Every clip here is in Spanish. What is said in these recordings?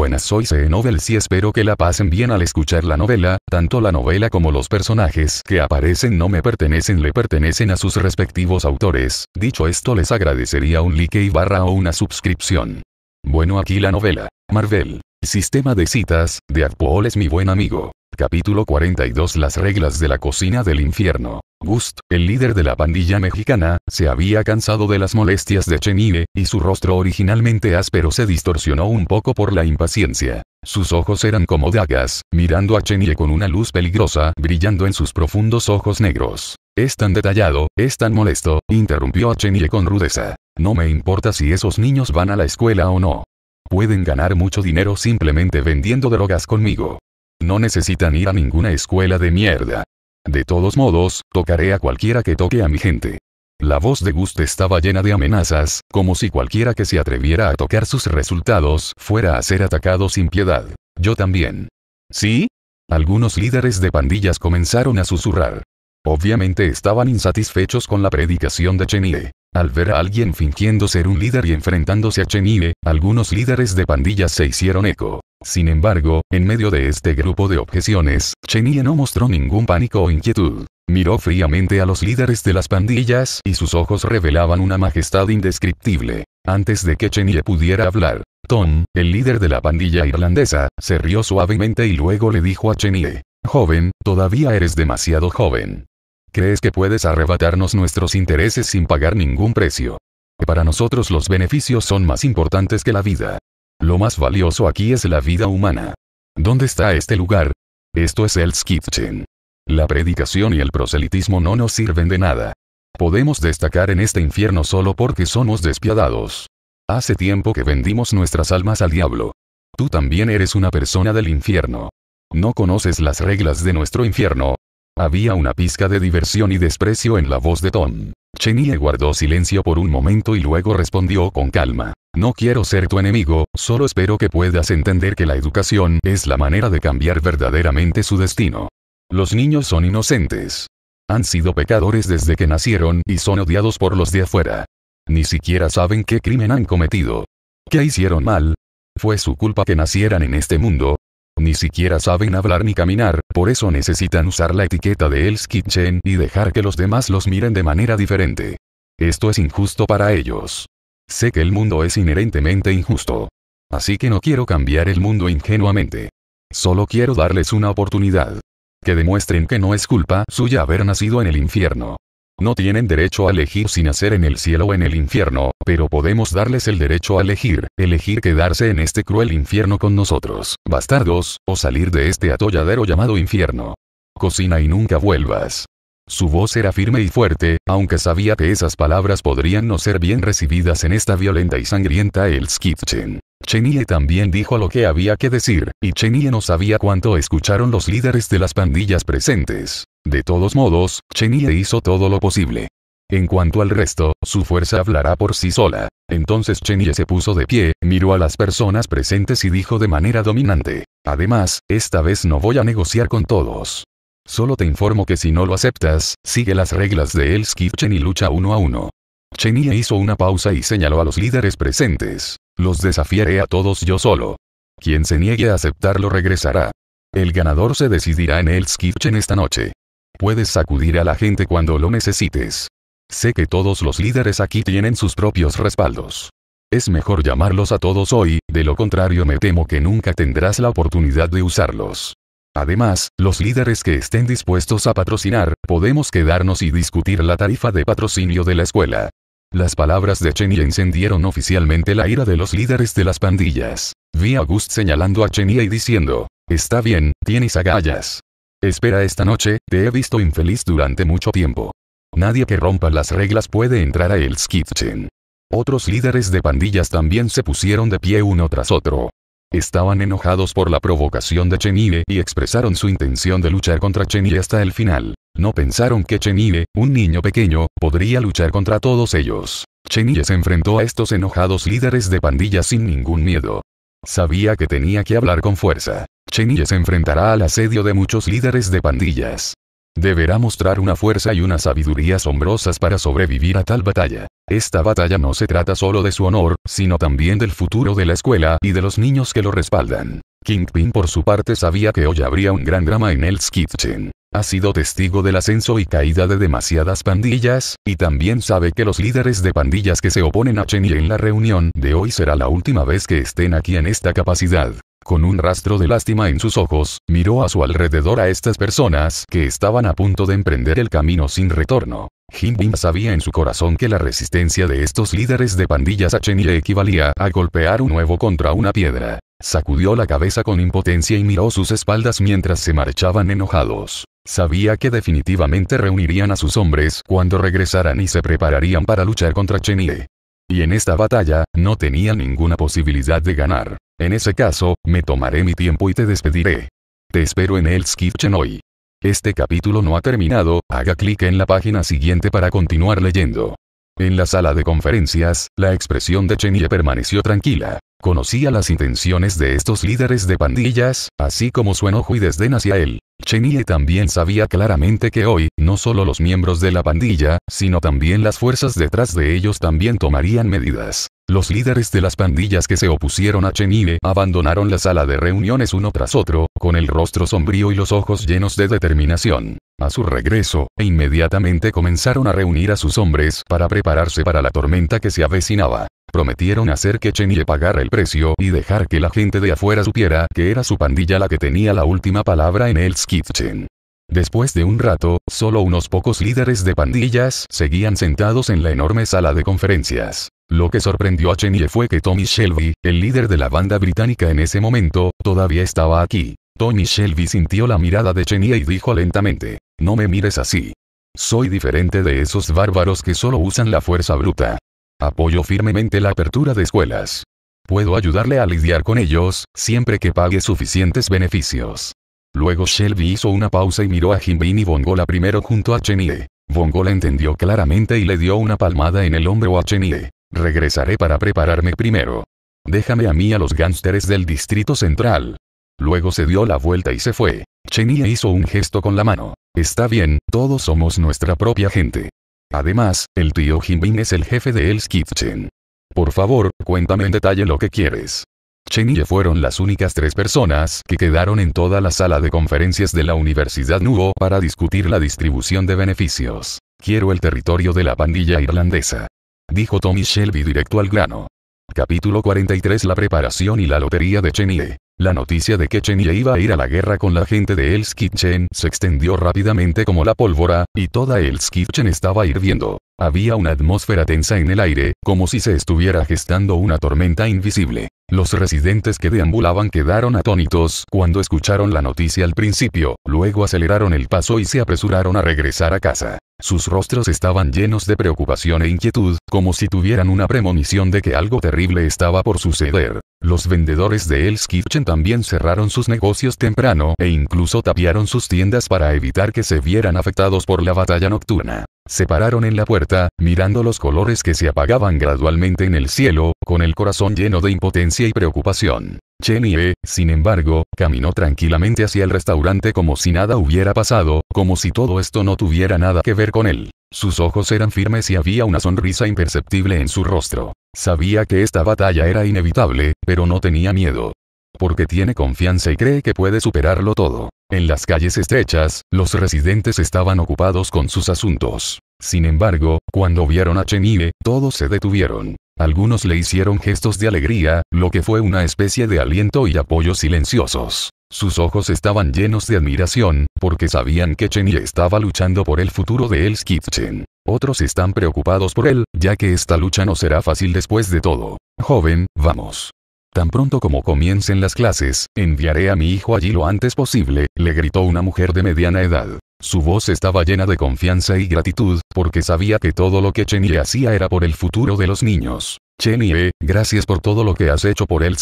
buenas soy C e Novel y espero que la pasen bien al escuchar la novela, tanto la novela como los personajes que aparecen no me pertenecen le pertenecen a sus respectivos autores, dicho esto les agradecería un like y barra o una suscripción. Bueno aquí la novela, Marvel sistema de citas, de Adpool es mi buen amigo. Capítulo 42 Las reglas de la cocina del infierno. Gust, el líder de la pandilla mexicana, se había cansado de las molestias de Chenille, y su rostro originalmente áspero se distorsionó un poco por la impaciencia. Sus ojos eran como dagas, mirando a Chenille con una luz peligrosa brillando en sus profundos ojos negros. Es tan detallado, es tan molesto, interrumpió a Chenille con rudeza. No me importa si esos niños van a la escuela o no pueden ganar mucho dinero simplemente vendiendo drogas conmigo. No necesitan ir a ninguna escuela de mierda. De todos modos, tocaré a cualquiera que toque a mi gente. La voz de Guste estaba llena de amenazas, como si cualquiera que se atreviera a tocar sus resultados fuera a ser atacado sin piedad. Yo también. ¿Sí? Algunos líderes de pandillas comenzaron a susurrar. Obviamente estaban insatisfechos con la predicación de Chenie. Al ver a alguien fingiendo ser un líder y enfrentándose a Chenille, algunos líderes de pandillas se hicieron eco. Sin embargo, en medio de este grupo de objeciones, Chenille no mostró ningún pánico o inquietud. Miró fríamente a los líderes de las pandillas y sus ojos revelaban una majestad indescriptible. Antes de que Chenille pudiera hablar, Tom, el líder de la pandilla irlandesa, se rió suavemente y luego le dijo a Chenille: Joven, todavía eres demasiado joven. ¿Crees que puedes arrebatarnos nuestros intereses sin pagar ningún precio? Para nosotros los beneficios son más importantes que la vida. Lo más valioso aquí es la vida humana. ¿Dónde está este lugar? Esto es el Kitchen. La predicación y el proselitismo no nos sirven de nada. Podemos destacar en este infierno solo porque somos despiadados. Hace tiempo que vendimos nuestras almas al diablo. Tú también eres una persona del infierno. No conoces las reglas de nuestro infierno, había una pizca de diversión y desprecio en la voz de Tom. Chenie guardó silencio por un momento y luego respondió con calma. No quiero ser tu enemigo, solo espero que puedas entender que la educación es la manera de cambiar verdaderamente su destino. Los niños son inocentes. Han sido pecadores desde que nacieron y son odiados por los de afuera. Ni siquiera saben qué crimen han cometido. ¿Qué hicieron mal? Fue su culpa que nacieran en este mundo, ni siquiera saben hablar ni caminar, por eso necesitan usar la etiqueta de Hell's Kitchen y dejar que los demás los miren de manera diferente. Esto es injusto para ellos. Sé que el mundo es inherentemente injusto. Así que no quiero cambiar el mundo ingenuamente. Solo quiero darles una oportunidad. Que demuestren que no es culpa suya haber nacido en el infierno. No tienen derecho a elegir si nacer en el cielo o en el infierno, pero podemos darles el derecho a elegir, elegir quedarse en este cruel infierno con nosotros, bastardos, o salir de este atolladero llamado infierno. Cocina y nunca vuelvas. Su voz era firme y fuerte, aunque sabía que esas palabras podrían no ser bien recibidas en esta violenta y sangrienta Elskitchen. Kitchen. Chenille también dijo lo que había que decir, y Chenille no sabía cuánto escucharon los líderes de las pandillas presentes. De todos modos, Chenille hizo todo lo posible. En cuanto al resto, su fuerza hablará por sí sola. Entonces Chenille se puso de pie, miró a las personas presentes y dijo de manera dominante. Además, esta vez no voy a negociar con todos. Solo te informo que si no lo aceptas, sigue las reglas de Chen y lucha uno a uno. Chenia hizo una pausa y señaló a los líderes presentes. Los desafiaré a todos yo solo. Quien se niegue a aceptarlo regresará. El ganador se decidirá en el skitchen esta noche. Puedes sacudir a la gente cuando lo necesites. Sé que todos los líderes aquí tienen sus propios respaldos. Es mejor llamarlos a todos hoy, de lo contrario me temo que nunca tendrás la oportunidad de usarlos. Además, los líderes que estén dispuestos a patrocinar, podemos quedarnos y discutir la tarifa de patrocinio de la escuela. Las palabras de Cheney encendieron oficialmente la ira de los líderes de las pandillas. Vi a August señalando a Cheney y diciendo, está bien, tienes agallas. Espera esta noche, te he visto infeliz durante mucho tiempo. Nadie que rompa las reglas puede entrar a El Kitchen. Otros líderes de pandillas también se pusieron de pie uno tras otro. Estaban enojados por la provocación de Chenille y expresaron su intención de luchar contra Chenille hasta el final. No pensaron que Chenille, un niño pequeño, podría luchar contra todos ellos. Chenille se enfrentó a estos enojados líderes de pandillas sin ningún miedo. Sabía que tenía que hablar con fuerza. Chenille se enfrentará al asedio de muchos líderes de pandillas. Deberá mostrar una fuerza y una sabiduría asombrosas para sobrevivir a tal batalla. Esta batalla no se trata solo de su honor, sino también del futuro de la escuela y de los niños que lo respaldan. Kingpin por su parte sabía que hoy habría un gran drama en el Kitchen. Ha sido testigo del ascenso y caída de demasiadas pandillas, y también sabe que los líderes de pandillas que se oponen a y en la reunión de hoy será la última vez que estén aquí en esta capacidad. Con un rastro de lástima en sus ojos, miró a su alrededor a estas personas que estaban a punto de emprender el camino sin retorno. Kingpin sabía en su corazón que la resistencia de estos líderes de pandillas a Yi equivalía a golpear un huevo contra una piedra. Sacudió la cabeza con impotencia y miró sus espaldas mientras se marchaban enojados. Sabía que definitivamente reunirían a sus hombres cuando regresaran y se prepararían para luchar contra Chenie. Y en esta batalla, no tenía ninguna posibilidad de ganar. En ese caso, me tomaré mi tiempo y te despediré. Te espero en el Kitchen hoy. Este capítulo no ha terminado, haga clic en la página siguiente para continuar leyendo. En la sala de conferencias, la expresión de Chenie permaneció tranquila. Conocía las intenciones de estos líderes de pandillas, así como su enojo y desdén hacia él. Chenille también sabía claramente que hoy, no solo los miembros de la pandilla, sino también las fuerzas detrás de ellos también tomarían medidas. Los líderes de las pandillas que se opusieron a Chenille abandonaron la sala de reuniones uno tras otro, con el rostro sombrío y los ojos llenos de determinación. A su regreso, e inmediatamente comenzaron a reunir a sus hombres para prepararse para la tormenta que se avecinaba. Prometieron hacer que Chenille pagara el precio y dejar que la gente de afuera supiera que era su pandilla la que tenía la última palabra en El Kitchen. Después de un rato, solo unos pocos líderes de pandillas seguían sentados en la enorme sala de conferencias. Lo que sorprendió a Chenier fue que Tommy Shelby, el líder de la banda británica en ese momento, todavía estaba aquí. Tommy Shelby sintió la mirada de Chenier y dijo lentamente, no me mires así. Soy diferente de esos bárbaros que solo usan la fuerza bruta. Apoyo firmemente la apertura de escuelas. Puedo ayudarle a lidiar con ellos, siempre que pague suficientes beneficios. Luego Shelby hizo una pausa y miró a Jimbin y Vongola primero junto a Chenie. Bongola entendió claramente y le dio una palmada en el hombro a Chenie. Regresaré para prepararme primero. Déjame a mí a los gánsteres del Distrito Central. Luego se dio la vuelta y se fue. Chenille hizo un gesto con la mano. Está bien, todos somos nuestra propia gente. Además, el tío Jimbin es el jefe de Els Kitchen. Por favor, cuéntame en detalle lo que quieres. Chenille fueron las únicas tres personas que quedaron en toda la sala de conferencias de la Universidad Nuo para discutir la distribución de beneficios. Quiero el territorio de la pandilla irlandesa. Dijo Tommy Shelby directo al grano. Capítulo 43 La preparación y la lotería de Chenille. La noticia de que Chenille iba a ir a la guerra con la gente de Elskitchen se extendió rápidamente como la pólvora, y toda Elskitchen estaba hirviendo. Había una atmósfera tensa en el aire, como si se estuviera gestando una tormenta invisible. Los residentes que deambulaban quedaron atónitos cuando escucharon la noticia al principio, luego aceleraron el paso y se apresuraron a regresar a casa. Sus rostros estaban llenos de preocupación e inquietud, como si tuvieran una premonición de que algo terrible estaba por suceder. Los vendedores de Hell's Kitchen también cerraron sus negocios temprano e incluso tapiaron sus tiendas para evitar que se vieran afectados por la batalla nocturna. Se pararon en la puerta, mirando los colores que se apagaban gradualmente en el cielo, con el corazón lleno de impotencia y preocupación. E, sin embargo, caminó tranquilamente hacia el restaurante como si nada hubiera pasado, como si todo esto no tuviera nada que ver con él. Sus ojos eran firmes y había una sonrisa imperceptible en su rostro. Sabía que esta batalla era inevitable, pero no tenía miedo. Porque tiene confianza y cree que puede superarlo todo. En las calles estrechas, los residentes estaban ocupados con sus asuntos. Sin embargo, cuando vieron a E, todos se detuvieron. Algunos le hicieron gestos de alegría, lo que fue una especie de aliento y apoyo silenciosos. Sus ojos estaban llenos de admiración, porque sabían que Chen y estaba luchando por el futuro de Els Kitchen. Otros están preocupados por él, ya que esta lucha no será fácil después de todo. Joven, vamos. Tan pronto como comiencen las clases, enviaré a mi hijo allí lo antes posible, le gritó una mujer de mediana edad. Su voz estaba llena de confianza y gratitud, porque sabía que todo lo que Chenye hacía era por el futuro de los niños. Chenye, gracias por todo lo que has hecho por el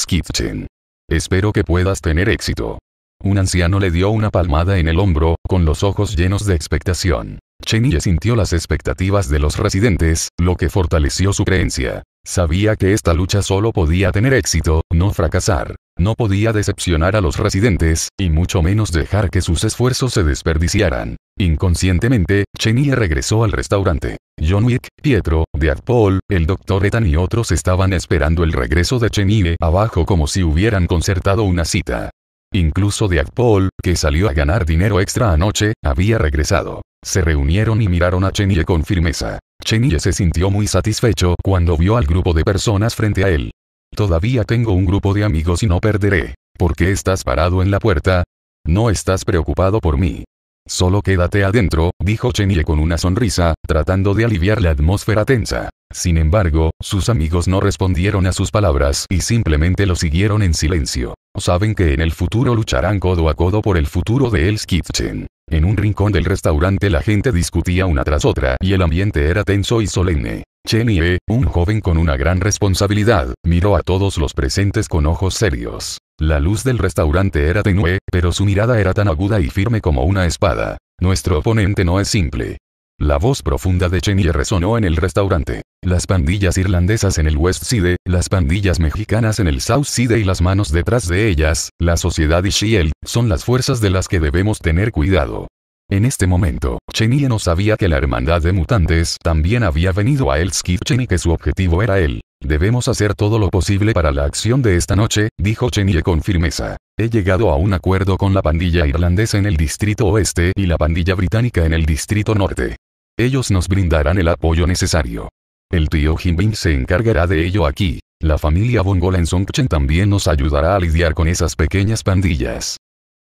Espero que puedas tener éxito. Un anciano le dio una palmada en el hombro, con los ojos llenos de expectación. Chenille sintió las expectativas de los residentes, lo que fortaleció su creencia. Sabía que esta lucha solo podía tener éxito, no fracasar. No podía decepcionar a los residentes, y mucho menos dejar que sus esfuerzos se desperdiciaran. Inconscientemente, Chenille regresó al restaurante. John Wick, Pietro, Dead Paul, el doctor Ethan y otros estaban esperando el regreso de Chenille abajo como si hubieran concertado una cita. Incluso Jack Paul, que salió a ganar dinero extra anoche, había regresado. Se reunieron y miraron a Chenille con firmeza. Chenille se sintió muy satisfecho cuando vio al grupo de personas frente a él. Todavía tengo un grupo de amigos y no perderé. ¿Por qué estás parado en la puerta? No estás preocupado por mí. Solo quédate adentro, dijo Chenie con una sonrisa, tratando de aliviar la atmósfera tensa. Sin embargo, sus amigos no respondieron a sus palabras y simplemente lo siguieron en silencio. Saben que en el futuro lucharán codo a codo por el futuro de El Kitchen. En un rincón del restaurante la gente discutía una tras otra y el ambiente era tenso y solemne. Chenie, un joven con una gran responsabilidad, miró a todos los presentes con ojos serios. La luz del restaurante era tenue, pero su mirada era tan aguda y firme como una espada. Nuestro oponente no es simple. La voz profunda de Chenier resonó en el restaurante. Las pandillas irlandesas en el West Side, las pandillas mexicanas en el South Side y las manos detrás de ellas, la sociedad y Shield, son las fuerzas de las que debemos tener cuidado. En este momento, Chenye no sabía que la hermandad de mutantes también había venido a El Chen y que su objetivo era él. Debemos hacer todo lo posible para la acción de esta noche, dijo Ye con firmeza. He llegado a un acuerdo con la pandilla irlandesa en el distrito oeste y la pandilla británica en el distrito norte. Ellos nos brindarán el apoyo necesario. El tío Bing se encargará de ello aquí. La familia en Songchen también nos ayudará a lidiar con esas pequeñas pandillas.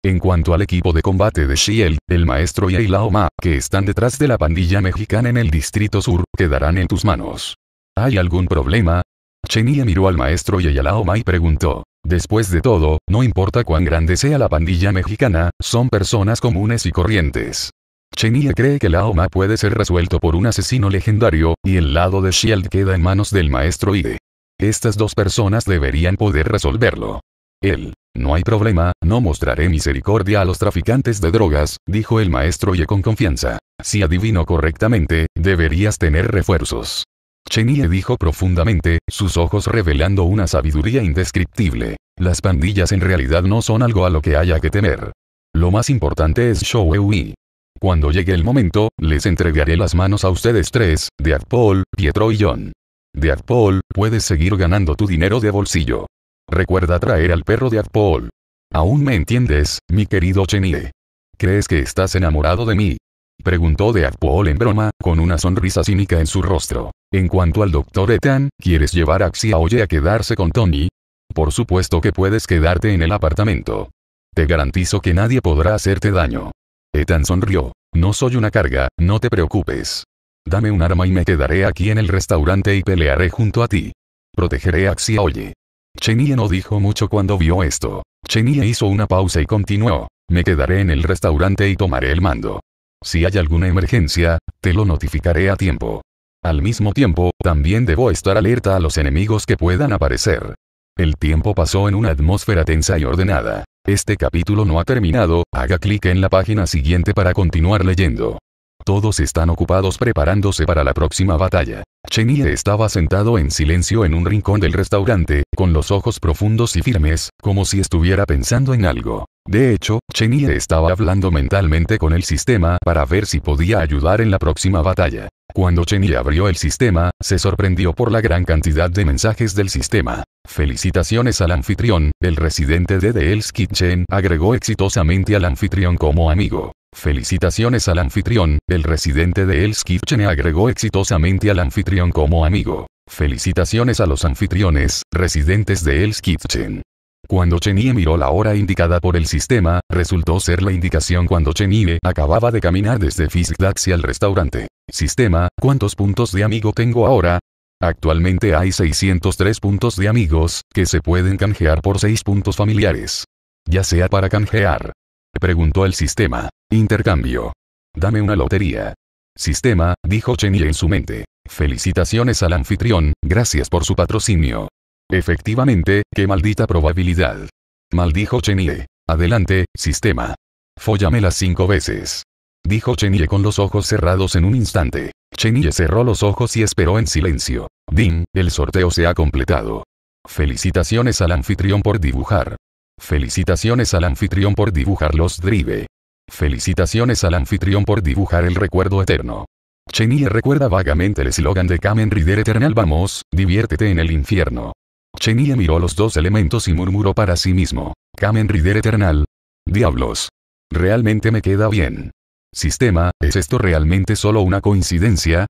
En cuanto al equipo de combate de Shield, el maestro y laoma que están detrás de la pandilla mexicana en el distrito sur, quedarán en tus manos. ¿Hay algún problema? chenia miró al maestro y Ailaoma y preguntó. Después de todo, no importa cuán grande sea la pandilla mexicana, son personas comunes y corrientes. Chenia cree que Laoma puede ser resuelto por un asesino legendario, y el lado de Shield queda en manos del maestro Ide. Estas dos personas deberían poder resolverlo. Él no hay problema, no mostraré misericordia a los traficantes de drogas, dijo el maestro Ye con confianza. Si adivino correctamente, deberías tener refuerzos. Chenie dijo profundamente, sus ojos revelando una sabiduría indescriptible. Las pandillas en realidad no son algo a lo que haya que temer. Lo más importante es Wei. Cuando llegue el momento, les entregaré las manos a ustedes tres, Paul, Pietro y John. Paul, puedes seguir ganando tu dinero de bolsillo. Recuerda traer al perro de Adpol. ¿Aún me entiendes, mi querido Chenie? ¿Crees que estás enamorado de mí? Preguntó de Adpol en broma, con una sonrisa cínica en su rostro. En cuanto al doctor Ethan, ¿quieres llevar a Oye a quedarse con Tony? Por supuesto que puedes quedarte en el apartamento. Te garantizo que nadie podrá hacerte daño. Ethan sonrió. No soy una carga, no te preocupes. Dame un arma y me quedaré aquí en el restaurante y pelearé junto a ti. Protegeré a Oye. Chenie no dijo mucho cuando vio esto. Chenie hizo una pausa y continuó. Me quedaré en el restaurante y tomaré el mando. Si hay alguna emergencia, te lo notificaré a tiempo. Al mismo tiempo, también debo estar alerta a los enemigos que puedan aparecer. El tiempo pasó en una atmósfera tensa y ordenada. Este capítulo no ha terminado, haga clic en la página siguiente para continuar leyendo. Todos están ocupados preparándose para la próxima batalla. Chenye estaba sentado en silencio en un rincón del restaurante, con los ojos profundos y firmes, como si estuviera pensando en algo. De hecho, Chenye estaba hablando mentalmente con el sistema para ver si podía ayudar en la próxima batalla. Cuando Chenye abrió el sistema, se sorprendió por la gran cantidad de mensajes del sistema. Felicitaciones al anfitrión, el residente de The Hell's Kitchen agregó exitosamente al anfitrión como amigo. Felicitaciones al anfitrión, el residente de Els Kitchen agregó exitosamente al anfitrión como amigo. Felicitaciones a los anfitriones, residentes de Els Kitchen. Cuando Chenie miró la hora indicada por el sistema, resultó ser la indicación cuando Chenie acababa de caminar desde Daxi al restaurante. Sistema, ¿cuántos puntos de amigo tengo ahora? Actualmente hay 603 puntos de amigos, que se pueden canjear por 6 puntos familiares. Ya sea para canjear Preguntó el sistema. Intercambio. Dame una lotería. Sistema, dijo Chenille en su mente. Felicitaciones al anfitrión, gracias por su patrocinio. Efectivamente, qué maldita probabilidad. Maldijo Chenille. Adelante, sistema. las cinco veces. Dijo Chenille con los ojos cerrados en un instante. Chenille cerró los ojos y esperó en silencio. Ding, el sorteo se ha completado. Felicitaciones al anfitrión por dibujar. Felicitaciones al anfitrión por dibujar los drive. Felicitaciones al anfitrión por dibujar el recuerdo eterno. chenille recuerda vagamente el eslogan de Kamen Rider Eternal Vamos, diviértete en el infierno. chenille miró los dos elementos y murmuró para sí mismo. Kamen Rider Eternal. Diablos. Realmente me queda bien. Sistema, ¿es esto realmente solo una coincidencia?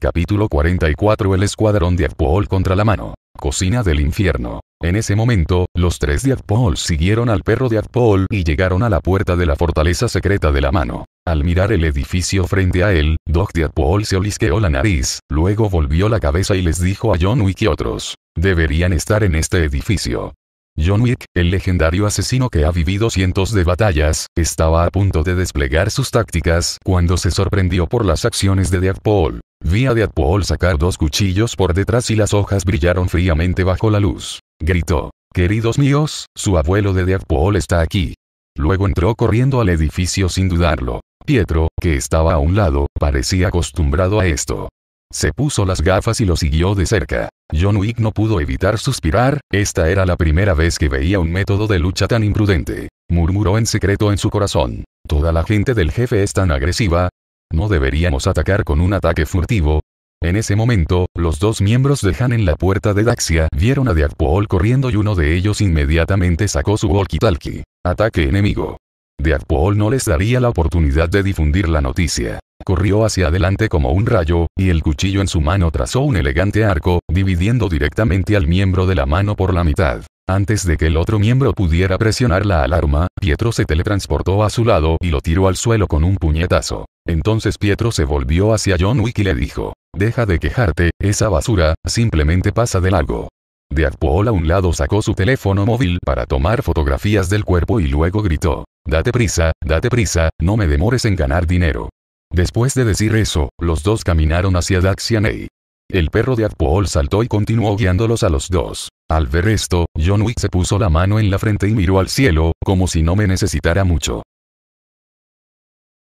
Capítulo 44 El Escuadrón de Apol contra la mano. Cocina del infierno. En ese momento, los tres de siguieron al perro de y llegaron a la puerta de la fortaleza secreta de la mano. Al mirar el edificio frente a él, Doc de se olisqueó la nariz, luego volvió la cabeza y les dijo a John Wick y otros. Deberían estar en este edificio. John Wick, el legendario asesino que ha vivido cientos de batallas, estaba a punto de desplegar sus tácticas cuando se sorprendió por las acciones de Deadpool. Vi a Deadpool sacar dos cuchillos por detrás y las hojas brillaron fríamente bajo la luz. Gritó, queridos míos, su abuelo de Deadpool está aquí. Luego entró corriendo al edificio sin dudarlo. Pietro, que estaba a un lado, parecía acostumbrado a esto. Se puso las gafas y lo siguió de cerca. John Wick no pudo evitar suspirar, esta era la primera vez que veía un método de lucha tan imprudente. Murmuró en secreto en su corazón. Toda la gente del jefe es tan agresiva, ¿No deberíamos atacar con un ataque furtivo? En ese momento, los dos miembros de en la puerta de Daxia vieron a Deadpool corriendo y uno de ellos inmediatamente sacó su walkie-talkie. Ataque enemigo. Deadpool no les daría la oportunidad de difundir la noticia. Corrió hacia adelante como un rayo, y el cuchillo en su mano trazó un elegante arco, dividiendo directamente al miembro de la mano por la mitad. Antes de que el otro miembro pudiera presionar la alarma, Pietro se teletransportó a su lado y lo tiró al suelo con un puñetazo. Entonces Pietro se volvió hacia John Wick y le dijo, deja de quejarte, esa basura, simplemente pasa de largo. De Adpool a un lado sacó su teléfono móvil para tomar fotografías del cuerpo y luego gritó, date prisa, date prisa, no me demores en ganar dinero. Después de decir eso, los dos caminaron hacia Daxianei. El perro de Adpool saltó y continuó guiándolos a los dos. Al ver esto, John Wick se puso la mano en la frente y miró al cielo, como si no me necesitara mucho.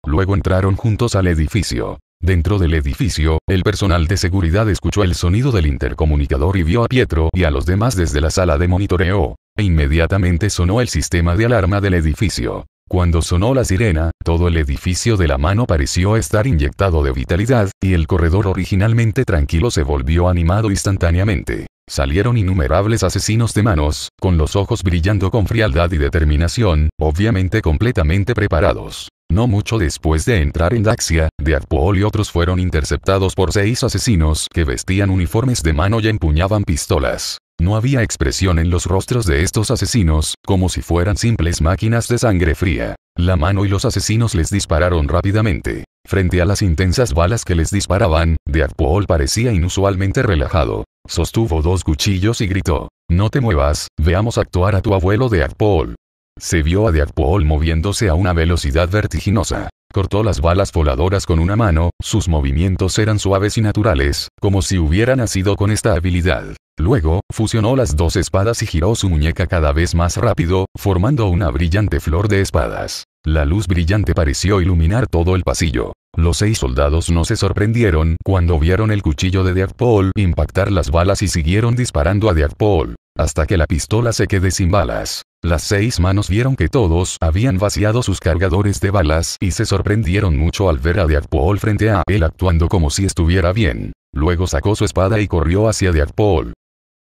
Luego entraron juntos al edificio. Dentro del edificio, el personal de seguridad escuchó el sonido del intercomunicador y vio a Pietro y a los demás desde la sala de monitoreo, e inmediatamente sonó el sistema de alarma del edificio. Cuando sonó la sirena, todo el edificio de la mano pareció estar inyectado de vitalidad, y el corredor originalmente tranquilo se volvió animado instantáneamente. Salieron innumerables asesinos de manos, con los ojos brillando con frialdad y determinación, obviamente completamente preparados. No mucho después de entrar en Daxia, Deadpool y otros fueron interceptados por seis asesinos que vestían uniformes de mano y empuñaban pistolas. No había expresión en los rostros de estos asesinos, como si fueran simples máquinas de sangre fría. La mano y los asesinos les dispararon rápidamente. Frente a las intensas balas que les disparaban, Deadpool parecía inusualmente relajado. Sostuvo dos cuchillos y gritó, No te muevas, veamos actuar a tu abuelo Deadpool. Se vio a Deadpool moviéndose a una velocidad vertiginosa. Cortó las balas voladoras con una mano, sus movimientos eran suaves y naturales, como si hubiera nacido con esta habilidad. Luego, fusionó las dos espadas y giró su muñeca cada vez más rápido, formando una brillante flor de espadas. La luz brillante pareció iluminar todo el pasillo. Los seis soldados no se sorprendieron cuando vieron el cuchillo de Deadpool impactar las balas y siguieron disparando a Deadpool, hasta que la pistola se quede sin balas. Las seis manos vieron que todos habían vaciado sus cargadores de balas y se sorprendieron mucho al ver a Deadpool frente a él actuando como si estuviera bien. Luego sacó su espada y corrió hacia Deadpool.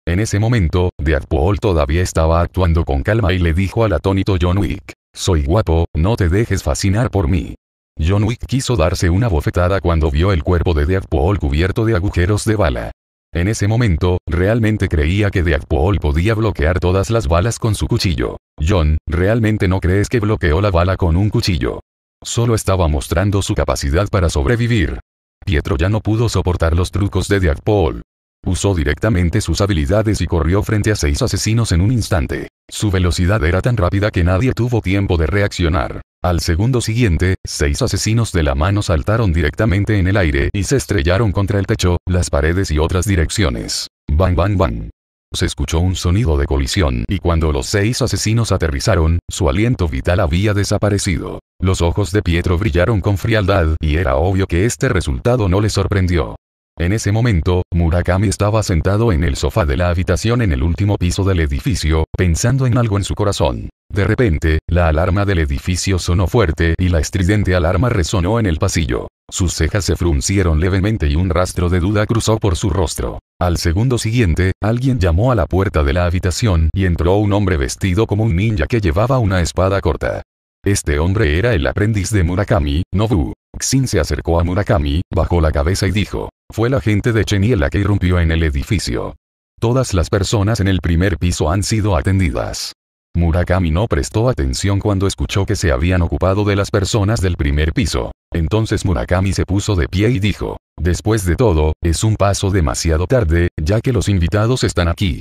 En ese momento, Deadpool todavía estaba actuando con calma y le dijo al atónito John Wick, soy guapo, no te dejes fascinar por mí. John Wick quiso darse una bofetada cuando vio el cuerpo de Deadpool cubierto de agujeros de bala. En ese momento, realmente creía que Deadpool podía bloquear todas las balas con su cuchillo. John, ¿realmente no crees que bloqueó la bala con un cuchillo? Solo estaba mostrando su capacidad para sobrevivir. Pietro ya no pudo soportar los trucos de Deadpool. Usó directamente sus habilidades y corrió frente a seis asesinos en un instante. Su velocidad era tan rápida que nadie tuvo tiempo de reaccionar. Al segundo siguiente, seis asesinos de la mano saltaron directamente en el aire y se estrellaron contra el techo, las paredes y otras direcciones. Bang, bang, bang. Se escuchó un sonido de colisión y cuando los seis asesinos aterrizaron, su aliento vital había desaparecido. Los ojos de Pietro brillaron con frialdad y era obvio que este resultado no le sorprendió. En ese momento, Murakami estaba sentado en el sofá de la habitación en el último piso del edificio, pensando en algo en su corazón. De repente, la alarma del edificio sonó fuerte y la estridente alarma resonó en el pasillo. Sus cejas se fruncieron levemente y un rastro de duda cruzó por su rostro. Al segundo siguiente, alguien llamó a la puerta de la habitación y entró un hombre vestido como un ninja que llevaba una espada corta. Este hombre era el aprendiz de Murakami, Nobu. Xin se acercó a Murakami, bajó la cabeza y dijo, fue la gente de Cheniela que irrumpió en el edificio. Todas las personas en el primer piso han sido atendidas. Murakami no prestó atención cuando escuchó que se habían ocupado de las personas del primer piso. Entonces Murakami se puso de pie y dijo, después de todo, es un paso demasiado tarde, ya que los invitados están aquí.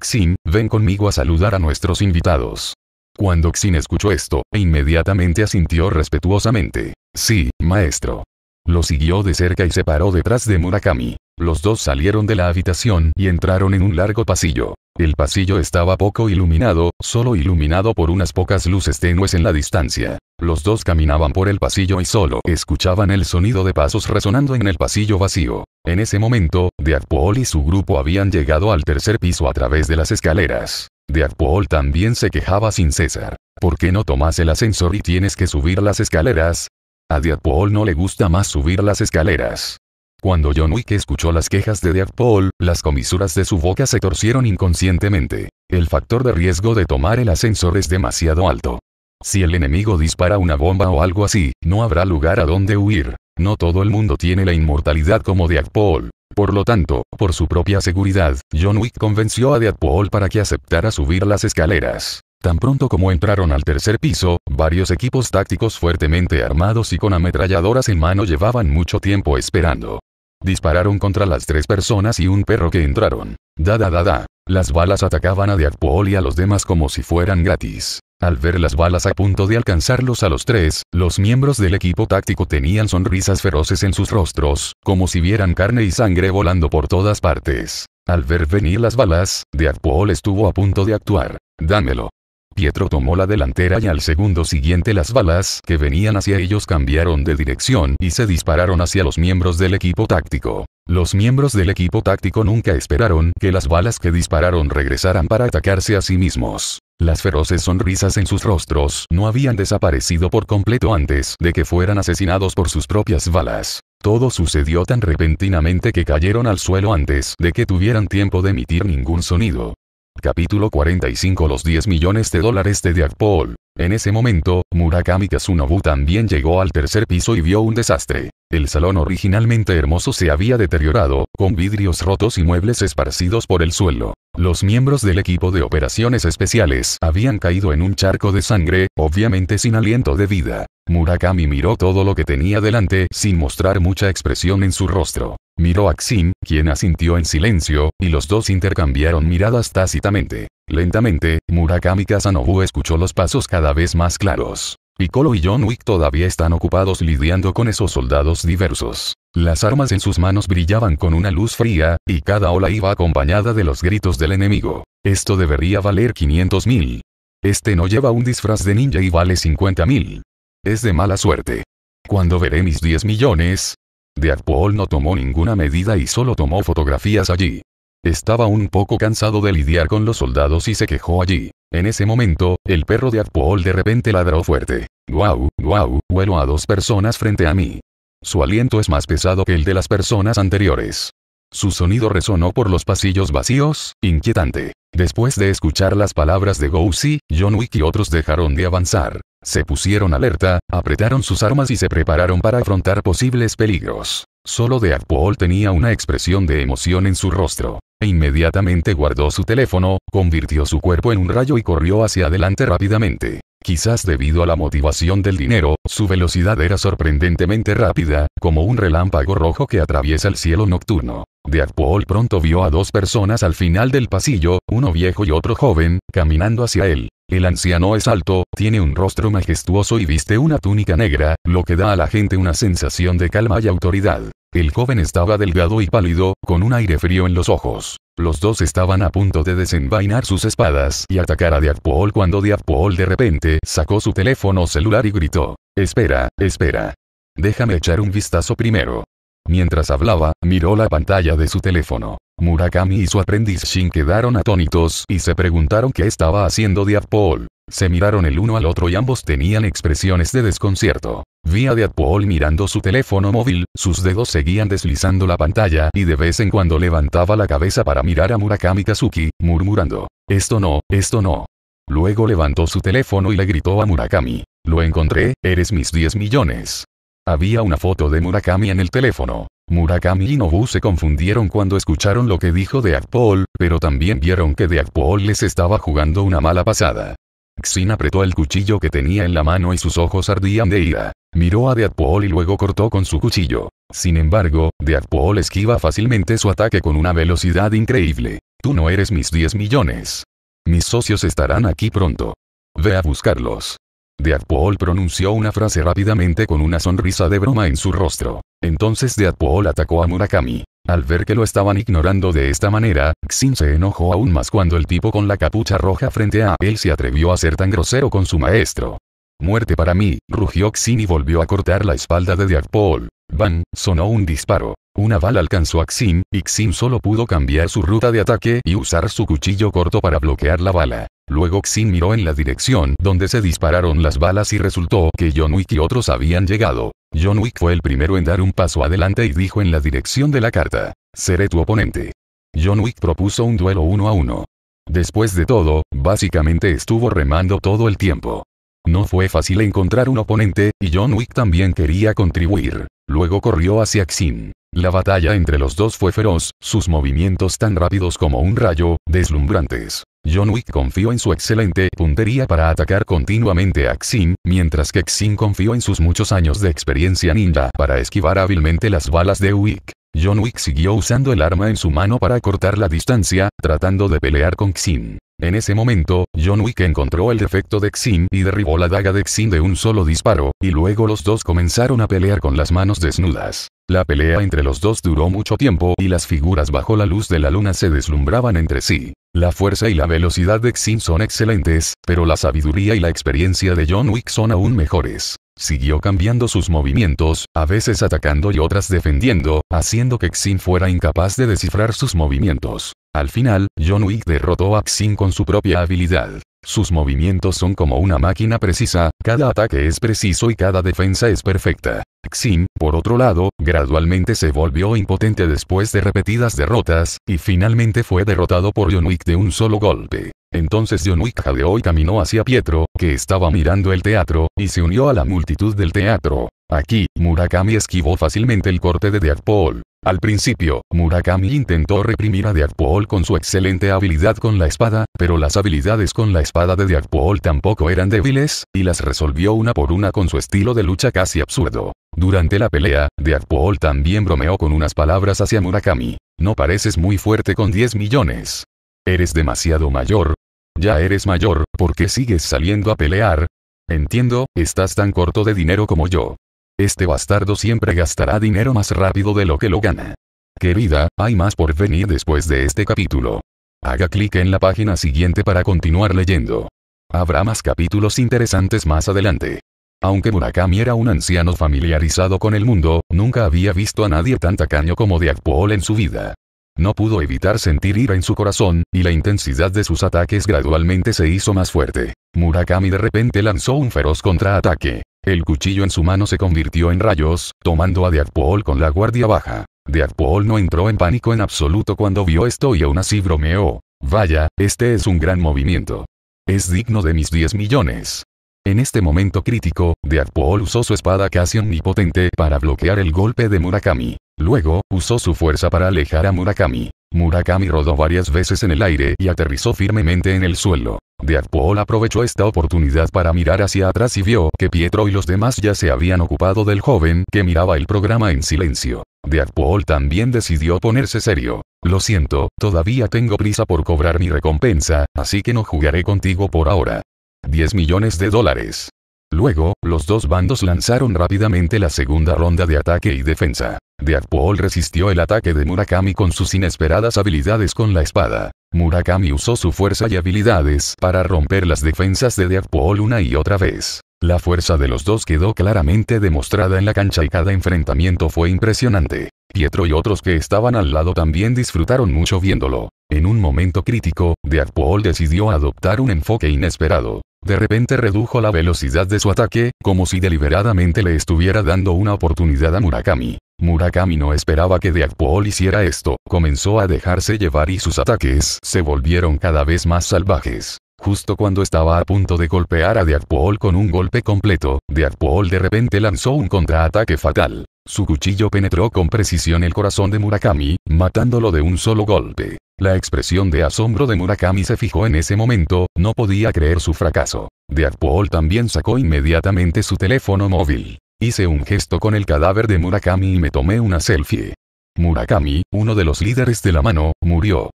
Xin, ven conmigo a saludar a nuestros invitados. Cuando Xin escuchó esto, inmediatamente asintió respetuosamente. Sí, maestro. Lo siguió de cerca y se paró detrás de Murakami. Los dos salieron de la habitación y entraron en un largo pasillo. El pasillo estaba poco iluminado, solo iluminado por unas pocas luces tenues en la distancia. Los dos caminaban por el pasillo y solo escuchaban el sonido de pasos resonando en el pasillo vacío. En ese momento, Deadpool y su grupo habían llegado al tercer piso a través de las escaleras. Deadpool también se quejaba sin cesar. ¿Por qué no tomas el ascensor y tienes que subir las escaleras? A Deadpool no le gusta más subir las escaleras. Cuando John Wick escuchó las quejas de Deadpool, las comisuras de su boca se torcieron inconscientemente. El factor de riesgo de tomar el ascensor es demasiado alto. Si el enemigo dispara una bomba o algo así, no habrá lugar a donde huir. No todo el mundo tiene la inmortalidad como Deadpool. Por lo tanto, por su propia seguridad, John Wick convenció a Deadpool para que aceptara subir las escaleras. Tan pronto como entraron al tercer piso, varios equipos tácticos fuertemente armados y con ametralladoras en mano llevaban mucho tiempo esperando. Dispararon contra las tres personas y un perro que entraron. Da da da da. Las balas atacaban a Deadpool y a los demás como si fueran gratis. Al ver las balas a punto de alcanzarlos a los tres, los miembros del equipo táctico tenían sonrisas feroces en sus rostros, como si vieran carne y sangre volando por todas partes. Al ver venir las balas, Deadpool estuvo a punto de actuar. Dámelo. Pietro tomó la delantera y al segundo siguiente las balas que venían hacia ellos cambiaron de dirección y se dispararon hacia los miembros del equipo táctico. Los miembros del equipo táctico nunca esperaron que las balas que dispararon regresaran para atacarse a sí mismos. Las feroces sonrisas en sus rostros no habían desaparecido por completo antes de que fueran asesinados por sus propias balas. Todo sucedió tan repentinamente que cayeron al suelo antes de que tuvieran tiempo de emitir ningún sonido. Capítulo 45 Los 10 millones de dólares de DIAGPOL en ese momento, Murakami Kazunobu también llegó al tercer piso y vio un desastre. El salón originalmente hermoso se había deteriorado, con vidrios rotos y muebles esparcidos por el suelo. Los miembros del equipo de operaciones especiales habían caído en un charco de sangre, obviamente sin aliento de vida. Murakami miró todo lo que tenía delante sin mostrar mucha expresión en su rostro. Miró a Xin, quien asintió en silencio, y los dos intercambiaron miradas tácitamente. Lentamente, Murakami Kazanobu escuchó los pasos cada vez más claros. Piccolo y John Wick todavía están ocupados lidiando con esos soldados diversos. Las armas en sus manos brillaban con una luz fría, y cada ola iba acompañada de los gritos del enemigo. Esto debería valer 500.000. Este no lleva un disfraz de ninja y vale 50.000. Es de mala suerte. Cuando veré mis 10 millones? Deadpool no tomó ninguna medida y solo tomó fotografías allí. Estaba un poco cansado de lidiar con los soldados y se quejó allí. En ese momento, el perro de Atpool de repente ladró fuerte. ¡Guau, guau! Huelo a dos personas frente a mí. Su aliento es más pesado que el de las personas anteriores. Su sonido resonó por los pasillos vacíos, inquietante. Después de escuchar las palabras de Gousi, John Wick y otros dejaron de avanzar. Se pusieron alerta, apretaron sus armas y se prepararon para afrontar posibles peligros. Solo Deadpool tenía una expresión de emoción en su rostro. E inmediatamente guardó su teléfono, convirtió su cuerpo en un rayo y corrió hacia adelante rápidamente. Quizás debido a la motivación del dinero, su velocidad era sorprendentemente rápida, como un relámpago rojo que atraviesa el cielo nocturno. Deadpool pronto vio a dos personas al final del pasillo, uno viejo y otro joven, caminando hacia él. El anciano es alto, tiene un rostro majestuoso y viste una túnica negra, lo que da a la gente una sensación de calma y autoridad. El joven estaba delgado y pálido, con un aire frío en los ojos. Los dos estaban a punto de desenvainar sus espadas y atacar a Paul cuando Paul de repente sacó su teléfono celular y gritó, Espera, espera. Déjame echar un vistazo primero. Mientras hablaba, miró la pantalla de su teléfono. Murakami y su aprendiz Shin quedaron atónitos y se preguntaron qué estaba haciendo Paul. Se miraron el uno al otro y ambos tenían expresiones de desconcierto. Vía a Paul mirando su teléfono móvil, sus dedos seguían deslizando la pantalla y de vez en cuando levantaba la cabeza para mirar a Murakami Kazuki, murmurando, esto no, esto no. Luego levantó su teléfono y le gritó a Murakami, lo encontré, eres mis 10 millones. Había una foto de Murakami en el teléfono. Murakami y Nobu se confundieron cuando escucharon lo que dijo de Paul, pero también vieron que Paul les estaba jugando una mala pasada. Xin apretó el cuchillo que tenía en la mano y sus ojos ardían de ira. Miró a Deadpool y luego cortó con su cuchillo. Sin embargo, Deadpool esquiva fácilmente su ataque con una velocidad increíble. Tú no eres mis 10 millones. Mis socios estarán aquí pronto. Ve a buscarlos. Deadpool pronunció una frase rápidamente con una sonrisa de broma en su rostro. Entonces Deadpool atacó a Murakami. Al ver que lo estaban ignorando de esta manera, Xin se enojó aún más cuando el tipo con la capucha roja frente a él se atrevió a ser tan grosero con su maestro. Muerte para mí, rugió Xin y volvió a cortar la espalda de Deadpool. Bang, sonó un disparo. Una bala alcanzó a Xin, y Xin solo pudo cambiar su ruta de ataque y usar su cuchillo corto para bloquear la bala. Luego Xin miró en la dirección donde se dispararon las balas y resultó que John Wick y otros habían llegado. John Wick fue el primero en dar un paso adelante y dijo en la dirección de la carta. Seré tu oponente. John Wick propuso un duelo uno a uno. Después de todo, básicamente estuvo remando todo el tiempo. No fue fácil encontrar un oponente, y John Wick también quería contribuir. Luego corrió hacia Xin. La batalla entre los dos fue feroz, sus movimientos tan rápidos como un rayo, deslumbrantes. John Wick confió en su excelente puntería para atacar continuamente a Xin, mientras que Xin confió en sus muchos años de experiencia ninja para esquivar hábilmente las balas de Wick. John Wick siguió usando el arma en su mano para cortar la distancia, tratando de pelear con Xin. En ese momento, John Wick encontró el defecto de Xin y derribó la daga de Xin de un solo disparo, y luego los dos comenzaron a pelear con las manos desnudas. La pelea entre los dos duró mucho tiempo y las figuras bajo la luz de la luna se deslumbraban entre sí. La fuerza y la velocidad de Xin son excelentes, pero la sabiduría y la experiencia de John Wick son aún mejores. Siguió cambiando sus movimientos, a veces atacando y otras defendiendo, haciendo que Xin fuera incapaz de descifrar sus movimientos. Al final, John Wick derrotó a Xin con su propia habilidad. Sus movimientos son como una máquina precisa, cada ataque es preciso y cada defensa es perfecta. Xin, por otro lado, gradualmente se volvió impotente después de repetidas derrotas, y finalmente fue derrotado por John Wick de un solo golpe. Entonces John de hoy y caminó hacia Pietro, que estaba mirando el teatro, y se unió a la multitud del teatro. Aquí, Murakami esquivó fácilmente el corte de Deadpool. Al principio, Murakami intentó reprimir a Deadpool con su excelente habilidad con la espada, pero las habilidades con la espada de Deadpool tampoco eran débiles, y las resolvió una por una con su estilo de lucha casi absurdo. Durante la pelea, Deadpool también bromeó con unas palabras hacia Murakami. No pareces muy fuerte con 10 millones. Eres demasiado mayor, ya eres mayor, ¿por qué sigues saliendo a pelear? Entiendo, estás tan corto de dinero como yo. Este bastardo siempre gastará dinero más rápido de lo que lo gana. Querida, hay más por venir después de este capítulo. Haga clic en la página siguiente para continuar leyendo. Habrá más capítulos interesantes más adelante. Aunque Murakami era un anciano familiarizado con el mundo, nunca había visto a nadie tan tacaño como Deadpool en su vida. No pudo evitar sentir ira en su corazón, y la intensidad de sus ataques gradualmente se hizo más fuerte. Murakami de repente lanzó un feroz contraataque. El cuchillo en su mano se convirtió en rayos, tomando a Deadpool con la guardia baja. Deadpool no entró en pánico en absoluto cuando vio esto y aún así bromeó. Vaya, este es un gran movimiento. Es digno de mis 10 millones. En este momento crítico, Deadpool usó su espada casi omnipotente para bloquear el golpe de Murakami. Luego, usó su fuerza para alejar a Murakami. Murakami rodó varias veces en el aire y aterrizó firmemente en el suelo. Deadpool aprovechó esta oportunidad para mirar hacia atrás y vio que Pietro y los demás ya se habían ocupado del joven que miraba el programa en silencio. Deadpool también decidió ponerse serio. Lo siento, todavía tengo prisa por cobrar mi recompensa, así que no jugaré contigo por ahora. 10 millones de dólares. Luego, los dos bandos lanzaron rápidamente la segunda ronda de ataque y defensa. Deadpool resistió el ataque de Murakami con sus inesperadas habilidades con la espada. Murakami usó su fuerza y habilidades para romper las defensas de Deadpool una y otra vez. La fuerza de los dos quedó claramente demostrada en la cancha y cada enfrentamiento fue impresionante. Pietro y otros que estaban al lado también disfrutaron mucho viéndolo. En un momento crítico, Deadpool decidió adoptar un enfoque inesperado. De repente redujo la velocidad de su ataque, como si deliberadamente le estuviera dando una oportunidad a Murakami. Murakami no esperaba que Deadpool hiciera esto, comenzó a dejarse llevar y sus ataques se volvieron cada vez más salvajes. Justo cuando estaba a punto de golpear a Deadpool con un golpe completo, Deadpool de repente lanzó un contraataque fatal. Su cuchillo penetró con precisión el corazón de Murakami, matándolo de un solo golpe. La expresión de asombro de Murakami se fijó en ese momento, no podía creer su fracaso. Deadpool también sacó inmediatamente su teléfono móvil. Hice un gesto con el cadáver de Murakami y me tomé una selfie. Murakami, uno de los líderes de la mano, murió.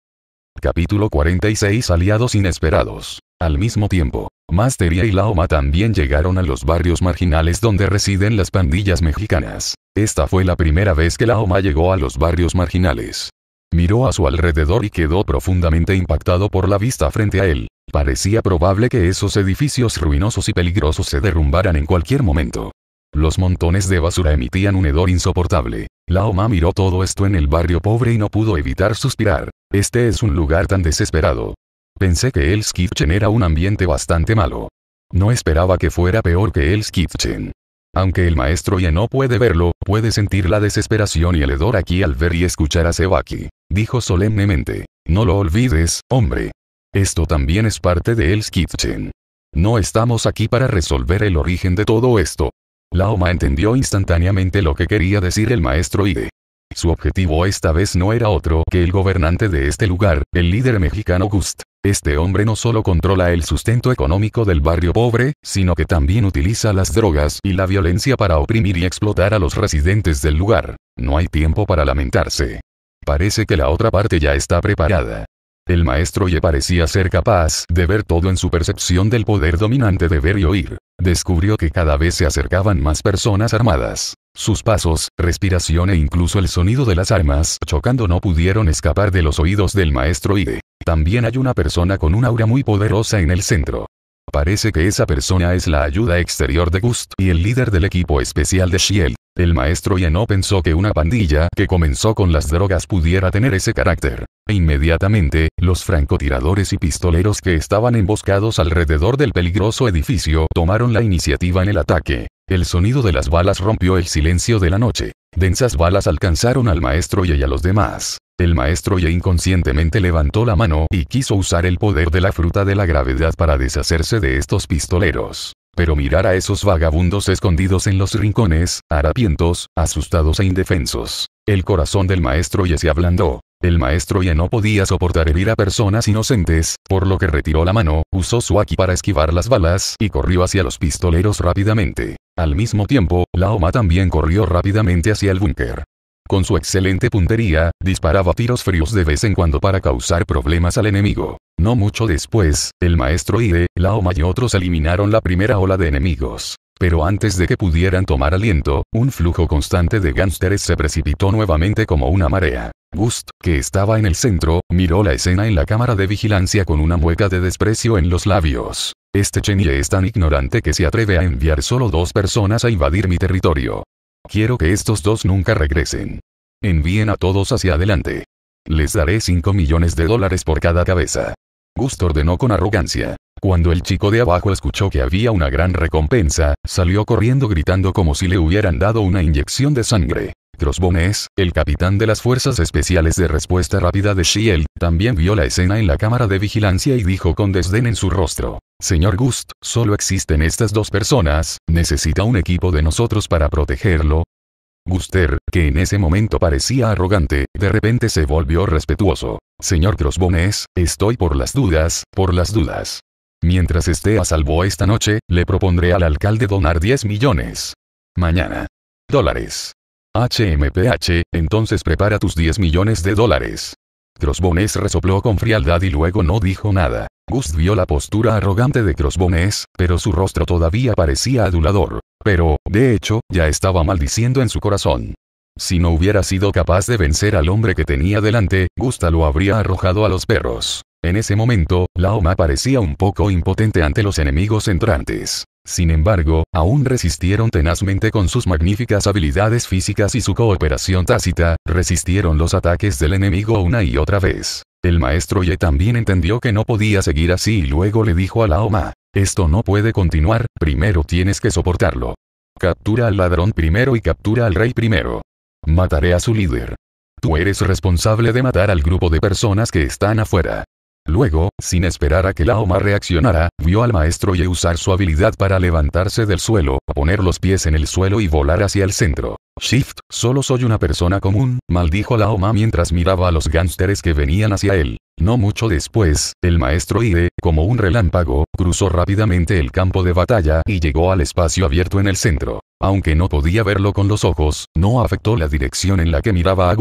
Capítulo 46 Aliados inesperados. Al mismo tiempo, Masteria y Laoma también llegaron a los barrios marginales donde residen las pandillas mexicanas. Esta fue la primera vez que Laoma llegó a los barrios marginales. Miró a su alrededor y quedó profundamente impactado por la vista frente a él. Parecía probable que esos edificios ruinosos y peligrosos se derrumbaran en cualquier momento. Los montones de basura emitían un hedor insoportable. Laoma miró todo esto en el barrio pobre y no pudo evitar suspirar. Este es un lugar tan desesperado. Pensé que el Skidchen era un ambiente bastante malo. No esperaba que fuera peor que el aunque el maestro ya no puede verlo, puede sentir la desesperación y el hedor aquí al ver y escuchar a Sebaki. Dijo solemnemente. No lo olvides, hombre. Esto también es parte de el Kitchen. No estamos aquí para resolver el origen de todo esto. Laoma entendió instantáneamente lo que quería decir el maestro Ide. Su objetivo esta vez no era otro que el gobernante de este lugar, el líder mexicano Gust. Este hombre no solo controla el sustento económico del barrio pobre, sino que también utiliza las drogas y la violencia para oprimir y explotar a los residentes del lugar. No hay tiempo para lamentarse. Parece que la otra parte ya está preparada. El maestro Ye parecía ser capaz de ver todo en su percepción del poder dominante de ver y oír. Descubrió que cada vez se acercaban más personas armadas. Sus pasos, respiración e incluso el sonido de las armas chocando no pudieron escapar de los oídos del maestro Ye. También hay una persona con un aura muy poderosa en el centro. Parece que esa persona es la ayuda exterior de Gust y el líder del equipo especial de Shield. El maestro ya no pensó que una pandilla que comenzó con las drogas pudiera tener ese carácter. E inmediatamente, los francotiradores y pistoleros que estaban emboscados alrededor del peligroso edificio tomaron la iniciativa en el ataque. El sonido de las balas rompió el silencio de la noche. Densas balas alcanzaron al maestro y a los demás. El maestro ya inconscientemente levantó la mano y quiso usar el poder de la fruta de la gravedad para deshacerse de estos pistoleros. Pero mirar a esos vagabundos escondidos en los rincones, harapientos, asustados e indefensos. El corazón del maestro ya se ablandó. El maestro ya no podía soportar herir a personas inocentes, por lo que retiró la mano, usó su aquí para esquivar las balas y corrió hacia los pistoleros rápidamente. Al mismo tiempo, la OMA también corrió rápidamente hacia el búnker. Con su excelente puntería, disparaba tiros fríos de vez en cuando para causar problemas al enemigo. No mucho después, el maestro Ide, Laoma y otros eliminaron la primera ola de enemigos. Pero antes de que pudieran tomar aliento, un flujo constante de gánsteres se precipitó nuevamente como una marea. Gust, que estaba en el centro, miró la escena en la cámara de vigilancia con una mueca de desprecio en los labios. Este Chenye es tan ignorante que se atreve a enviar solo dos personas a invadir mi territorio. Quiero que estos dos nunca regresen. Envíen a todos hacia adelante. Les daré 5 millones de dólares por cada cabeza. Gusto ordenó con arrogancia. Cuando el chico de abajo escuchó que había una gran recompensa, salió corriendo gritando como si le hubieran dado una inyección de sangre. Crossbones, el capitán de las Fuerzas Especiales de Respuesta Rápida de Shield, también vio la escena en la cámara de vigilancia y dijo con desdén en su rostro. Señor Gust, solo existen estas dos personas, necesita un equipo de nosotros para protegerlo. Guster, que en ese momento parecía arrogante, de repente se volvió respetuoso. Señor Crossbones, estoy por las dudas, por las dudas. Mientras esté a salvo esta noche, le propondré al alcalde donar 10 millones. Mañana. Dólares. HMPH, entonces prepara tus 10 millones de dólares. Crossbones resopló con frialdad y luego no dijo nada. Gust vio la postura arrogante de Crossbones, pero su rostro todavía parecía adulador. Pero, de hecho, ya estaba maldiciendo en su corazón. Si no hubiera sido capaz de vencer al hombre que tenía delante, Gusta lo habría arrojado a los perros. En ese momento, la OMA parecía un poco impotente ante los enemigos entrantes. Sin embargo, aún resistieron tenazmente con sus magníficas habilidades físicas y su cooperación tácita, resistieron los ataques del enemigo una y otra vez. El maestro Ye también entendió que no podía seguir así y luego le dijo a la Oma. esto no puede continuar, primero tienes que soportarlo. Captura al ladrón primero y captura al rey primero. Mataré a su líder. Tú eres responsable de matar al grupo de personas que están afuera. Luego, sin esperar a que Laoma reaccionara, vio al maestro y usar su habilidad para levantarse del suelo, poner los pies en el suelo y volar hacia el centro. Shift, solo soy una persona común, maldijo Laoma mientras miraba a los gánsteres que venían hacia él. No mucho después, el maestro Ide, como un relámpago, cruzó rápidamente el campo de batalla y llegó al espacio abierto en el centro. Aunque no podía verlo con los ojos, no afectó la dirección en la que miraba a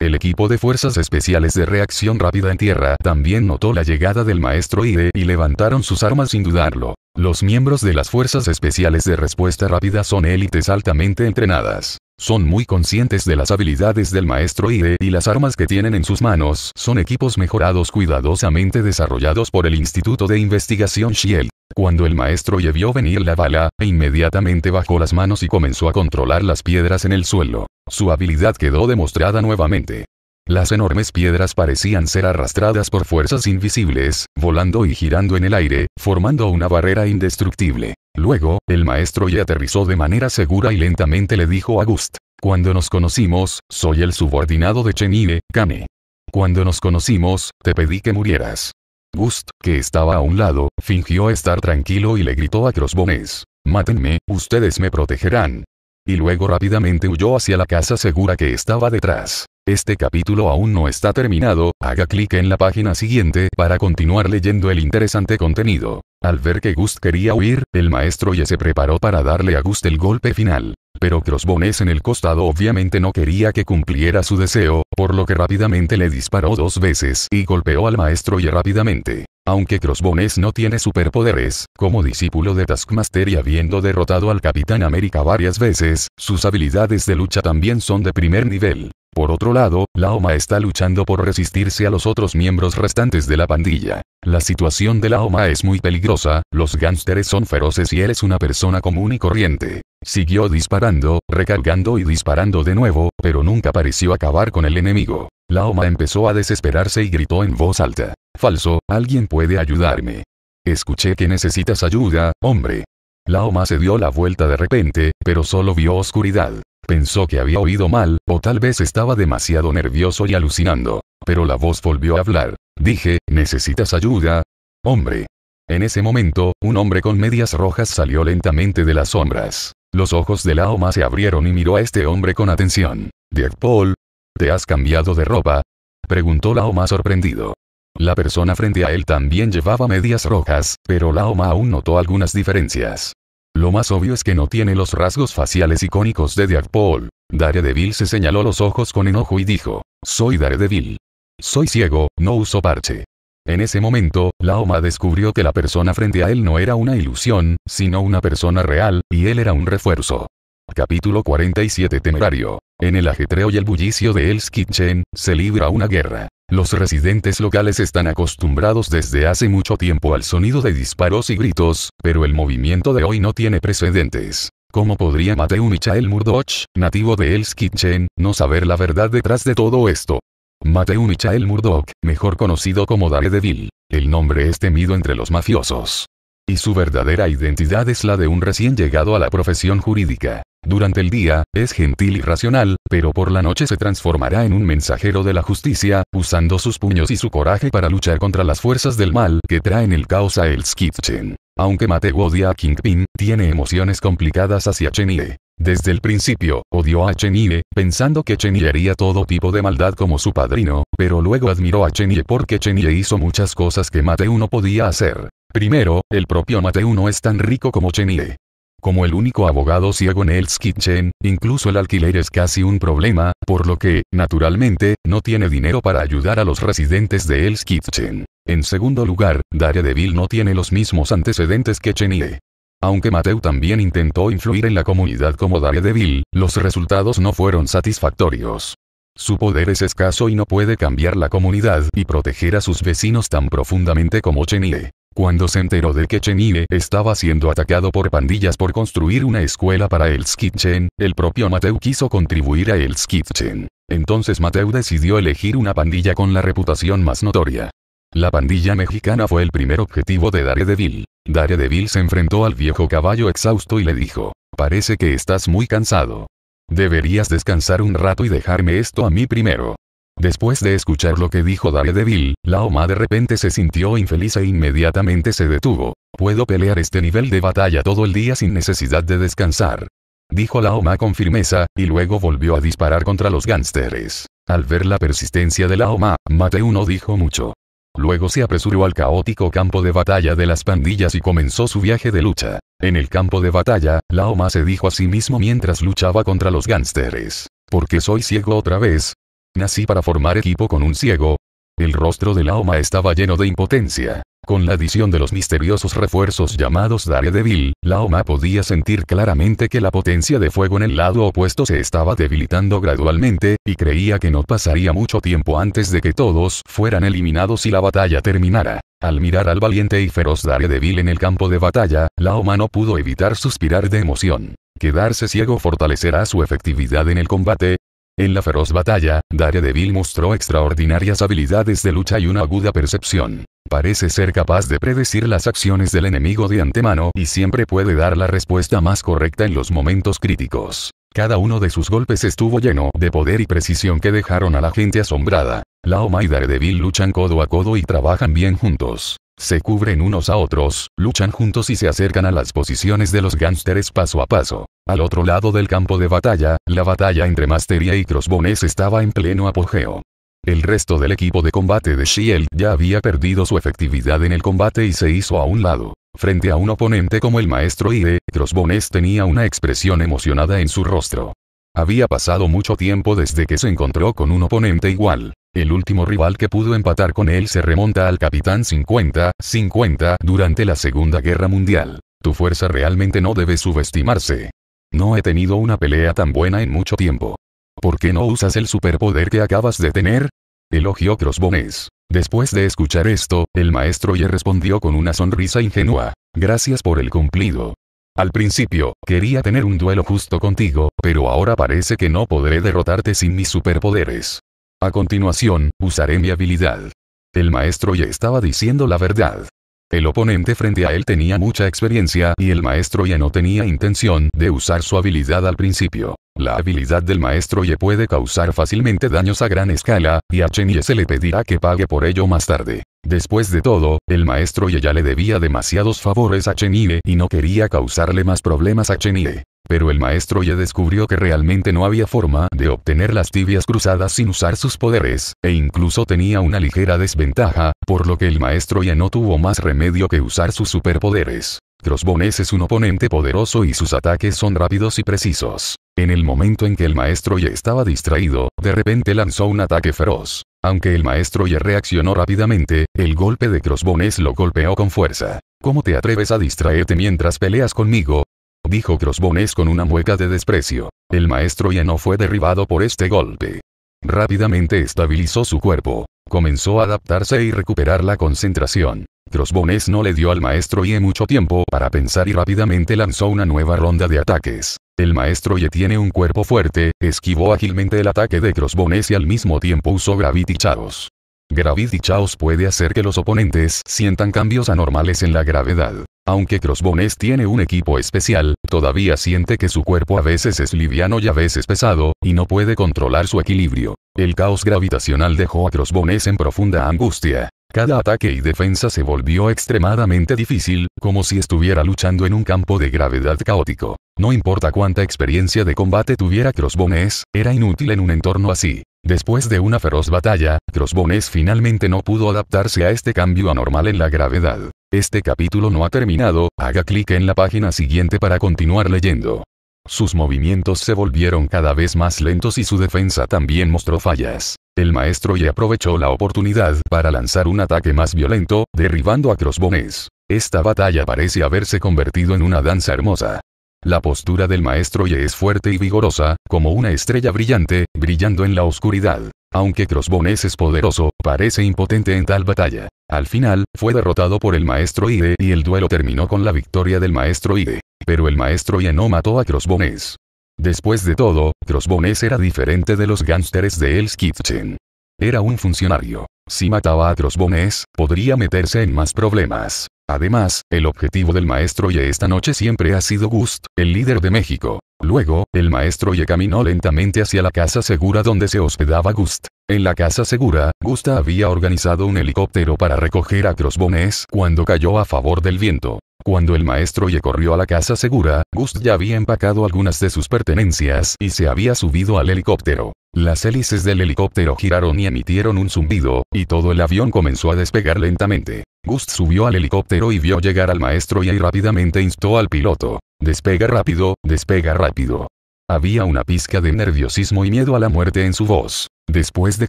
el equipo de fuerzas especiales de reacción rápida en tierra también notó la llegada del maestro IDE y levantaron sus armas sin dudarlo. Los miembros de las fuerzas especiales de respuesta rápida son élites altamente entrenadas. Son muy conscientes de las habilidades del maestro IDE y las armas que tienen en sus manos son equipos mejorados cuidadosamente desarrollados por el Instituto de Investigación Shield. Cuando el maestro ya vio venir la bala, inmediatamente bajó las manos y comenzó a controlar las piedras en el suelo. Su habilidad quedó demostrada nuevamente. Las enormes piedras parecían ser arrastradas por fuerzas invisibles, volando y girando en el aire, formando una barrera indestructible. Luego, el maestro ya aterrizó de manera segura y lentamente le dijo a Gust. Cuando nos conocimos, soy el subordinado de Chenine, Kane. Cuando nos conocimos, te pedí que murieras. Gust, que estaba a un lado, fingió estar tranquilo y le gritó a Crossbones. Mátenme, ustedes me protegerán. Y luego rápidamente huyó hacia la casa segura que estaba detrás. Este capítulo aún no está terminado, haga clic en la página siguiente para continuar leyendo el interesante contenido. Al ver que Gust quería huir, el maestro ya se preparó para darle a Gust el golpe final pero Crossbones en el costado obviamente no quería que cumpliera su deseo, por lo que rápidamente le disparó dos veces y golpeó al maestro y rápidamente. Aunque Crossbones no tiene superpoderes, como discípulo de Taskmaster y habiendo derrotado al Capitán América varias veces, sus habilidades de lucha también son de primer nivel. Por otro lado, Laoma está luchando por resistirse a los otros miembros restantes de la pandilla. La situación de Laoma es muy peligrosa, los gánsteres son feroces y él es una persona común y corriente. Siguió disparando, recargando y disparando de nuevo, pero nunca pareció acabar con el enemigo. Laoma empezó a desesperarse y gritó en voz alta. Falso, alguien puede ayudarme. Escuché que necesitas ayuda, hombre. Laoma se dio la vuelta de repente, pero solo vio oscuridad. Pensó que había oído mal, o tal vez estaba demasiado nervioso y alucinando. Pero la voz volvió a hablar. Dije, ¿necesitas ayuda? Hombre. En ese momento, un hombre con medias rojas salió lentamente de las sombras. Los ojos de Laoma se abrieron y miró a este hombre con atención. Paul, ¿te has cambiado de ropa? Preguntó Laoma sorprendido. La persona frente a él también llevaba medias rojas, pero Laoma aún notó algunas diferencias. Lo más obvio es que no tiene los rasgos faciales icónicos de Paul. Daredevil se señaló los ojos con enojo y dijo, soy Daredevil. Soy ciego, no uso parche. En ese momento, Laoma descubrió que la persona frente a él no era una ilusión, sino una persona real, y él era un refuerzo. Capítulo 47 Temerario. En el ajetreo y el bullicio de Elskitchen, se libra una guerra. Los residentes locales están acostumbrados desde hace mucho tiempo al sonido de disparos y gritos, pero el movimiento de hoy no tiene precedentes. ¿Cómo podría Mateo Michael Murdoch, nativo de Elskitchen, no saber la verdad detrás de todo esto? Mateo Michael Murdoch, mejor conocido como Daredevil. El nombre es temido entre los mafiosos. Y su verdadera identidad es la de un recién llegado a la profesión jurídica. Durante el día, es gentil y racional, pero por la noche se transformará en un mensajero de la justicia, usando sus puños y su coraje para luchar contra las fuerzas del mal que traen el caos a el Kitchen. Aunque Mateo odia a Kingpin, tiene emociones complicadas hacia Chenille, Desde el principio, odió a Chenille, pensando que Chenille haría todo tipo de maldad como su padrino, pero luego admiró a Chenille porque Chenille hizo muchas cosas que Mateo no podía hacer. Primero, el propio Mateo no es tan rico como Chenille. Como el único abogado ciego en el Kitchen, incluso el alquiler es casi un problema, por lo que, naturalmente, no tiene dinero para ayudar a los residentes de el Kitchen. En segundo lugar, Daredevil no tiene los mismos antecedentes que Chenille. Aunque Mateu también intentó influir en la comunidad como Daredevil, los resultados no fueron satisfactorios. Su poder es escaso y no puede cambiar la comunidad y proteger a sus vecinos tan profundamente como Chenille. Cuando se enteró de que Chenine estaba siendo atacado por pandillas por construir una escuela para el Skitchen, el propio Mateu quiso contribuir a el Skitchen. Entonces Mateu decidió elegir una pandilla con la reputación más notoria. La pandilla mexicana fue el primer objetivo de Daredevil. Daredevil se enfrentó al viejo caballo exhausto y le dijo, parece que estás muy cansado. Deberías descansar un rato y dejarme esto a mí primero. Después de escuchar lo que dijo Daredevil, Laoma de repente se sintió infeliz e inmediatamente se detuvo. Puedo pelear este nivel de batalla todo el día sin necesidad de descansar. Dijo Laoma con firmeza, y luego volvió a disparar contra los gánsteres. Al ver la persistencia de Laoma, Mateo no dijo mucho. Luego se apresuró al caótico campo de batalla de las pandillas y comenzó su viaje de lucha. En el campo de batalla, Laoma se dijo a sí mismo mientras luchaba contra los gánsteres. Porque soy ciego otra vez, Nací para formar equipo con un ciego. El rostro de Laoma estaba lleno de impotencia. Con la adición de los misteriosos refuerzos llamados Daredevil, Laoma podía sentir claramente que la potencia de fuego en el lado opuesto se estaba debilitando gradualmente, y creía que no pasaría mucho tiempo antes de que todos fueran eliminados y la batalla terminara. Al mirar al valiente y feroz Daredevil en el campo de batalla, Laoma no pudo evitar suspirar de emoción. Quedarse ciego fortalecerá su efectividad en el combate, en la feroz batalla, Daredevil mostró extraordinarias habilidades de lucha y una aguda percepción. Parece ser capaz de predecir las acciones del enemigo de antemano y siempre puede dar la respuesta más correcta en los momentos críticos. Cada uno de sus golpes estuvo lleno de poder y precisión que dejaron a la gente asombrada. Laoma y Daredevil luchan codo a codo y trabajan bien juntos. Se cubren unos a otros, luchan juntos y se acercan a las posiciones de los gánsteres paso a paso. Al otro lado del campo de batalla, la batalla entre Masteria y Crossbones estaba en pleno apogeo. El resto del equipo de combate de Shield ya había perdido su efectividad en el combate y se hizo a un lado. Frente a un oponente como el maestro Ide, Crossbones tenía una expresión emocionada en su rostro. Había pasado mucho tiempo desde que se encontró con un oponente igual. El último rival que pudo empatar con él se remonta al Capitán 50-50 durante la Segunda Guerra Mundial. Tu fuerza realmente no debe subestimarse. No he tenido una pelea tan buena en mucho tiempo. ¿Por qué no usas el superpoder que acabas de tener? Elogió Crossbones. Después de escuchar esto, el maestro Ye respondió con una sonrisa ingenua. Gracias por el cumplido. Al principio, quería tener un duelo justo contigo, pero ahora parece que no podré derrotarte sin mis superpoderes. A continuación, usaré mi habilidad. El maestro ya estaba diciendo la verdad. El oponente frente a él tenía mucha experiencia y el maestro ya no tenía intención de usar su habilidad al principio. La habilidad del maestro Ye puede causar fácilmente daños a gran escala, y a Chen Ye se le pedirá que pague por ello más tarde. Después de todo, el maestro ya le debía demasiados favores a Chenille y no quería causarle más problemas a Chenille. Pero el maestro Ye descubrió que realmente no había forma de obtener las tibias cruzadas sin usar sus poderes, e incluso tenía una ligera desventaja, por lo que el maestro Ya no tuvo más remedio que usar sus superpoderes. Crossbones es un oponente poderoso y sus ataques son rápidos y precisos. En el momento en que el maestro Ya estaba distraído, de repente lanzó un ataque feroz. Aunque el maestro ya reaccionó rápidamente, el golpe de Crossbones lo golpeó con fuerza. ¿Cómo te atreves a distraerte mientras peleas conmigo? Dijo Crossbones con una mueca de desprecio. El maestro ya no fue derribado por este golpe. Rápidamente estabilizó su cuerpo. Comenzó a adaptarse y recuperar la concentración. Crossbones no le dio al maestro Ye mucho tiempo para pensar y rápidamente lanzó una nueva ronda de ataques. El maestro Ye tiene un cuerpo fuerte, esquivó ágilmente el ataque de Crossbones y al mismo tiempo usó Gravity Chaos. Gravity Chaos puede hacer que los oponentes sientan cambios anormales en la gravedad. Aunque Crossbones tiene un equipo especial, todavía siente que su cuerpo a veces es liviano y a veces pesado, y no puede controlar su equilibrio. El caos gravitacional dejó a Crossbones en profunda angustia. Cada ataque y defensa se volvió extremadamente difícil, como si estuviera luchando en un campo de gravedad caótico. No importa cuánta experiencia de combate tuviera Crossbones, era inútil en un entorno así. Después de una feroz batalla, Crossbones finalmente no pudo adaptarse a este cambio anormal en la gravedad. Este capítulo no ha terminado, haga clic en la página siguiente para continuar leyendo. Sus movimientos se volvieron cada vez más lentos y su defensa también mostró fallas. El maestro Ye aprovechó la oportunidad para lanzar un ataque más violento, derribando a Crossbones. Esta batalla parece haberse convertido en una danza hermosa. La postura del maestro Ye es fuerte y vigorosa, como una estrella brillante, brillando en la oscuridad. Aunque Crossbones es poderoso, parece impotente en tal batalla. Al final, fue derrotado por el maestro Ide y el duelo terminó con la victoria del maestro Ide. Pero el maestro Ide no mató a Crossbones. Después de todo, Crossbones era diferente de los gánsteres de Hell's Kitchen. Era un funcionario. Si mataba a Crossbones, podría meterse en más problemas. Además, el objetivo del maestro y esta noche siempre ha sido Gust, el líder de México. Luego, el maestro Ye caminó lentamente hacia la casa segura donde se hospedaba Gust. En la casa segura, Gusta había organizado un helicóptero para recoger a Crossbones cuando cayó a favor del viento. Cuando el maestro Ye corrió a la casa segura, Gust ya había empacado algunas de sus pertenencias y se había subido al helicóptero. Las hélices del helicóptero giraron y emitieron un zumbido, y todo el avión comenzó a despegar lentamente. Gust subió al helicóptero y vio llegar al maestro Ye y rápidamente instó al piloto. Despega rápido, despega rápido. Había una pizca de nerviosismo y miedo a la muerte en su voz. Después de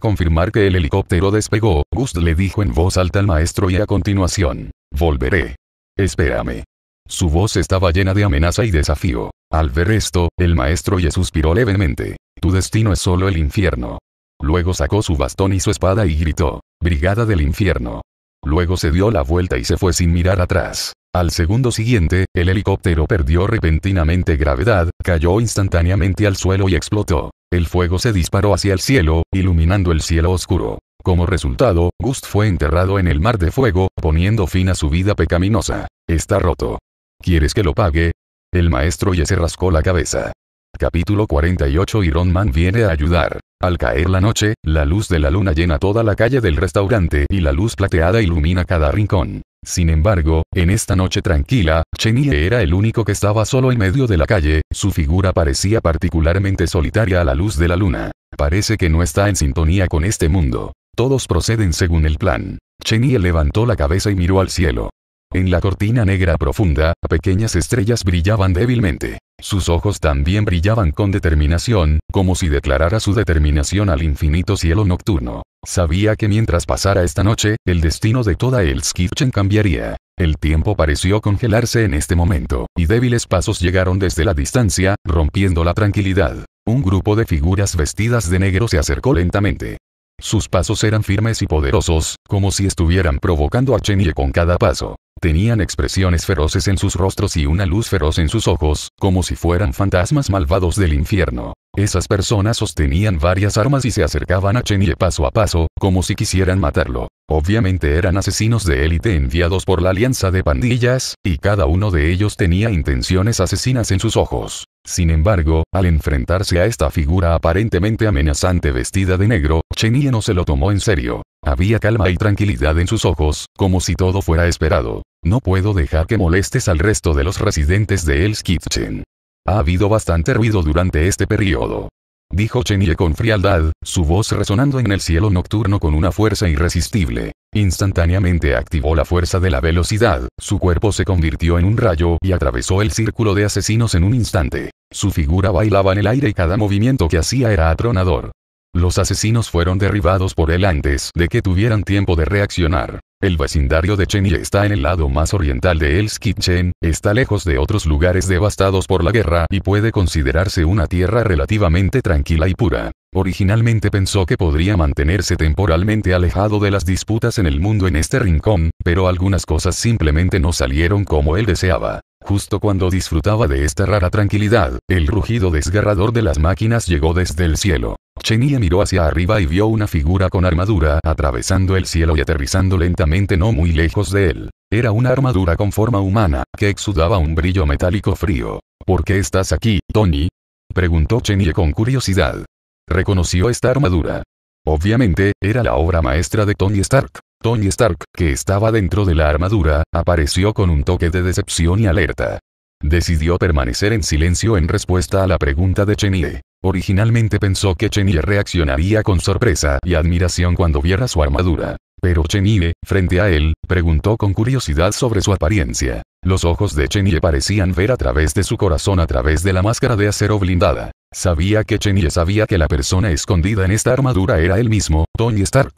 confirmar que el helicóptero despegó, Gust le dijo en voz alta al maestro y a continuación, volveré. Espérame. Su voz estaba llena de amenaza y desafío. Al ver esto, el maestro ya suspiró levemente. Tu destino es solo el infierno. Luego sacó su bastón y su espada y gritó, Brigada del infierno. Luego se dio la vuelta y se fue sin mirar atrás. Al segundo siguiente, el helicóptero perdió repentinamente gravedad, cayó instantáneamente al suelo y explotó. El fuego se disparó hacia el cielo, iluminando el cielo oscuro. Como resultado, Gust fue enterrado en el mar de fuego, poniendo fin a su vida pecaminosa. Está roto. ¿Quieres que lo pague? El maestro ya se rascó la cabeza. Capítulo 48 Iron Man viene a ayudar. Al caer la noche, la luz de la luna llena toda la calle del restaurante y la luz plateada ilumina cada rincón. Sin embargo, en esta noche tranquila, Chenille era el único que estaba solo en medio de la calle, su figura parecía particularmente solitaria a la luz de la luna. Parece que no está en sintonía con este mundo. Todos proceden según el plan. Chenille levantó la cabeza y miró al cielo. En la cortina negra profunda, pequeñas estrellas brillaban débilmente. Sus ojos también brillaban con determinación, como si declarara su determinación al infinito cielo nocturno. Sabía que mientras pasara esta noche, el destino de toda el cambiaría. El tiempo pareció congelarse en este momento, y débiles pasos llegaron desde la distancia, rompiendo la tranquilidad. Un grupo de figuras vestidas de negro se acercó lentamente. Sus pasos eran firmes y poderosos, como si estuvieran provocando a Chenye con cada paso. Tenían expresiones feroces en sus rostros y una luz feroz en sus ojos, como si fueran fantasmas malvados del infierno. Esas personas sostenían varias armas y se acercaban a Chenye paso a paso, como si quisieran matarlo. Obviamente eran asesinos de élite enviados por la alianza de pandillas, y cada uno de ellos tenía intenciones asesinas en sus ojos. Sin embargo, al enfrentarse a esta figura aparentemente amenazante vestida de negro, Chenie no se lo tomó en serio. Había calma y tranquilidad en sus ojos, como si todo fuera esperado. No puedo dejar que molestes al resto de los residentes de Hell's Kitchen. Ha habido bastante ruido durante este periodo dijo Chenye con frialdad, su voz resonando en el cielo nocturno con una fuerza irresistible. Instantáneamente activó la fuerza de la velocidad, su cuerpo se convirtió en un rayo y atravesó el círculo de asesinos en un instante. Su figura bailaba en el aire y cada movimiento que hacía era atronador. Los asesinos fueron derribados por él antes de que tuvieran tiempo de reaccionar. El vecindario de Yi está en el lado más oriental de Elskitchen. está lejos de otros lugares devastados por la guerra y puede considerarse una tierra relativamente tranquila y pura. Originalmente pensó que podría mantenerse temporalmente alejado de las disputas en el mundo en este rincón, pero algunas cosas simplemente no salieron como él deseaba. Justo cuando disfrutaba de esta rara tranquilidad, el rugido desgarrador de las máquinas llegó desde el cielo. Chenille miró hacia arriba y vio una figura con armadura atravesando el cielo y aterrizando lentamente no muy lejos de él. Era una armadura con forma humana, que exudaba un brillo metálico frío. ¿Por qué estás aquí, Tony? preguntó Chenille con curiosidad. Reconoció esta armadura. Obviamente, era la obra maestra de Tony Stark. Tony Stark, que estaba dentro de la armadura, apareció con un toque de decepción y alerta. Decidió permanecer en silencio en respuesta a la pregunta de Chenille. Originalmente pensó que Chenille reaccionaría con sorpresa y admiración cuando viera su armadura. Pero Chenille, frente a él, preguntó con curiosidad sobre su apariencia. Los ojos de Chenille parecían ver a través de su corazón a través de la máscara de acero blindada. Sabía que Chenille sabía que la persona escondida en esta armadura era él mismo, Tony Stark.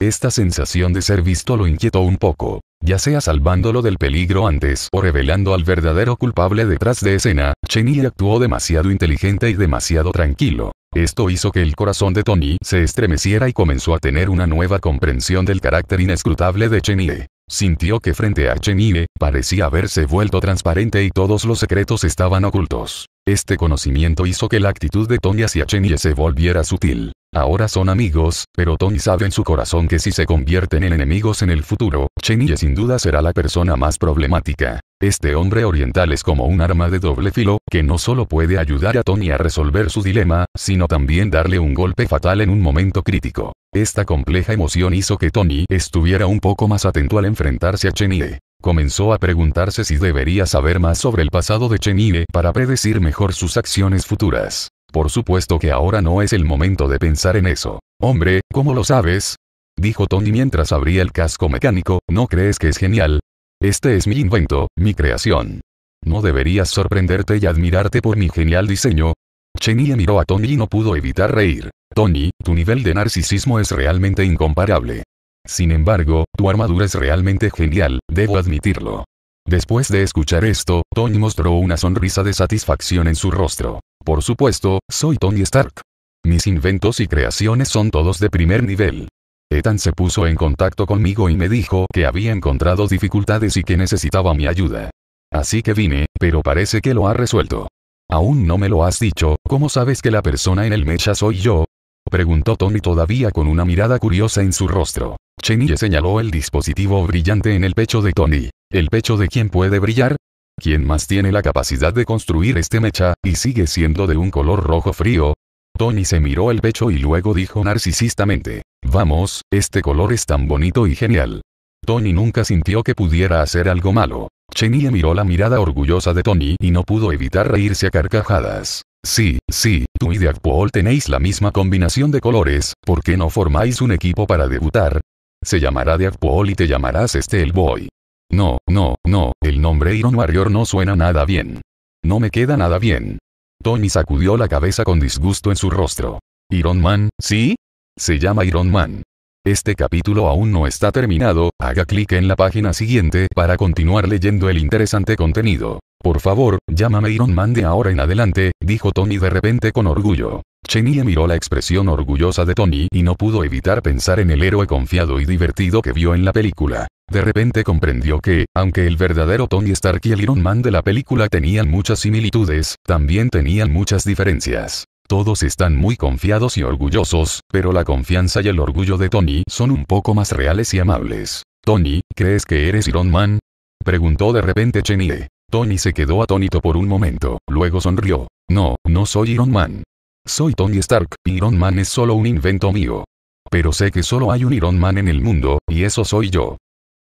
Esta sensación de ser visto lo inquietó un poco, ya sea salvándolo del peligro antes o revelando al verdadero culpable detrás de escena, Chenille actuó demasiado inteligente y demasiado tranquilo. Esto hizo que el corazón de Tony se estremeciera y comenzó a tener una nueva comprensión del carácter inescrutable de Chenille. Sintió que frente a Chenille, parecía haberse vuelto transparente y todos los secretos estaban ocultos. Este conocimiento hizo que la actitud de Tony hacia Chenille se volviera sutil. Ahora son amigos, pero Tony sabe en su corazón que si se convierten en enemigos en el futuro, Chenille sin duda será la persona más problemática. Este hombre oriental es como un arma de doble filo, que no solo puede ayudar a Tony a resolver su dilema, sino también darle un golpe fatal en un momento crítico. Esta compleja emoción hizo que Tony estuviera un poco más atento al enfrentarse a Chenille. Comenzó a preguntarse si debería saber más sobre el pasado de Chenille para predecir mejor sus acciones futuras. Por supuesto que ahora no es el momento de pensar en eso. Hombre, ¿cómo lo sabes? Dijo Tony mientras abría el casco mecánico, ¿no crees que es genial? Este es mi invento, mi creación. ¿No deberías sorprenderte y admirarte por mi genial diseño? Chenie miró a Tony y no pudo evitar reír. Tony, tu nivel de narcisismo es realmente incomparable. Sin embargo, tu armadura es realmente genial, debo admitirlo. Después de escuchar esto, Tony mostró una sonrisa de satisfacción en su rostro. Por supuesto, soy Tony Stark. Mis inventos y creaciones son todos de primer nivel. Ethan se puso en contacto conmigo y me dijo que había encontrado dificultades y que necesitaba mi ayuda. Así que vine, pero parece que lo ha resuelto. Aún no me lo has dicho, ¿cómo sabes que la persona en el mecha soy yo? Preguntó Tony todavía con una mirada curiosa en su rostro. Chenille señaló el dispositivo brillante en el pecho de Tony. ¿El pecho de quién puede brillar? ¿Quién más tiene la capacidad de construir este mecha, y sigue siendo de un color rojo frío. Tony se miró el pecho y luego dijo narcisistamente, vamos, este color es tan bonito y genial. Tony nunca sintió que pudiera hacer algo malo. Chenille miró la mirada orgullosa de Tony y no pudo evitar reírse a carcajadas. Sí, sí, tú y Deadpool tenéis la misma combinación de colores, ¿por qué no formáis un equipo para debutar? Se llamará Deadpool y te llamarás este el Boy. No, no, no, el nombre Iron Warrior no suena nada bien. No me queda nada bien. Tony sacudió la cabeza con disgusto en su rostro. Iron Man, ¿sí? Se llama Iron Man. Este capítulo aún no está terminado, haga clic en la página siguiente para continuar leyendo el interesante contenido. Por favor, llámame Iron Man de ahora en adelante, dijo Tony de repente con orgullo. Chenille miró la expresión orgullosa de Tony y no pudo evitar pensar en el héroe confiado y divertido que vio en la película. De repente comprendió que, aunque el verdadero Tony Stark y el Iron Man de la película tenían muchas similitudes, también tenían muchas diferencias. Todos están muy confiados y orgullosos, pero la confianza y el orgullo de Tony son un poco más reales y amables. Tony, ¿crees que eres Iron Man? Preguntó de repente Chenille. Tony se quedó atónito por un momento, luego sonrió. No, no soy Iron Man. Soy Tony Stark, Iron Man es solo un invento mío. Pero sé que solo hay un Iron Man en el mundo, y eso soy yo.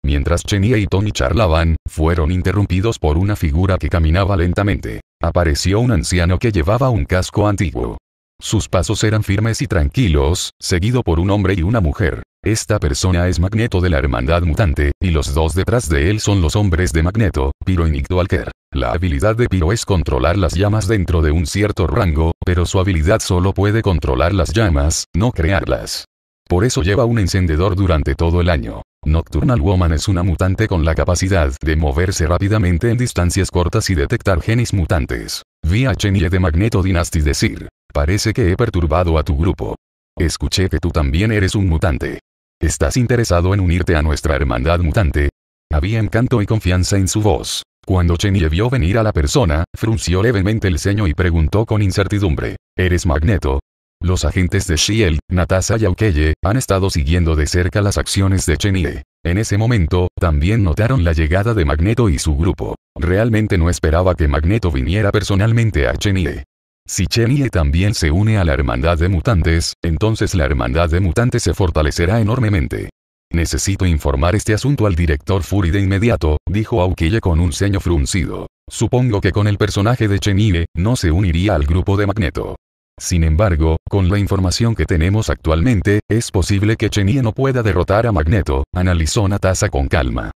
Mientras Chenia y Tony charlaban, fueron interrumpidos por una figura que caminaba lentamente. Apareció un anciano que llevaba un casco antiguo. Sus pasos eran firmes y tranquilos, seguido por un hombre y una mujer. Esta persona es Magneto de la Hermandad Mutante, y los dos detrás de él son los hombres de Magneto, Piro y Nicto Alker. La habilidad de Piro es controlar las llamas dentro de un cierto rango, pero su habilidad solo puede controlar las llamas, no crearlas. Por eso lleva un encendedor durante todo el año. Nocturnal Woman es una mutante con la capacidad de moverse rápidamente en distancias cortas y detectar genes mutantes. Vi a Chenye de Magneto Dynasty decir, parece que he perturbado a tu grupo. Escuché que tú también eres un mutante. ¿Estás interesado en unirte a nuestra hermandad mutante? Había encanto y confianza en su voz. Cuando Chenille vio venir a la persona, frunció levemente el ceño y preguntó con incertidumbre, ¿eres Magneto? Los agentes de Shield, Natasha y Aukeye, han estado siguiendo de cerca las acciones de Chenille. En ese momento, también notaron la llegada de Magneto y su grupo. Realmente no esperaba que Magneto viniera personalmente a Chenie. Si Chenye también se une a la Hermandad de Mutantes, entonces la Hermandad de Mutantes se fortalecerá enormemente. Necesito informar este asunto al director Fury de inmediato, dijo Aukille con un ceño fruncido. Supongo que con el personaje de Chenye, no se uniría al grupo de Magneto. Sin embargo, con la información que tenemos actualmente, es posible que Chenye no pueda derrotar a Magneto, analizó Natasa con calma.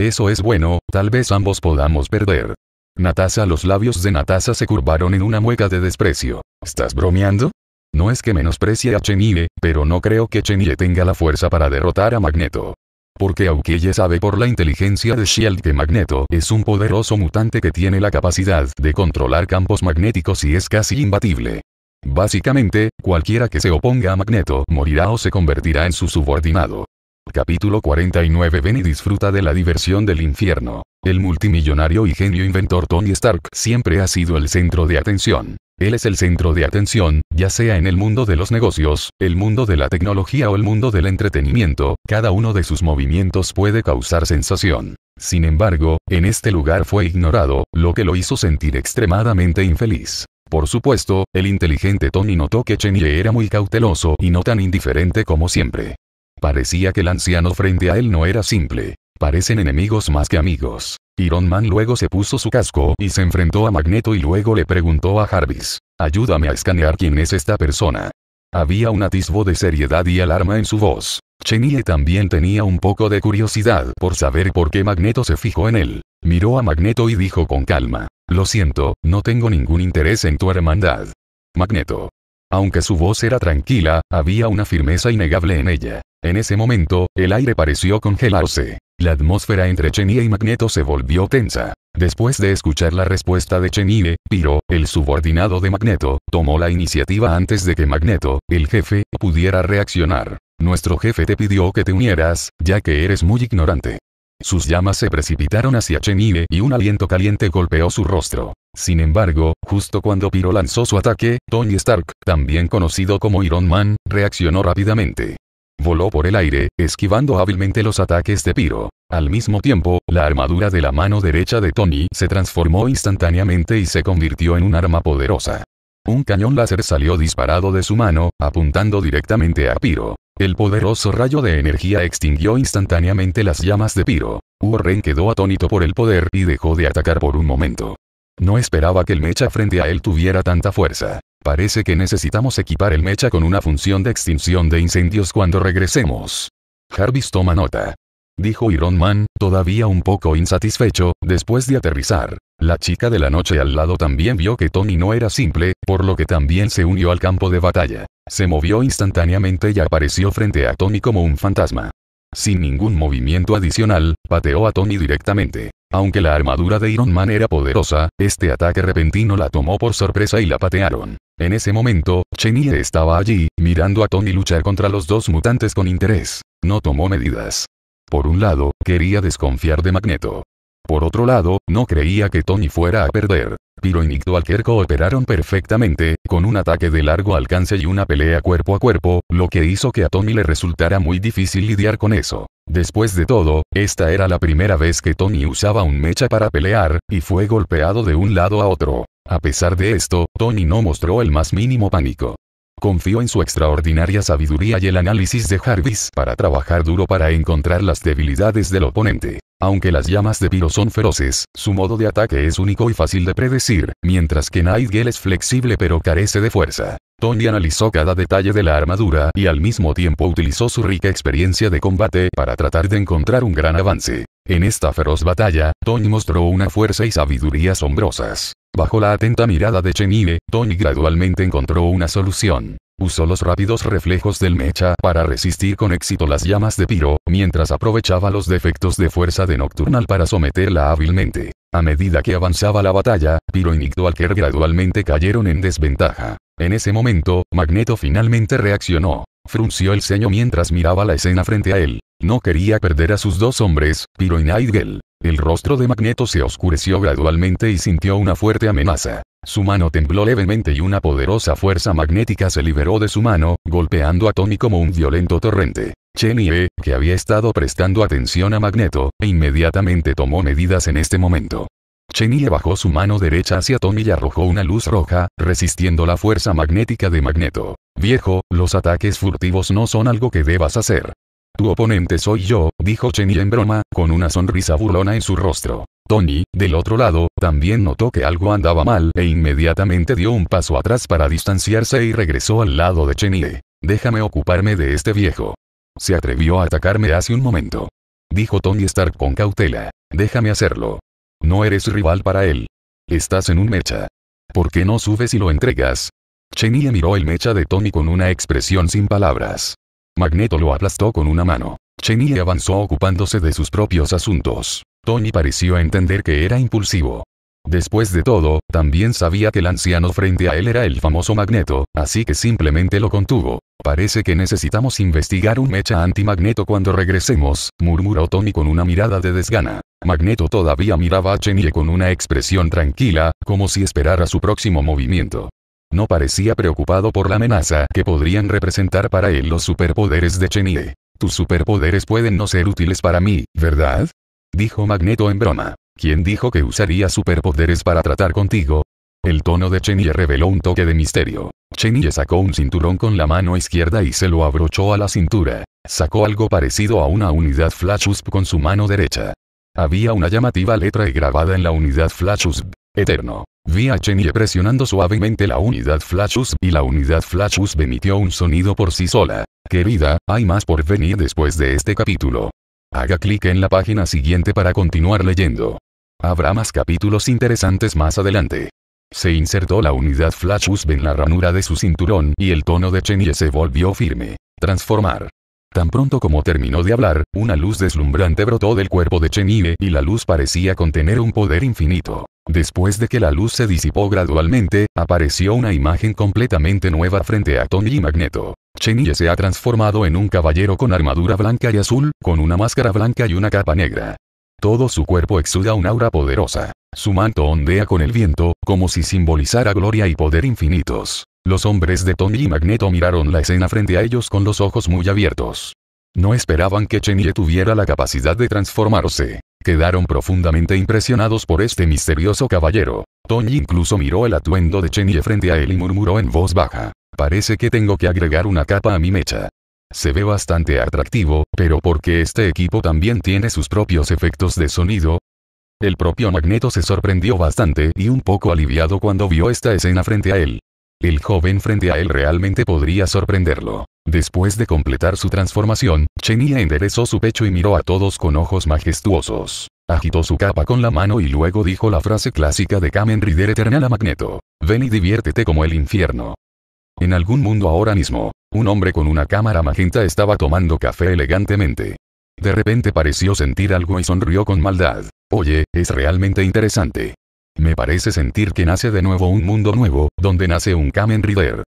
Eso es bueno, tal vez ambos podamos perder. Natasa Los labios de Natasa se curvaron en una mueca de desprecio. ¿Estás bromeando? No es que menosprecie a Chenille, pero no creo que Chenille tenga la fuerza para derrotar a Magneto. Porque aunque ella sabe por la inteligencia de Shield que Magneto es un poderoso mutante que tiene la capacidad de controlar campos magnéticos y es casi imbatible. Básicamente, cualquiera que se oponga a Magneto morirá o se convertirá en su subordinado. Capítulo 49 Ven y disfruta de la diversión del infierno. El multimillonario y genio inventor Tony Stark siempre ha sido el centro de atención. Él es el centro de atención, ya sea en el mundo de los negocios, el mundo de la tecnología o el mundo del entretenimiento, cada uno de sus movimientos puede causar sensación. Sin embargo, en este lugar fue ignorado, lo que lo hizo sentir extremadamente infeliz. Por supuesto, el inteligente Tony notó que Chenye era muy cauteloso y no tan indiferente como siempre. Parecía que el anciano frente a él no era simple. Parecen enemigos más que amigos. Iron Man luego se puso su casco y se enfrentó a Magneto y luego le preguntó a Jarvis. Ayúdame a escanear quién es esta persona. Había un atisbo de seriedad y alarma en su voz. Chenille también tenía un poco de curiosidad por saber por qué Magneto se fijó en él. Miró a Magneto y dijo con calma, Lo siento, no tengo ningún interés en tu hermandad. Magneto. Aunque su voz era tranquila, había una firmeza innegable en ella. En ese momento, el aire pareció congelarse. La atmósfera entre Chenille y Magneto se volvió tensa. Después de escuchar la respuesta de Chenille, Piro, el subordinado de Magneto, tomó la iniciativa antes de que Magneto, el jefe, pudiera reaccionar. Nuestro jefe te pidió que te unieras, ya que eres muy ignorante. Sus llamas se precipitaron hacia Chenille y un aliento caliente golpeó su rostro. Sin embargo, justo cuando Piro lanzó su ataque, Tony Stark, también conocido como Iron Man, reaccionó rápidamente. Voló por el aire, esquivando hábilmente los ataques de Piro. Al mismo tiempo, la armadura de la mano derecha de Tony se transformó instantáneamente y se convirtió en un arma poderosa. Un cañón láser salió disparado de su mano, apuntando directamente a Piro. El poderoso rayo de energía extinguió instantáneamente las llamas de Piro. Warren quedó atónito por el poder y dejó de atacar por un momento. No esperaba que el mecha frente a él tuviera tanta fuerza. Parece que necesitamos equipar el mecha con una función de extinción de incendios cuando regresemos. Jarvis toma nota. Dijo Iron Man, todavía un poco insatisfecho, después de aterrizar. La chica de la noche al lado también vio que Tony no era simple, por lo que también se unió al campo de batalla. Se movió instantáneamente y apareció frente a Tony como un fantasma. Sin ningún movimiento adicional, pateó a Tony directamente. Aunque la armadura de Iron Man era poderosa, este ataque repentino la tomó por sorpresa y la patearon. En ese momento, Chenier estaba allí, mirando a Tony luchar contra los dos mutantes con interés. No tomó medidas. Por un lado, quería desconfiar de Magneto. Por otro lado, no creía que Tony fuera a perder. Piro y Nick cooperaron perfectamente, con un ataque de largo alcance y una pelea cuerpo a cuerpo, lo que hizo que a Tony le resultara muy difícil lidiar con eso. Después de todo, esta era la primera vez que Tony usaba un mecha para pelear, y fue golpeado de un lado a otro. A pesar de esto, Tony no mostró el más mínimo pánico. Confió en su extraordinaria sabiduría y el análisis de Jarvis para trabajar duro para encontrar las debilidades del oponente. Aunque las llamas de Piro son feroces, su modo de ataque es único y fácil de predecir, mientras que Nightgale es flexible pero carece de fuerza. Tony analizó cada detalle de la armadura y al mismo tiempo utilizó su rica experiencia de combate para tratar de encontrar un gran avance. En esta feroz batalla, Tony mostró una fuerza y sabiduría asombrosas. Bajo la atenta mirada de Chenine, Tony gradualmente encontró una solución. Usó los rápidos reflejos del mecha para resistir con éxito las llamas de Piro, mientras aprovechaba los defectos de fuerza de Nocturnal para someterla hábilmente. A medida que avanzaba la batalla, Piro y Nictualker gradualmente cayeron en desventaja. En ese momento, Magneto finalmente reaccionó. Frunció el ceño mientras miraba la escena frente a él. No quería perder a sus dos hombres, Piro y Nightgale. El rostro de Magneto se oscureció gradualmente y sintió una fuerte amenaza. Su mano tembló levemente y una poderosa fuerza magnética se liberó de su mano, golpeando a Tommy como un violento torrente. Chenie, que había estado prestando atención a Magneto, inmediatamente tomó medidas en este momento. Chenie bajó su mano derecha hacia Tommy y arrojó una luz roja, resistiendo la fuerza magnética de Magneto. Viejo, los ataques furtivos no son algo que debas hacer. Tu oponente soy yo, dijo Chenille en broma, con una sonrisa burlona en su rostro. Tony, del otro lado, también notó que algo andaba mal e inmediatamente dio un paso atrás para distanciarse y regresó al lado de Chenille. Déjame ocuparme de este viejo. Se atrevió a atacarme hace un momento. Dijo Tony Stark con cautela. Déjame hacerlo. No eres rival para él. Estás en un mecha. ¿Por qué no subes y lo entregas? Chenille miró el mecha de Tony con una expresión sin palabras. Magneto lo aplastó con una mano. Chenille avanzó ocupándose de sus propios asuntos. Tony pareció entender que era impulsivo. Después de todo, también sabía que el anciano frente a él era el famoso Magneto, así que simplemente lo contuvo. Parece que necesitamos investigar un mecha antimagneto cuando regresemos, murmuró Tony con una mirada de desgana. Magneto todavía miraba a Chenille con una expresión tranquila, como si esperara su próximo movimiento. No parecía preocupado por la amenaza que podrían representar para él los superpoderes de Chenille. Tus superpoderes pueden no ser útiles para mí, ¿verdad? Dijo Magneto en broma. ¿Quién dijo que usaría superpoderes para tratar contigo? El tono de Chenie reveló un toque de misterio. Chenille sacó un cinturón con la mano izquierda y se lo abrochó a la cintura. Sacó algo parecido a una unidad Flashusp con su mano derecha. Había una llamativa letra grabada en la unidad Flashusp eterno. Vi a Chenie presionando suavemente la unidad Flashus y la unidad Flashus emitió un sonido por sí sola. Querida, hay más por venir después de este capítulo. Haga clic en la página siguiente para continuar leyendo. Habrá más capítulos interesantes más adelante. Se insertó la unidad Flashus en la ranura de su cinturón y el tono de Chenye se volvió firme. Transformar. Tan pronto como terminó de hablar, una luz deslumbrante brotó del cuerpo de Chenye y la luz parecía contener un poder infinito. Después de que la luz se disipó gradualmente, apareció una imagen completamente nueva frente a Tony y Magneto. Chenille se ha transformado en un caballero con armadura blanca y azul, con una máscara blanca y una capa negra. Todo su cuerpo exuda un aura poderosa. Su manto ondea con el viento, como si simbolizara gloria y poder infinitos. Los hombres de Tony y Magneto miraron la escena frente a ellos con los ojos muy abiertos. No esperaban que Chenille tuviera la capacidad de transformarse quedaron profundamente impresionados por este misterioso caballero. Tony incluso miró el atuendo de Chenye frente a él y murmuró en voz baja. Parece que tengo que agregar una capa a mi mecha. Se ve bastante atractivo, pero porque este equipo también tiene sus propios efectos de sonido? El propio Magneto se sorprendió bastante y un poco aliviado cuando vio esta escena frente a él. El joven frente a él realmente podría sorprenderlo. Después de completar su transformación, Chenia enderezó su pecho y miró a todos con ojos majestuosos. Agitó su capa con la mano y luego dijo la frase clásica de Kamen Rider Eternal a Magneto. Ven y diviértete como el infierno. En algún mundo ahora mismo, un hombre con una cámara magenta estaba tomando café elegantemente. De repente pareció sentir algo y sonrió con maldad. Oye, es realmente interesante. Me parece sentir que nace de nuevo un mundo nuevo, donde nace un Kamen Rider.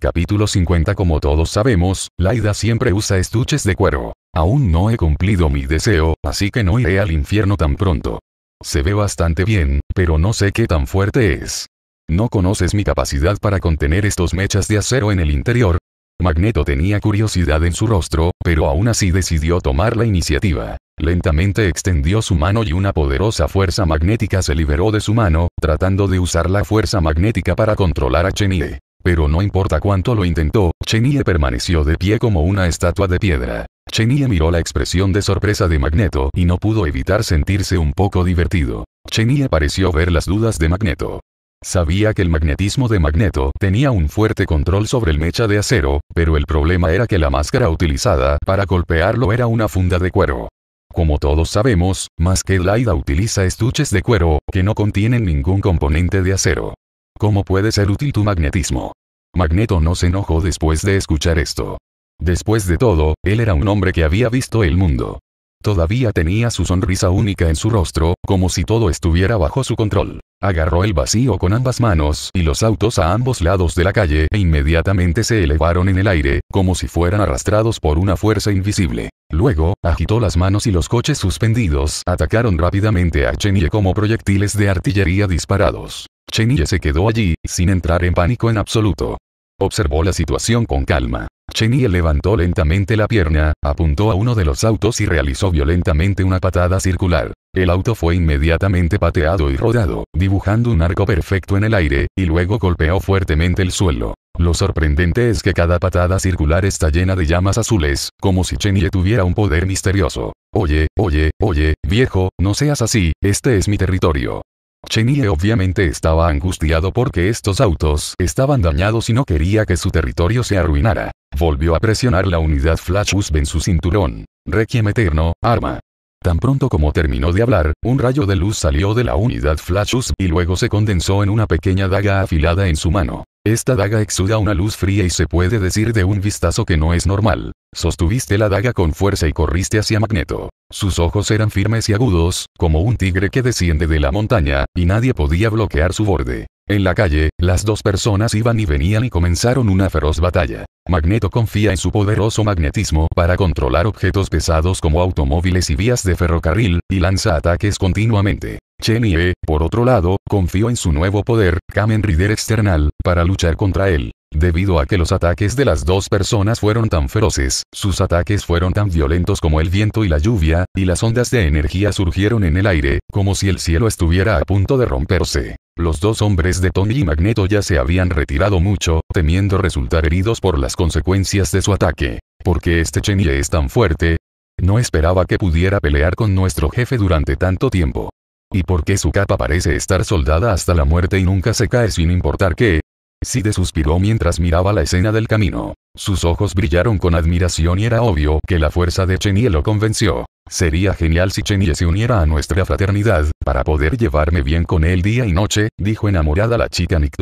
Capítulo 50 Como todos sabemos, Laida siempre usa estuches de cuero. Aún no he cumplido mi deseo, así que no iré al infierno tan pronto. Se ve bastante bien, pero no sé qué tan fuerte es. ¿No conoces mi capacidad para contener estos mechas de acero en el interior? Magneto tenía curiosidad en su rostro, pero aún así decidió tomar la iniciativa. Lentamente extendió su mano y una poderosa fuerza magnética se liberó de su mano, tratando de usar la fuerza magnética para controlar a Chenie. Pero no importa cuánto lo intentó, Chenie permaneció de pie como una estatua de piedra. Chenie miró la expresión de sorpresa de Magneto y no pudo evitar sentirse un poco divertido. Chenie pareció ver las dudas de Magneto. Sabía que el magnetismo de Magneto tenía un fuerte control sobre el mecha de acero, pero el problema era que la máscara utilizada para golpearlo era una funda de cuero. Como todos sabemos, más que Laida utiliza estuches de cuero, que no contienen ningún componente de acero. ¿Cómo puede ser útil tu magnetismo? Magneto no se enojó después de escuchar esto. Después de todo, él era un hombre que había visto el mundo. Todavía tenía su sonrisa única en su rostro, como si todo estuviera bajo su control. Agarró el vacío con ambas manos y los autos a ambos lados de la calle e inmediatamente se elevaron en el aire, como si fueran arrastrados por una fuerza invisible. Luego, agitó las manos y los coches suspendidos atacaron rápidamente a Chenille como proyectiles de artillería disparados. Chenille se quedó allí, sin entrar en pánico en absoluto. Observó la situación con calma. Chenye levantó lentamente la pierna, apuntó a uno de los autos y realizó violentamente una patada circular. El auto fue inmediatamente pateado y rodado, dibujando un arco perfecto en el aire, y luego golpeó fuertemente el suelo. Lo sorprendente es que cada patada circular está llena de llamas azules, como si Chenye tuviera un poder misterioso. Oye, oye, oye, viejo, no seas así, este es mi territorio. Chenier obviamente estaba angustiado porque estos autos estaban dañados y no quería que su territorio se arruinara. Volvió a presionar la unidad Flashus en su cinturón. Requiem Eterno, arma. Tan pronto como terminó de hablar, un rayo de luz salió de la unidad Flashus y luego se condensó en una pequeña daga afilada en su mano. Esta daga exuda una luz fría y se puede decir de un vistazo que no es normal. Sostuviste la daga con fuerza y corriste hacia Magneto. Sus ojos eran firmes y agudos, como un tigre que desciende de la montaña, y nadie podía bloquear su borde. En la calle, las dos personas iban y venían y comenzaron una feroz batalla. Magneto confía en su poderoso magnetismo para controlar objetos pesados como automóviles y vías de ferrocarril, y lanza ataques continuamente. E, por otro lado, confió en su nuevo poder, Kamen Rider External, para luchar contra él. Debido a que los ataques de las dos personas fueron tan feroces, sus ataques fueron tan violentos como el viento y la lluvia, y las ondas de energía surgieron en el aire, como si el cielo estuviera a punto de romperse. Los dos hombres de Tony y Magneto ya se habían retirado mucho, temiendo resultar heridos por las consecuencias de su ataque. Porque este Chenie es tan fuerte? No esperaba que pudiera pelear con nuestro jefe durante tanto tiempo. ¿Y por qué su capa parece estar soldada hasta la muerte y nunca se cae sin importar qué? Side suspiró mientras miraba la escena del camino. Sus ojos brillaron con admiración y era obvio que la fuerza de Chenie lo convenció. Sería genial si Chenye se uniera a nuestra fraternidad, para poder llevarme bien con él día y noche, dijo enamorada la chica Nick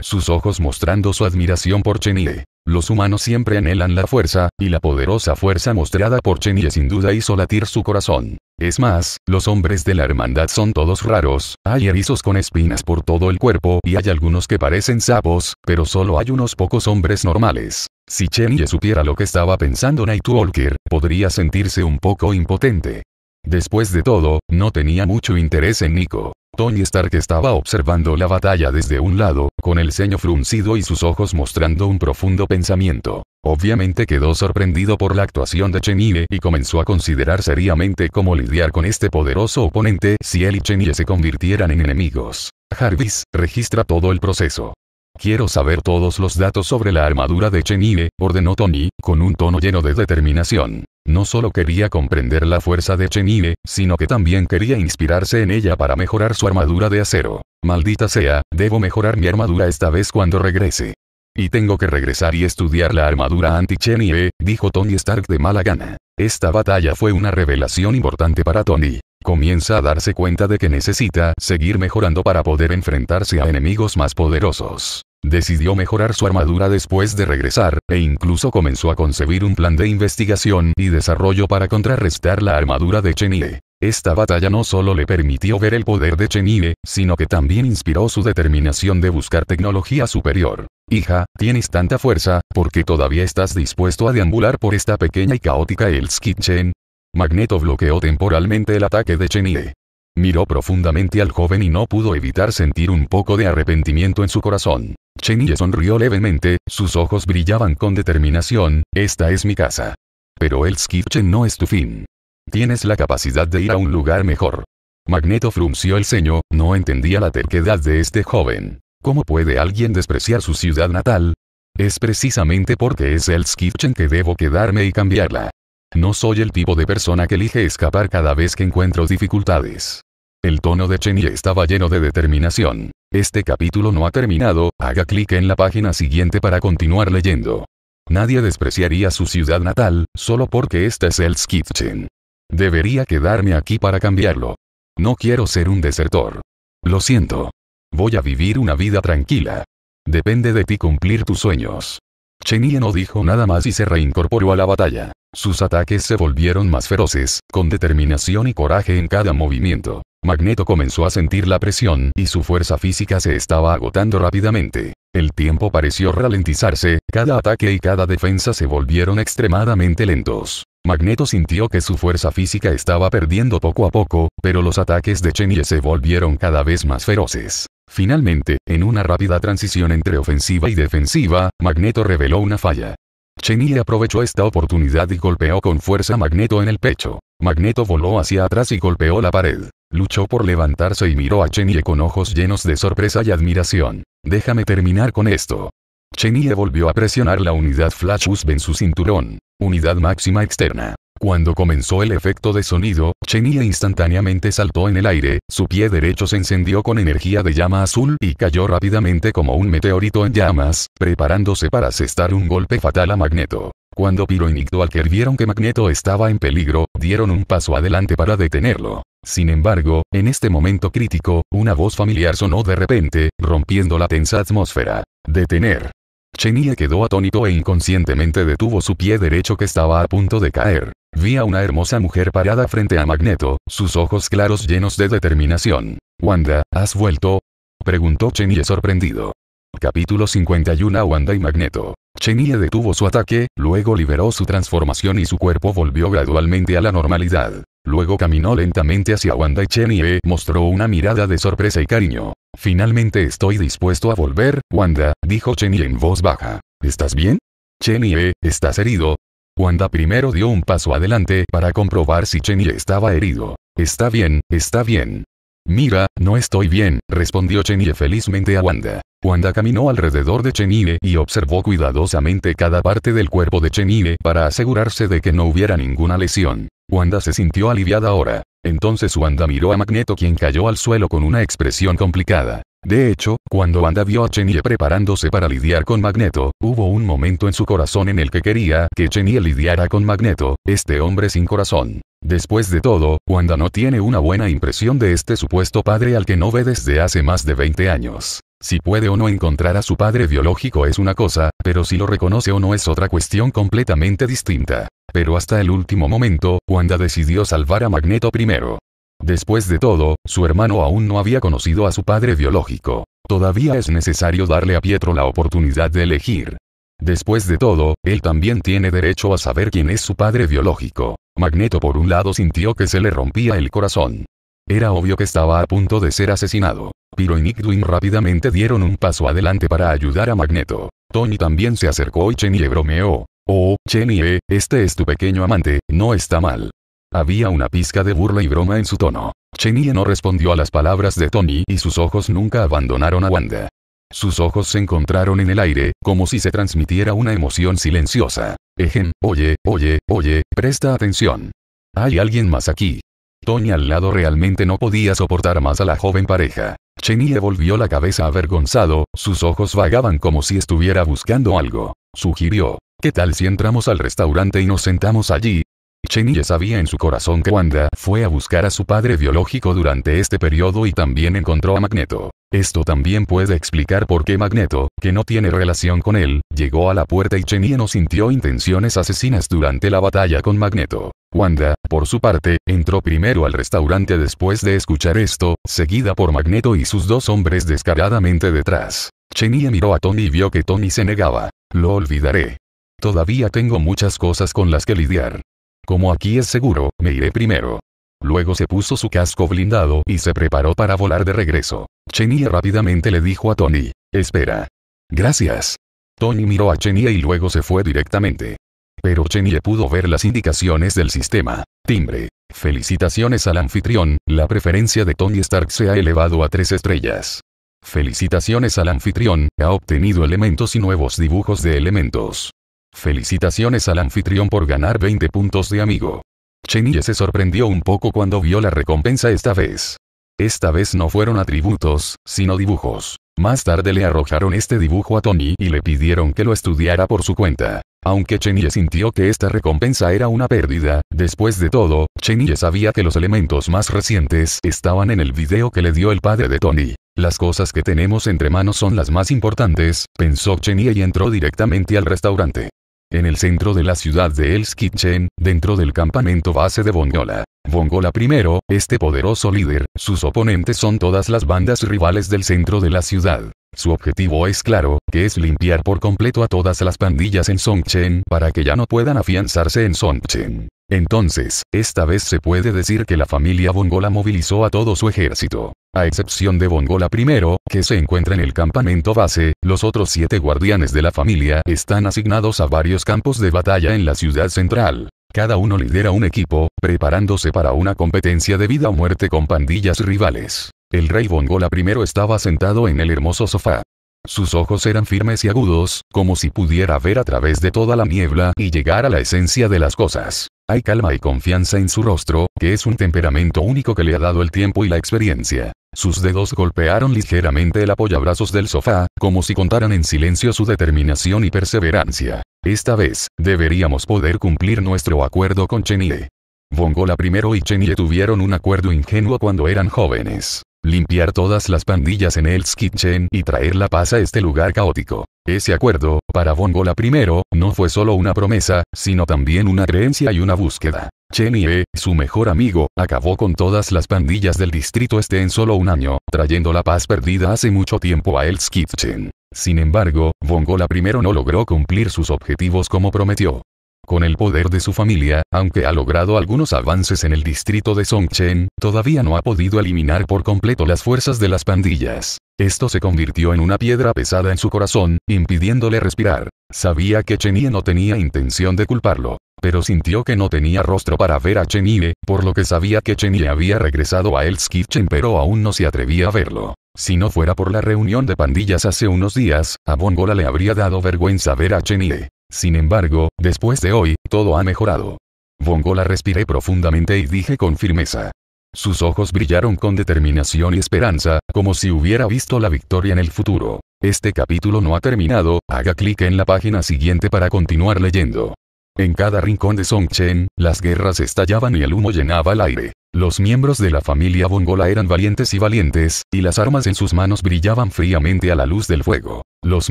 sus ojos mostrando su admiración por Chenie. Los humanos siempre anhelan la fuerza, y la poderosa fuerza mostrada por Chenie sin duda hizo latir su corazón. Es más, los hombres de la hermandad son todos raros, hay erizos con espinas por todo el cuerpo y hay algunos que parecen sapos, pero solo hay unos pocos hombres normales. Si Chenye supiera lo que estaba pensando Nightwalker, podría sentirse un poco impotente. Después de todo, no tenía mucho interés en Nico. Tony Stark estaba observando la batalla desde un lado, con el ceño fruncido y sus ojos mostrando un profundo pensamiento. Obviamente quedó sorprendido por la actuación de Chenille y comenzó a considerar seriamente cómo lidiar con este poderoso oponente si él y Chenille se convirtieran en enemigos. Jarvis, registra todo el proceso. Quiero saber todos los datos sobre la armadura de Chenine, ordenó Tony, con un tono lleno de determinación. No solo quería comprender la fuerza de Chenine, sino que también quería inspirarse en ella para mejorar su armadura de acero. Maldita sea, debo mejorar mi armadura esta vez cuando regrese. Y tengo que regresar y estudiar la armadura anti chenine dijo Tony Stark de mala gana. Esta batalla fue una revelación importante para Tony. Comienza a darse cuenta de que necesita seguir mejorando para poder enfrentarse a enemigos más poderosos. Decidió mejorar su armadura después de regresar, e incluso comenzó a concebir un plan de investigación y desarrollo para contrarrestar la armadura de Chenille. Esta batalla no solo le permitió ver el poder de Chenille, sino que también inspiró su determinación de buscar tecnología superior. Hija, tienes tanta fuerza, porque todavía estás dispuesto a deambular por esta pequeña y caótica Elskit Chen? Magneto bloqueó temporalmente el ataque de Chenille. Miró profundamente al joven y no pudo evitar sentir un poco de arrepentimiento en su corazón. Chenille sonrió levemente, sus ojos brillaban con determinación, esta es mi casa. Pero el Skitchen no es tu fin. Tienes la capacidad de ir a un lugar mejor. Magneto frunció el ceño, no entendía la terquedad de este joven. ¿Cómo puede alguien despreciar su ciudad natal? Es precisamente porque es el Skitchen que debo quedarme y cambiarla. No soy el tipo de persona que elige escapar cada vez que encuentro dificultades. El tono de Chenille estaba lleno de determinación. Este capítulo no ha terminado, haga clic en la página siguiente para continuar leyendo. Nadie despreciaría su ciudad natal, solo porque esta es el Kitchen. Debería quedarme aquí para cambiarlo. No quiero ser un desertor. Lo siento. Voy a vivir una vida tranquila. Depende de ti cumplir tus sueños. Chenye no dijo nada más y se reincorporó a la batalla. Sus ataques se volvieron más feroces, con determinación y coraje en cada movimiento. Magneto comenzó a sentir la presión y su fuerza física se estaba agotando rápidamente. El tiempo pareció ralentizarse, cada ataque y cada defensa se volvieron extremadamente lentos. Magneto sintió que su fuerza física estaba perdiendo poco a poco, pero los ataques de Chenille se volvieron cada vez más feroces. Finalmente, en una rápida transición entre ofensiva y defensiva, Magneto reveló una falla. Chenille aprovechó esta oportunidad y golpeó con fuerza a Magneto en el pecho. Magneto voló hacia atrás y golpeó la pared. Luchó por levantarse y miró a Chenie con ojos llenos de sorpresa y admiración. Déjame terminar con esto. Chenille volvió a presionar la unidad Flash USB en su cinturón, unidad máxima externa. Cuando comenzó el efecto de sonido, Chenille instantáneamente saltó en el aire, su pie derecho se encendió con energía de llama azul y cayó rápidamente como un meteorito en llamas, preparándose para asestar un golpe fatal a Magneto. Cuando Piro y que vieron que Magneto estaba en peligro, dieron un paso adelante para detenerlo. Sin embargo, en este momento crítico, una voz familiar sonó de repente, rompiendo la tensa atmósfera. Detener. Chenye quedó atónito e inconscientemente detuvo su pie derecho que estaba a punto de caer. Vi a una hermosa mujer parada frente a Magneto, sus ojos claros llenos de determinación. Wanda, ¿has vuelto? Preguntó Chenye sorprendido. Capítulo 51 Wanda y Magneto. Chenye detuvo su ataque, luego liberó su transformación y su cuerpo volvió gradualmente a la normalidad. Luego caminó lentamente hacia Wanda y Chenye mostró una mirada de sorpresa y cariño. Finalmente estoy dispuesto a volver, Wanda, dijo Chenye en voz baja. ¿Estás bien? Chenye, ¿estás herido? Wanda primero dio un paso adelante para comprobar si Chenye estaba herido. Está bien, está bien. Mira, no estoy bien, respondió Chenye felizmente a Wanda. Wanda caminó alrededor de Chenille y observó cuidadosamente cada parte del cuerpo de Chenille para asegurarse de que no hubiera ninguna lesión. Wanda se sintió aliviada ahora. Entonces Wanda miró a Magneto quien cayó al suelo con una expresión complicada. De hecho, cuando Wanda vio a Chenille preparándose para lidiar con Magneto, hubo un momento en su corazón en el que quería que Chenille lidiara con Magneto, este hombre sin corazón. Después de todo, Wanda no tiene una buena impresión de este supuesto padre al que no ve desde hace más de 20 años. Si puede o no encontrar a su padre biológico es una cosa, pero si lo reconoce o no es otra cuestión completamente distinta. Pero hasta el último momento, Wanda decidió salvar a Magneto primero. Después de todo, su hermano aún no había conocido a su padre biológico. Todavía es necesario darle a Pietro la oportunidad de elegir. Después de todo, él también tiene derecho a saber quién es su padre biológico. Magneto por un lado sintió que se le rompía el corazón. Era obvio que estaba a punto de ser asesinado. pero y Nick Duin rápidamente dieron un paso adelante para ayudar a Magneto. Tony también se acercó y Chenie bromeó. Oh, Chenie, eh, este es tu pequeño amante, no está mal. Había una pizca de burla y broma en su tono. Chenie no respondió a las palabras de Tony y sus ojos nunca abandonaron a Wanda. Sus ojos se encontraron en el aire, como si se transmitiera una emoción silenciosa. Ejen, oye, oye, oye, presta atención. Hay alguien más aquí. Tony al lado realmente no podía soportar más a la joven pareja. Chenille volvió la cabeza avergonzado, sus ojos vagaban como si estuviera buscando algo. Sugirió, ¿qué tal si entramos al restaurante y nos sentamos allí? Chenille sabía en su corazón que Wanda fue a buscar a su padre biológico durante este periodo y también encontró a Magneto. Esto también puede explicar por qué Magneto, que no tiene relación con él, llegó a la puerta y Chenille no sintió intenciones asesinas durante la batalla con Magneto. Wanda, por su parte, entró primero al restaurante después de escuchar esto, seguida por Magneto y sus dos hombres descaradamente detrás. Chenia miró a Tony y vio que Tony se negaba. Lo olvidaré. Todavía tengo muchas cosas con las que lidiar. Como aquí es seguro, me iré primero. Luego se puso su casco blindado y se preparó para volar de regreso. Chenia rápidamente le dijo a Tony, espera. Gracias. Tony miró a Chenia y luego se fue directamente pero Chenille pudo ver las indicaciones del sistema. Timbre. Felicitaciones al anfitrión, la preferencia de Tony Stark se ha elevado a tres estrellas. Felicitaciones al anfitrión, ha obtenido elementos y nuevos dibujos de elementos. Felicitaciones al anfitrión por ganar 20 puntos de amigo. Chenille se sorprendió un poco cuando vio la recompensa esta vez. Esta vez no fueron atributos, sino dibujos. Más tarde le arrojaron este dibujo a Tony y le pidieron que lo estudiara por su cuenta. Aunque Chenye sintió que esta recompensa era una pérdida, después de todo, Chenille sabía que los elementos más recientes estaban en el video que le dio el padre de Tony. Las cosas que tenemos entre manos son las más importantes, pensó Chenille y entró directamente al restaurante. En el centro de la ciudad de Elskitchen, dentro del campamento base de Bongola. Bongola primero, este poderoso líder, sus oponentes son todas las bandas rivales del centro de la ciudad. Su objetivo es claro, que es limpiar por completo a todas las pandillas en Songchen para que ya no puedan afianzarse en Songchen. Entonces, esta vez se puede decir que la familia Bongola movilizó a todo su ejército. A excepción de Bongola I, que se encuentra en el campamento base, los otros siete guardianes de la familia están asignados a varios campos de batalla en la ciudad central. Cada uno lidera un equipo, preparándose para una competencia de vida o muerte con pandillas rivales. El rey Bongola I estaba sentado en el hermoso sofá. Sus ojos eran firmes y agudos, como si pudiera ver a través de toda la niebla y llegar a la esencia de las cosas. Hay calma y confianza en su rostro, que es un temperamento único que le ha dado el tiempo y la experiencia. Sus dedos golpearon ligeramente el apoyabrazos del sofá, como si contaran en silencio su determinación y perseverancia. Esta vez, deberíamos poder cumplir nuestro acuerdo con Chenille. Vongola I y Chenile tuvieron un acuerdo ingenuo cuando eran jóvenes. Limpiar todas las pandillas en el Kitchen y traer la paz a este lugar caótico. Ese acuerdo, para Vongola primero, no fue solo una promesa, sino también una creencia y una búsqueda. Chenie, su mejor amigo, acabó con todas las pandillas del distrito este en solo un año, trayendo la paz perdida hace mucho tiempo a Hell's Kitchen. Sin embargo, Vongola primero no logró cumplir sus objetivos como prometió. Con el poder de su familia, aunque ha logrado algunos avances en el distrito de Songchen, todavía no ha podido eliminar por completo las fuerzas de las pandillas. Esto se convirtió en una piedra pesada en su corazón, impidiéndole respirar. Sabía que Chenie no tenía intención de culparlo, pero sintió que no tenía rostro para ver a Chenille, por lo que sabía que Chenie había regresado a Elskitchen, Kitchen pero aún no se atrevía a verlo. Si no fuera por la reunión de pandillas hace unos días, a Bongola le habría dado vergüenza ver a Chenie. Sin embargo, después de hoy, todo ha mejorado. Bongola respiré profundamente y dije con firmeza. Sus ojos brillaron con determinación y esperanza, como si hubiera visto la victoria en el futuro. Este capítulo no ha terminado, haga clic en la página siguiente para continuar leyendo. En cada rincón de Songchen, las guerras estallaban y el humo llenaba el aire. Los miembros de la familia Bongola eran valientes y valientes, y las armas en sus manos brillaban fríamente a la luz del fuego. Los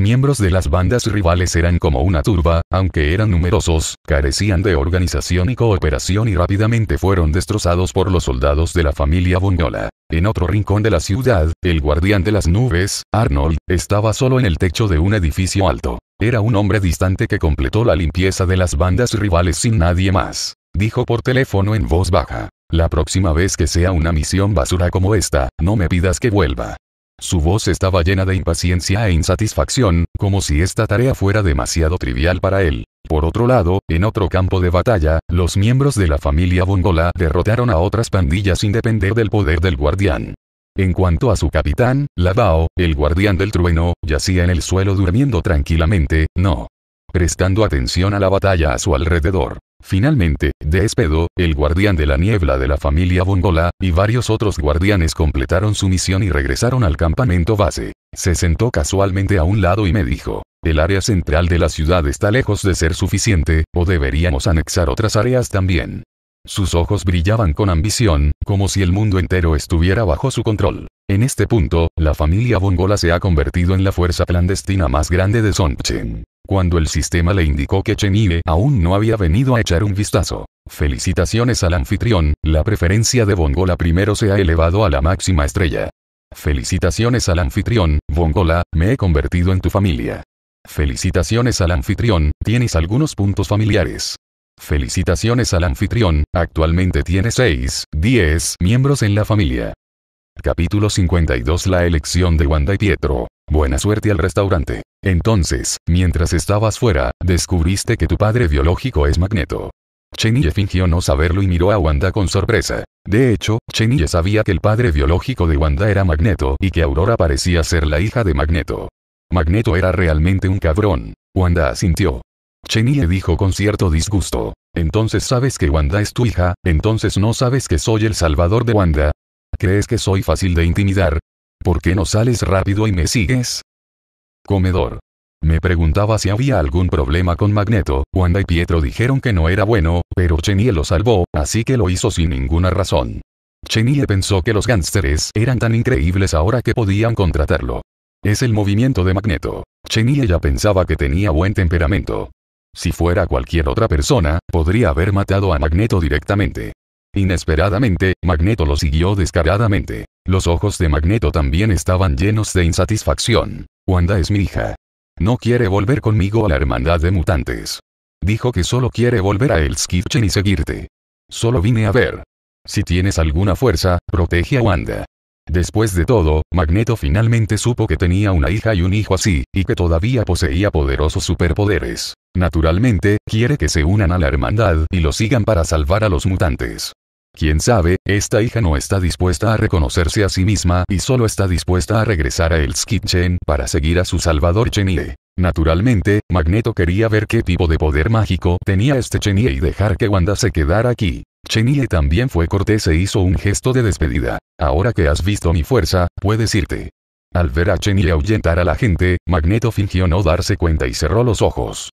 miembros de las bandas rivales eran como una turba, aunque eran numerosos, carecían de organización y cooperación y rápidamente fueron destrozados por los soldados de la familia Bongola. En otro rincón de la ciudad, el guardián de las nubes, Arnold, estaba solo en el techo de un edificio alto. Era un hombre distante que completó la limpieza de las bandas rivales sin nadie más. Dijo por teléfono en voz baja. La próxima vez que sea una misión basura como esta, no me pidas que vuelva. Su voz estaba llena de impaciencia e insatisfacción, como si esta tarea fuera demasiado trivial para él. Por otro lado, en otro campo de batalla, los miembros de la familia Bongola derrotaron a otras pandillas sin depender del poder del guardián. En cuanto a su capitán, Lavao, el guardián del trueno, yacía en el suelo durmiendo tranquilamente, no prestando atención a la batalla a su alrededor. Finalmente, Despedo, el guardián de la niebla de la familia Bongola, y varios otros guardianes completaron su misión y regresaron al campamento base. Se sentó casualmente a un lado y me dijo, el área central de la ciudad está lejos de ser suficiente, o deberíamos anexar otras áreas también. Sus ojos brillaban con ambición, como si el mundo entero estuviera bajo su control. En este punto, la familia Bongola se ha convertido en la fuerza clandestina más grande de Songchen cuando el sistema le indicó que Chenille aún no había venido a echar un vistazo. Felicitaciones al anfitrión, la preferencia de Bongola primero se ha elevado a la máxima estrella. Felicitaciones al anfitrión, Bongola, me he convertido en tu familia. Felicitaciones al anfitrión, tienes algunos puntos familiares. Felicitaciones al anfitrión, actualmente tiene 6, 10 miembros en la familia. Capítulo 52 La elección de Wanda y Pietro. Buena suerte al restaurante. Entonces, mientras estabas fuera, descubriste que tu padre biológico es Magneto. Chenille fingió no saberlo y miró a Wanda con sorpresa. De hecho, Chenille sabía que el padre biológico de Wanda era Magneto y que Aurora parecía ser la hija de Magneto. Magneto era realmente un cabrón. Wanda asintió. Chenille dijo con cierto disgusto. Entonces sabes que Wanda es tu hija, entonces no sabes que soy el salvador de Wanda, ¿Crees que soy fácil de intimidar? ¿Por qué no sales rápido y me sigues? Comedor. Me preguntaba si había algún problema con Magneto, Wanda y Pietro dijeron que no era bueno, pero Chenie lo salvó, así que lo hizo sin ninguna razón. Chenille pensó que los gánsteres eran tan increíbles ahora que podían contratarlo. Es el movimiento de Magneto. Chenie ya pensaba que tenía buen temperamento. Si fuera cualquier otra persona, podría haber matado a Magneto directamente. Inesperadamente, Magneto lo siguió descaradamente. Los ojos de Magneto también estaban llenos de insatisfacción. Wanda es mi hija. No quiere volver conmigo a la hermandad de mutantes. Dijo que solo quiere volver a el y seguirte. Solo vine a ver. Si tienes alguna fuerza, protege a Wanda. Después de todo, Magneto finalmente supo que tenía una hija y un hijo así, y que todavía poseía poderosos superpoderes. Naturalmente, quiere que se unan a la hermandad y lo sigan para salvar a los mutantes. Quién sabe, esta hija no está dispuesta a reconocerse a sí misma y solo está dispuesta a regresar a el para seguir a su salvador Chenie. Naturalmente, Magneto quería ver qué tipo de poder mágico tenía este Chenie y dejar que Wanda se quedara aquí. Chenie también fue cortés e hizo un gesto de despedida. Ahora que has visto mi fuerza, puedes irte. Al ver a Chenie ahuyentar a la gente, Magneto fingió no darse cuenta y cerró los ojos.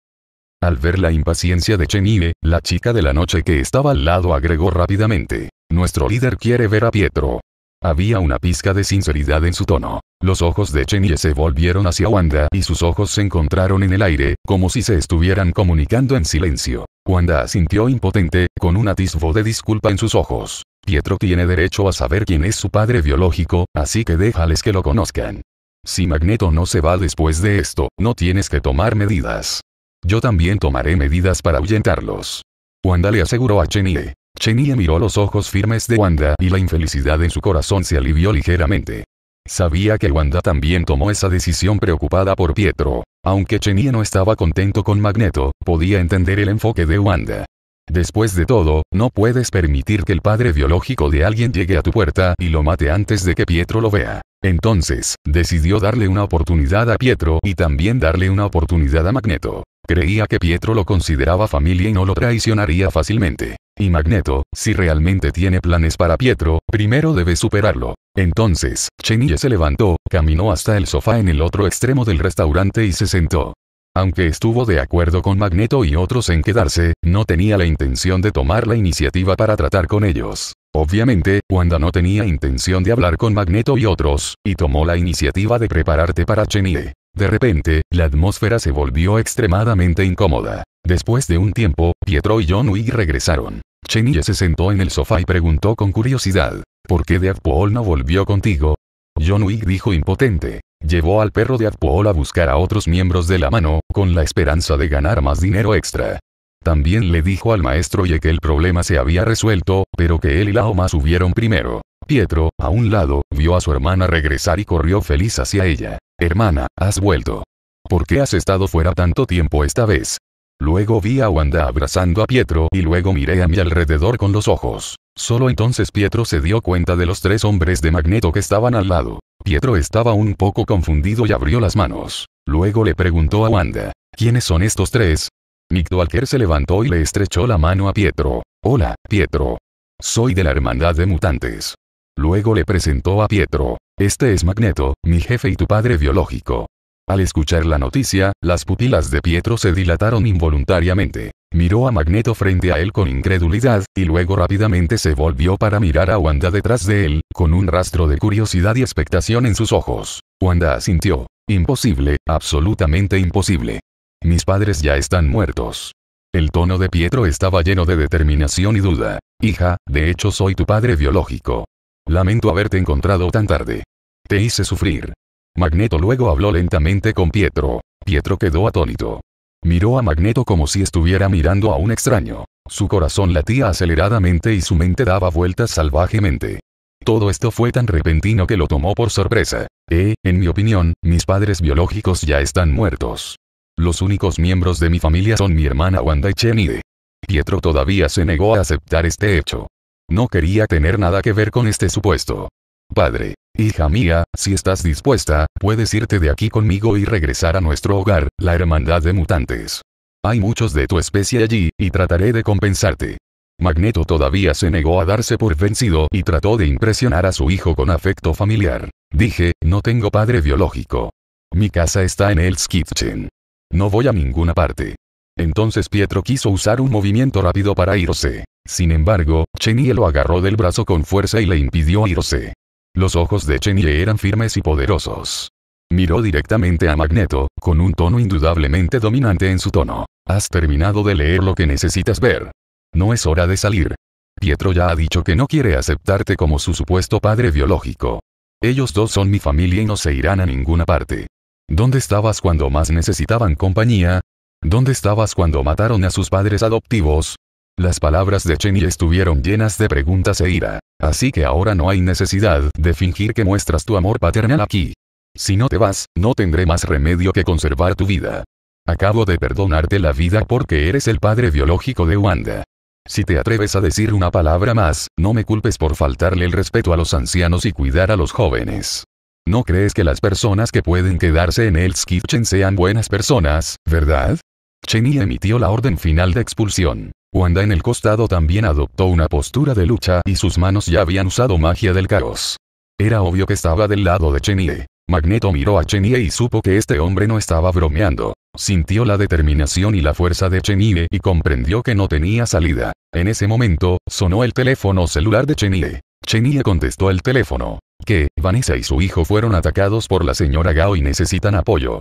Al ver la impaciencia de Chenille, la chica de la noche que estaba al lado agregó rápidamente. Nuestro líder quiere ver a Pietro. Había una pizca de sinceridad en su tono. Los ojos de Chenye se volvieron hacia Wanda y sus ojos se encontraron en el aire, como si se estuvieran comunicando en silencio. Wanda asintió impotente, con un atisbo de disculpa en sus ojos. Pietro tiene derecho a saber quién es su padre biológico, así que déjales que lo conozcan. Si Magneto no se va después de esto, no tienes que tomar medidas. Yo también tomaré medidas para ahuyentarlos. Wanda le aseguró a Chenie. Chenie miró los ojos firmes de Wanda y la infelicidad en su corazón se alivió ligeramente. Sabía que Wanda también tomó esa decisión preocupada por Pietro. Aunque Chenie no estaba contento con Magneto, podía entender el enfoque de Wanda. Después de todo, no puedes permitir que el padre biológico de alguien llegue a tu puerta y lo mate antes de que Pietro lo vea. Entonces, decidió darle una oportunidad a Pietro y también darle una oportunidad a Magneto. Creía que Pietro lo consideraba familia y no lo traicionaría fácilmente. Y Magneto, si realmente tiene planes para Pietro, primero debe superarlo. Entonces, Chenille se levantó, caminó hasta el sofá en el otro extremo del restaurante y se sentó. Aunque estuvo de acuerdo con Magneto y otros en quedarse, no tenía la intención de tomar la iniciativa para tratar con ellos. Obviamente, Wanda no tenía intención de hablar con Magneto y otros, y tomó la iniciativa de prepararte para Chenille. De repente, la atmósfera se volvió extremadamente incómoda. Después de un tiempo, Pietro y John Wick regresaron. Chenille se sentó en el sofá y preguntó con curiosidad, ¿por qué Deadpool no volvió contigo? John Wick dijo impotente. Llevó al perro de Deadpool a buscar a otros miembros de la mano, con la esperanza de ganar más dinero extra. También le dijo al maestro Ye que el problema se había resuelto, pero que él y la OMA subieron primero. Pietro, a un lado, vio a su hermana regresar y corrió feliz hacia ella. Hermana, has vuelto. ¿Por qué has estado fuera tanto tiempo esta vez? Luego vi a Wanda abrazando a Pietro y luego miré a mi alrededor con los ojos. Solo entonces Pietro se dio cuenta de los tres hombres de Magneto que estaban al lado. Pietro estaba un poco confundido y abrió las manos. Luego le preguntó a Wanda, ¿quiénes son estos tres? Nick dwalker se levantó y le estrechó la mano a Pietro. Hola, Pietro. Soy de la Hermandad de Mutantes. Luego le presentó a Pietro. Este es Magneto, mi jefe y tu padre biológico. Al escuchar la noticia, las pupilas de Pietro se dilataron involuntariamente. Miró a Magneto frente a él con incredulidad, y luego rápidamente se volvió para mirar a Wanda detrás de él, con un rastro de curiosidad y expectación en sus ojos. Wanda asintió. Imposible, absolutamente imposible. Mis padres ya están muertos. El tono de Pietro estaba lleno de determinación y duda. Hija, de hecho soy tu padre biológico. Lamento haberte encontrado tan tarde. Te hice sufrir. Magneto luego habló lentamente con Pietro. Pietro quedó atónito. Miró a Magneto como si estuviera mirando a un extraño. Su corazón latía aceleradamente y su mente daba vueltas salvajemente. Todo esto fue tan repentino que lo tomó por sorpresa. Eh, en mi opinión, mis padres biológicos ya están muertos. Los únicos miembros de mi familia son mi hermana Wanda y Chenide. Pietro todavía se negó a aceptar este hecho. No quería tener nada que ver con este supuesto. Padre, hija mía, si estás dispuesta, puedes irte de aquí conmigo y regresar a nuestro hogar, la Hermandad de Mutantes. Hay muchos de tu especie allí, y trataré de compensarte. Magneto todavía se negó a darse por vencido y trató de impresionar a su hijo con afecto familiar. Dije, no tengo padre biológico. Mi casa está en el Kitchen. No voy a ninguna parte. Entonces Pietro quiso usar un movimiento rápido para irse. Sin embargo, Chenille lo agarró del brazo con fuerza y le impidió irse. Los ojos de Chenie eran firmes y poderosos. Miró directamente a Magneto, con un tono indudablemente dominante en su tono. Has terminado de leer lo que necesitas ver. No es hora de salir. Pietro ya ha dicho que no quiere aceptarte como su supuesto padre biológico. Ellos dos son mi familia y no se irán a ninguna parte. ¿Dónde estabas cuando más necesitaban compañía? ¿Dónde estabas cuando mataron a sus padres adoptivos? Las palabras de Cheney estuvieron llenas de preguntas e ira. Así que ahora no hay necesidad de fingir que muestras tu amor paternal aquí. Si no te vas, no tendré más remedio que conservar tu vida. Acabo de perdonarte la vida porque eres el padre biológico de Wanda. Si te atreves a decir una palabra más, no me culpes por faltarle el respeto a los ancianos y cuidar a los jóvenes. ¿No crees que las personas que pueden quedarse en el Kitchen sean buenas personas, verdad? Chenny emitió la orden final de expulsión. Wanda en el costado también adoptó una postura de lucha y sus manos ya habían usado magia del caos. Era obvio que estaba del lado de Chenie. Magneto miró a Chenie y supo que este hombre no estaba bromeando. Sintió la determinación y la fuerza de Chenie y comprendió que no tenía salida. En ese momento, sonó el teléfono celular de Chenie. Chenie contestó el teléfono. Que, Vanessa y su hijo fueron atacados por la señora Gao y necesitan apoyo.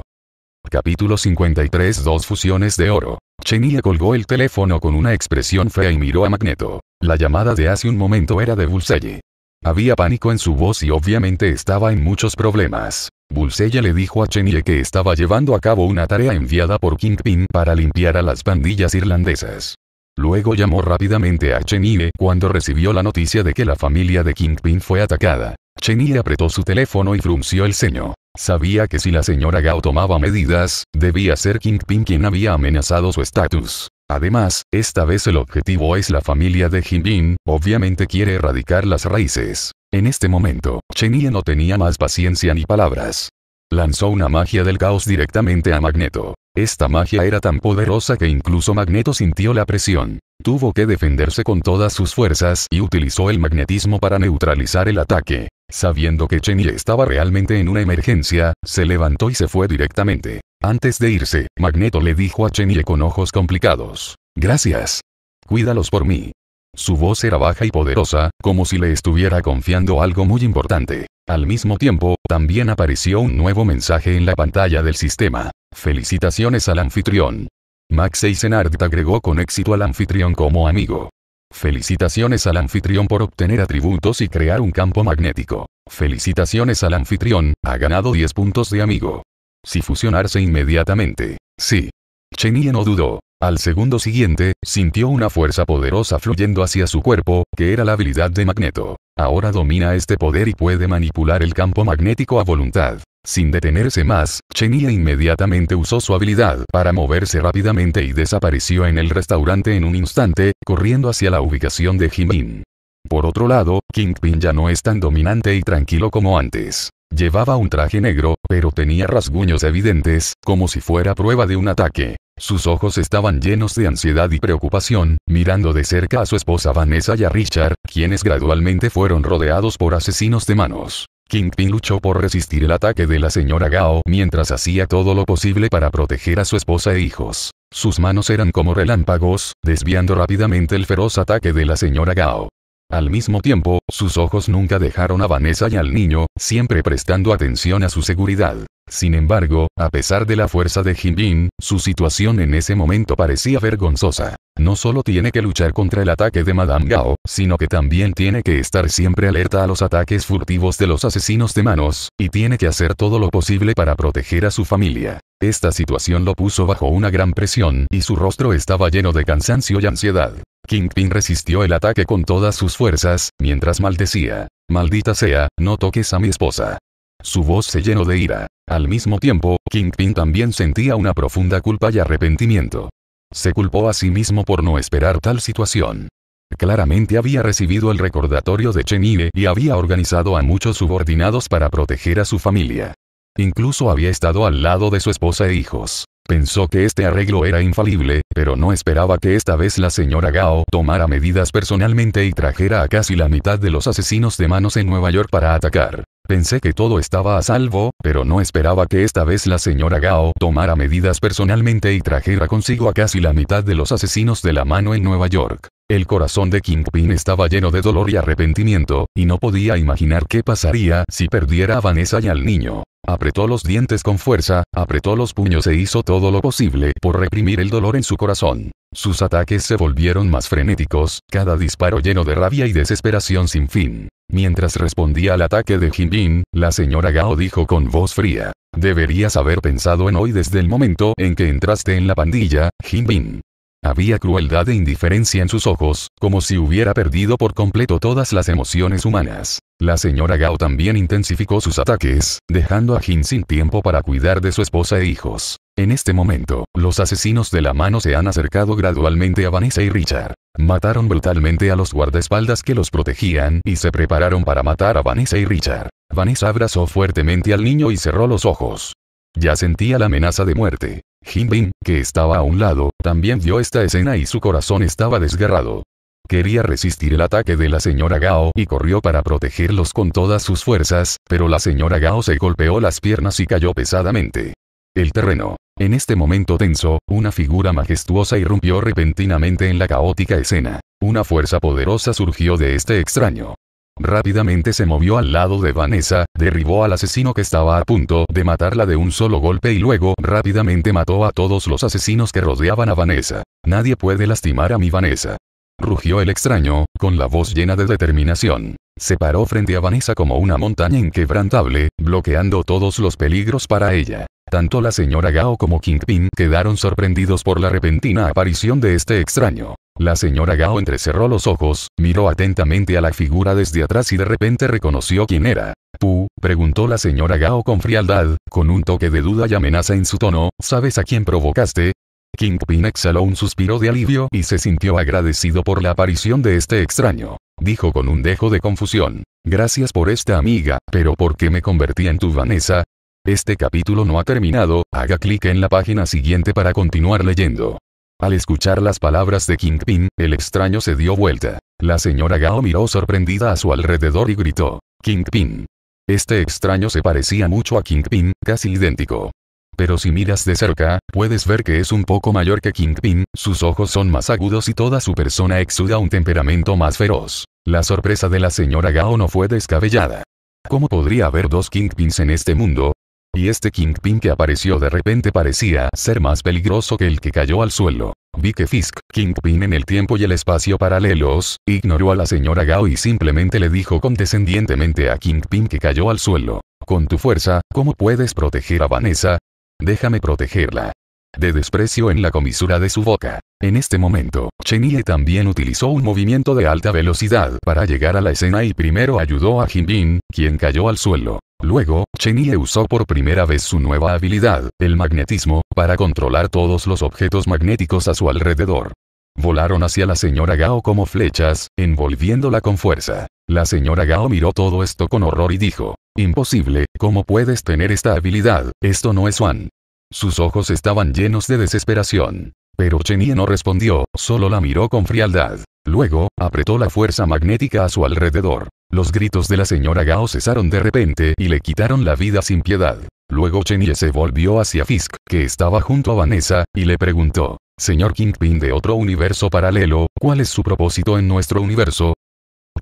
Capítulo 53 Dos fusiones de oro. Chenille colgó el teléfono con una expresión fea y miró a Magneto. La llamada de hace un momento era de Bullseye. Había pánico en su voz y obviamente estaba en muchos problemas. Bulseye le dijo a Chenille que estaba llevando a cabo una tarea enviada por Kingpin para limpiar a las pandillas irlandesas. Luego llamó rápidamente a Chenille cuando recibió la noticia de que la familia de Kingpin fue atacada. Chenille apretó su teléfono y frunció el ceño. Sabía que si la señora Gao tomaba medidas, debía ser Kingpin quien había amenazado su estatus. Además, esta vez el objetivo es la familia de Jinbin, obviamente quiere erradicar las raíces. En este momento, Yi no tenía más paciencia ni palabras. Lanzó una magia del caos directamente a Magneto. Esta magia era tan poderosa que incluso Magneto sintió la presión. Tuvo que defenderse con todas sus fuerzas y utilizó el magnetismo para neutralizar el ataque. Sabiendo que Cheney estaba realmente en una emergencia, se levantó y se fue directamente. Antes de irse, Magneto le dijo a Cheney con ojos complicados. Gracias. Cuídalos por mí. Su voz era baja y poderosa, como si le estuviera confiando algo muy importante. Al mismo tiempo, también apareció un nuevo mensaje en la pantalla del sistema. Felicitaciones al anfitrión. Max Eisenhardt agregó con éxito al anfitrión como amigo. Felicitaciones al anfitrión por obtener atributos y crear un campo magnético. Felicitaciones al anfitrión, ha ganado 10 puntos de amigo. Si fusionarse inmediatamente. Sí. Chenie no dudó. Al segundo siguiente, sintió una fuerza poderosa fluyendo hacia su cuerpo, que era la habilidad de Magneto. Ahora domina este poder y puede manipular el campo magnético a voluntad. Sin detenerse más, Chenia inmediatamente usó su habilidad para moverse rápidamente y desapareció en el restaurante en un instante, corriendo hacia la ubicación de Jimin. Por otro lado, Kingpin ya no es tan dominante y tranquilo como antes. Llevaba un traje negro, pero tenía rasguños evidentes, como si fuera prueba de un ataque. Sus ojos estaban llenos de ansiedad y preocupación, mirando de cerca a su esposa Vanessa y a Richard, quienes gradualmente fueron rodeados por asesinos de manos. Kingpin luchó por resistir el ataque de la señora Gao mientras hacía todo lo posible para proteger a su esposa e hijos. Sus manos eran como relámpagos, desviando rápidamente el feroz ataque de la señora Gao. Al mismo tiempo, sus ojos nunca dejaron a Vanessa y al niño, siempre prestando atención a su seguridad. Sin embargo, a pesar de la fuerza de Jinbin, su situación en ese momento parecía vergonzosa. No solo tiene que luchar contra el ataque de Madame Gao, sino que también tiene que estar siempre alerta a los ataques furtivos de los asesinos de manos, y tiene que hacer todo lo posible para proteger a su familia. Esta situación lo puso bajo una gran presión y su rostro estaba lleno de cansancio y ansiedad. Kingpin resistió el ataque con todas sus fuerzas, mientras maldecía. Maldita sea, no toques a mi esposa. Su voz se llenó de ira. Al mismo tiempo, Kingpin también sentía una profunda culpa y arrepentimiento. Se culpó a sí mismo por no esperar tal situación. Claramente había recibido el recordatorio de Chenille y había organizado a muchos subordinados para proteger a su familia. Incluso había estado al lado de su esposa e hijos. Pensó que este arreglo era infalible, pero no esperaba que esta vez la señora Gao tomara medidas personalmente y trajera a casi la mitad de los asesinos de manos en Nueva York para atacar. Pensé que todo estaba a salvo, pero no esperaba que esta vez la señora Gao tomara medidas personalmente y trajera consigo a casi la mitad de los asesinos de la mano en Nueva York. El corazón de Kingpin estaba lleno de dolor y arrepentimiento, y no podía imaginar qué pasaría si perdiera a Vanessa y al niño. Apretó los dientes con fuerza, apretó los puños e hizo todo lo posible por reprimir el dolor en su corazón. Sus ataques se volvieron más frenéticos, cada disparo lleno de rabia y desesperación sin fin. Mientras respondía al ataque de Jinbin, la señora Gao dijo con voz fría. Deberías haber pensado en hoy desde el momento en que entraste en la pandilla, Jinbin. Había crueldad e indiferencia en sus ojos, como si hubiera perdido por completo todas las emociones humanas. La señora Gao también intensificó sus ataques, dejando a Jin sin tiempo para cuidar de su esposa e hijos. En este momento, los asesinos de la mano se han acercado gradualmente a Vanessa y Richard. Mataron brutalmente a los guardaespaldas que los protegían y se prepararon para matar a Vanessa y Richard. Vanessa abrazó fuertemente al niño y cerró los ojos. Ya sentía la amenaza de muerte. Jinbin, que estaba a un lado, también vio esta escena y su corazón estaba desgarrado. Quería resistir el ataque de la señora Gao y corrió para protegerlos con todas sus fuerzas, pero la señora Gao se golpeó las piernas y cayó pesadamente. El terreno. En este momento tenso, una figura majestuosa irrumpió repentinamente en la caótica escena. Una fuerza poderosa surgió de este extraño. Rápidamente se movió al lado de Vanessa, derribó al asesino que estaba a punto de matarla de un solo golpe y luego rápidamente mató a todos los asesinos que rodeaban a Vanessa. Nadie puede lastimar a mi Vanessa rugió el extraño, con la voz llena de determinación. Se paró frente a Vanessa como una montaña inquebrantable, bloqueando todos los peligros para ella. Tanto la señora Gao como Kingpin quedaron sorprendidos por la repentina aparición de este extraño. La señora Gao entrecerró los ojos, miró atentamente a la figura desde atrás y de repente reconoció quién era. Pu, preguntó la señora Gao con frialdad, con un toque de duda y amenaza en su tono, ¿sabes a quién provocaste? Kingpin exhaló un suspiro de alivio y se sintió agradecido por la aparición de este extraño. Dijo con un dejo de confusión. Gracias por esta amiga, pero ¿por qué me convertí en tu Vanessa? Este capítulo no ha terminado, haga clic en la página siguiente para continuar leyendo. Al escuchar las palabras de Kingpin, el extraño se dio vuelta. La señora Gao miró sorprendida a su alrededor y gritó. Kingpin. Este extraño se parecía mucho a Kingpin, casi idéntico. Pero si miras de cerca, puedes ver que es un poco mayor que Kingpin, sus ojos son más agudos y toda su persona exuda un temperamento más feroz. La sorpresa de la señora Gao no fue descabellada. ¿Cómo podría haber dos Kingpins en este mundo? Y este Kingpin que apareció de repente parecía ser más peligroso que el que cayó al suelo. Vi que Fisk, Kingpin en el tiempo y el espacio paralelos, ignoró a la señora Gao y simplemente le dijo condescendientemente a Kingpin que cayó al suelo. Con tu fuerza, ¿cómo puedes proteger a Vanessa? Déjame protegerla. De desprecio en la comisura de su boca. En este momento, Chenie también utilizó un movimiento de alta velocidad para llegar a la escena y primero ayudó a Jinbin, quien cayó al suelo. Luego, Chenie usó por primera vez su nueva habilidad, el magnetismo, para controlar todos los objetos magnéticos a su alrededor. Volaron hacia la señora Gao como flechas, envolviéndola con fuerza. La señora Gao miró todo esto con horror y dijo, Imposible, ¿cómo puedes tener esta habilidad? Esto no es Juan. Sus ojos estaban llenos de desesperación. Pero Chenie no respondió, solo la miró con frialdad. Luego, apretó la fuerza magnética a su alrededor. Los gritos de la señora Gao cesaron de repente y le quitaron la vida sin piedad. Luego Chenie se volvió hacia Fisk, que estaba junto a Vanessa, y le preguntó, Señor Kingpin de otro universo paralelo, ¿cuál es su propósito en nuestro universo?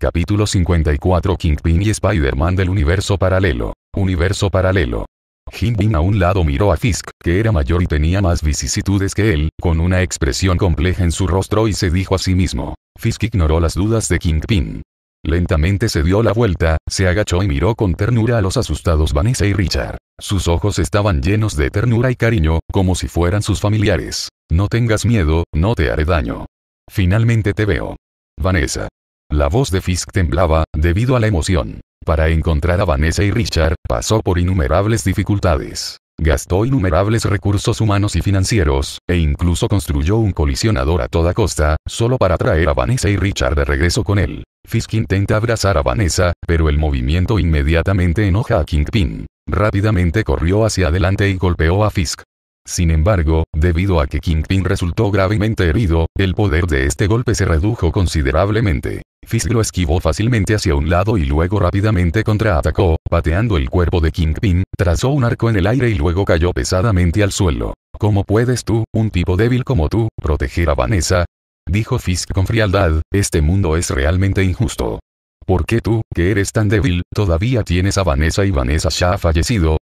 capítulo 54 Kingpin y Spider-Man del universo paralelo. Universo paralelo. Kingpin a un lado miró a Fisk, que era mayor y tenía más vicisitudes que él, con una expresión compleja en su rostro y se dijo a sí mismo. Fisk ignoró las dudas de Kingpin. Lentamente se dio la vuelta, se agachó y miró con ternura a los asustados Vanessa y Richard. Sus ojos estaban llenos de ternura y cariño, como si fueran sus familiares. No tengas miedo, no te haré daño. Finalmente te veo. Vanessa. La voz de Fisk temblaba, debido a la emoción. Para encontrar a Vanessa y Richard, pasó por innumerables dificultades. Gastó innumerables recursos humanos y financieros, e incluso construyó un colisionador a toda costa, solo para traer a Vanessa y Richard de regreso con él. Fisk intenta abrazar a Vanessa, pero el movimiento inmediatamente enoja a Kingpin. Rápidamente corrió hacia adelante y golpeó a Fisk. Sin embargo, debido a que Kingpin resultó gravemente herido, el poder de este golpe se redujo considerablemente. Fisk lo esquivó fácilmente hacia un lado y luego rápidamente contraatacó, pateando el cuerpo de Kingpin, trazó un arco en el aire y luego cayó pesadamente al suelo. ¿Cómo puedes tú, un tipo débil como tú, proteger a Vanessa? Dijo Fisk con frialdad, este mundo es realmente injusto. ¿Por qué tú, que eres tan débil, todavía tienes a Vanessa y Vanessa ya ha fallecido,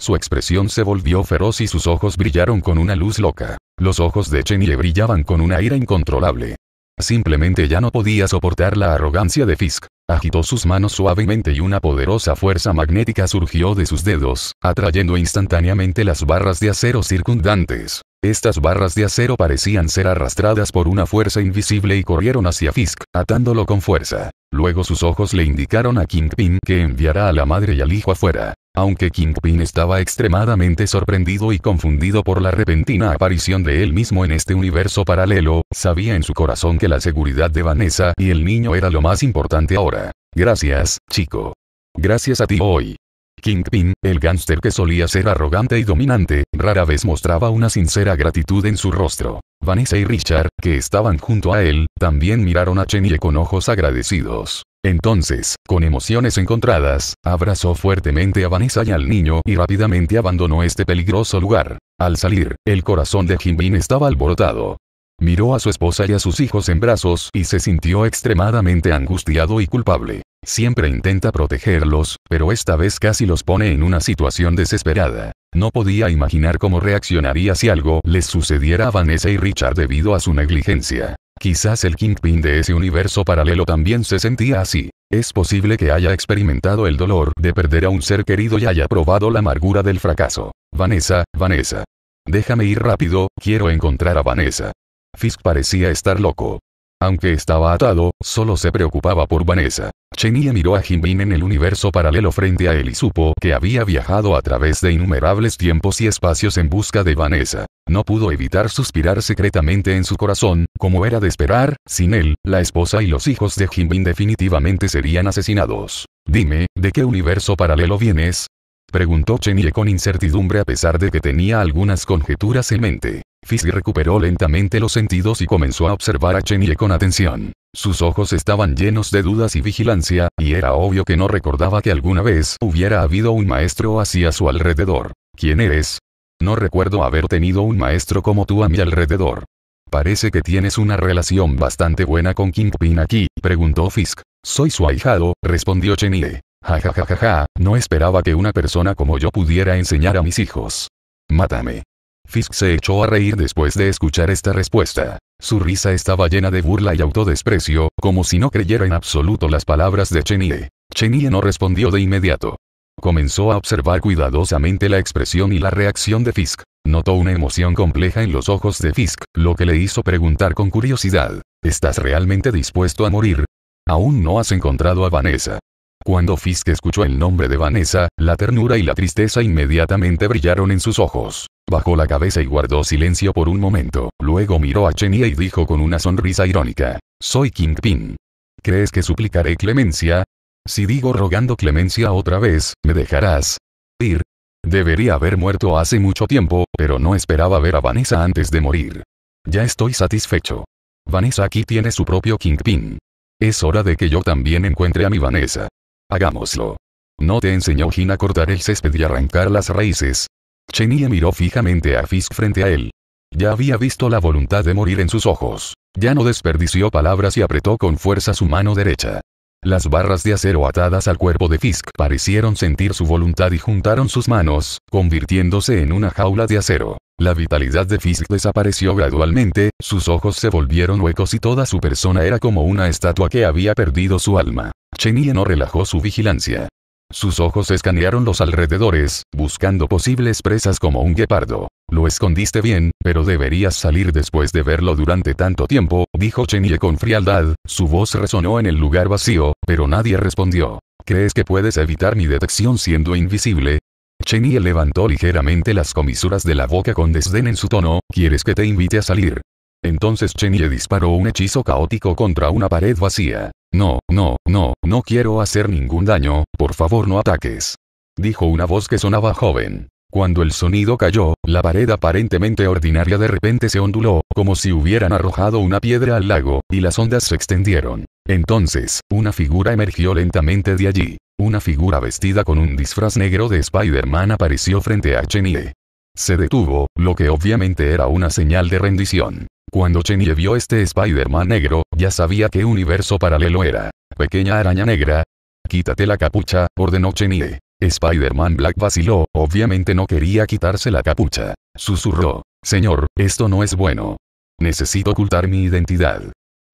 su expresión se volvió feroz y sus ojos brillaron con una luz loca. Los ojos de le brillaban con una ira incontrolable. Simplemente ya no podía soportar la arrogancia de Fisk. Agitó sus manos suavemente y una poderosa fuerza magnética surgió de sus dedos, atrayendo instantáneamente las barras de acero circundantes. Estas barras de acero parecían ser arrastradas por una fuerza invisible y corrieron hacia Fisk, atándolo con fuerza. Luego sus ojos le indicaron a Kingpin que enviará a la madre y al hijo afuera aunque Kingpin estaba extremadamente sorprendido y confundido por la repentina aparición de él mismo en este universo paralelo, sabía en su corazón que la seguridad de Vanessa y el niño era lo más importante ahora. Gracias, chico. Gracias a ti hoy. Kingpin, el gángster que solía ser arrogante y dominante, rara vez mostraba una sincera gratitud en su rostro. Vanessa y Richard, que estaban junto a él, también miraron a Chenye con ojos agradecidos. Entonces, con emociones encontradas, abrazó fuertemente a Vanessa y al niño y rápidamente abandonó este peligroso lugar. Al salir, el corazón de Kingpin estaba alborotado. Miró a su esposa y a sus hijos en brazos y se sintió extremadamente angustiado y culpable. Siempre intenta protegerlos, pero esta vez casi los pone en una situación desesperada. No podía imaginar cómo reaccionaría si algo les sucediera a Vanessa y Richard debido a su negligencia. Quizás el Kingpin de ese universo paralelo también se sentía así. Es posible que haya experimentado el dolor de perder a un ser querido y haya probado la amargura del fracaso. Vanessa, Vanessa. Déjame ir rápido, quiero encontrar a Vanessa. Fisk parecía estar loco. Aunque estaba atado, solo se preocupaba por Vanessa. Chenille miró a Jimin en el universo paralelo frente a él y supo que había viajado a través de innumerables tiempos y espacios en busca de Vanessa. No pudo evitar suspirar secretamente en su corazón, como era de esperar, sin él, la esposa y los hijos de Jimin definitivamente serían asesinados. Dime, ¿de qué universo paralelo vienes? Preguntó Ye con incertidumbre a pesar de que tenía algunas conjeturas en mente. Fisk recuperó lentamente los sentidos y comenzó a observar a Chenie con atención. Sus ojos estaban llenos de dudas y vigilancia, y era obvio que no recordaba que alguna vez hubiera habido un maestro así a su alrededor. ¿Quién eres? No recuerdo haber tenido un maestro como tú a mi alrededor. Parece que tienes una relación bastante buena con Kingpin aquí, preguntó Fisk. Soy su ahijado, respondió Chenie. Ja ja ja ja ja, no esperaba que una persona como yo pudiera enseñar a mis hijos. Mátame. Fisk se echó a reír después de escuchar esta respuesta. Su risa estaba llena de burla y autodesprecio, como si no creyera en absoluto las palabras de Chenie. Chenie no respondió de inmediato. Comenzó a observar cuidadosamente la expresión y la reacción de Fisk. Notó una emoción compleja en los ojos de Fisk, lo que le hizo preguntar con curiosidad, ¿estás realmente dispuesto a morir? Aún no has encontrado a Vanessa. Cuando Fisk escuchó el nombre de Vanessa, la ternura y la tristeza inmediatamente brillaron en sus ojos. Bajó la cabeza y guardó silencio por un momento, luego miró a Chenia y dijo con una sonrisa irónica, Soy Kingpin. ¿Crees que suplicaré clemencia? Si digo rogando clemencia otra vez, ¿me dejarás? Ir. Debería haber muerto hace mucho tiempo, pero no esperaba ver a Vanessa antes de morir. Ya estoy satisfecho. Vanessa aquí tiene su propio Kingpin. Es hora de que yo también encuentre a mi Vanessa. Hagámoslo. ¿No te enseñó Gina a cortar el césped y arrancar las raíces? Chenille miró fijamente a Fisk frente a él. Ya había visto la voluntad de morir en sus ojos. Ya no desperdició palabras y apretó con fuerza su mano derecha. Las barras de acero atadas al cuerpo de Fisk parecieron sentir su voluntad y juntaron sus manos, convirtiéndose en una jaula de acero. La vitalidad de Fisk desapareció gradualmente, sus ojos se volvieron huecos y toda su persona era como una estatua que había perdido su alma. Chenille no relajó su vigilancia. Sus ojos escanearon los alrededores, buscando posibles presas como un guepardo. Lo escondiste bien, pero deberías salir después de verlo durante tanto tiempo, dijo Chenye con frialdad, su voz resonó en el lugar vacío, pero nadie respondió. ¿Crees que puedes evitar mi detección siendo invisible? Chenye levantó ligeramente las comisuras de la boca con desdén en su tono, ¿quieres que te invite a salir? Entonces Chenye disparó un hechizo caótico contra una pared vacía. No, no, no, no quiero hacer ningún daño, por favor no ataques. Dijo una voz que sonaba joven. Cuando el sonido cayó, la pared aparentemente ordinaria de repente se onduló, como si hubieran arrojado una piedra al lago, y las ondas se extendieron. Entonces, una figura emergió lentamente de allí. Una figura vestida con un disfraz negro de Spider-Man apareció frente a Chenille. Se detuvo, lo que obviamente era una señal de rendición. Cuando Chenille vio este Spider-Man negro, ya sabía qué universo paralelo era. Pequeña araña negra. Quítate la capucha, ordenó Chenille. Spider-Man Black vaciló, obviamente no quería quitarse la capucha. Susurró. Señor, esto no es bueno. Necesito ocultar mi identidad.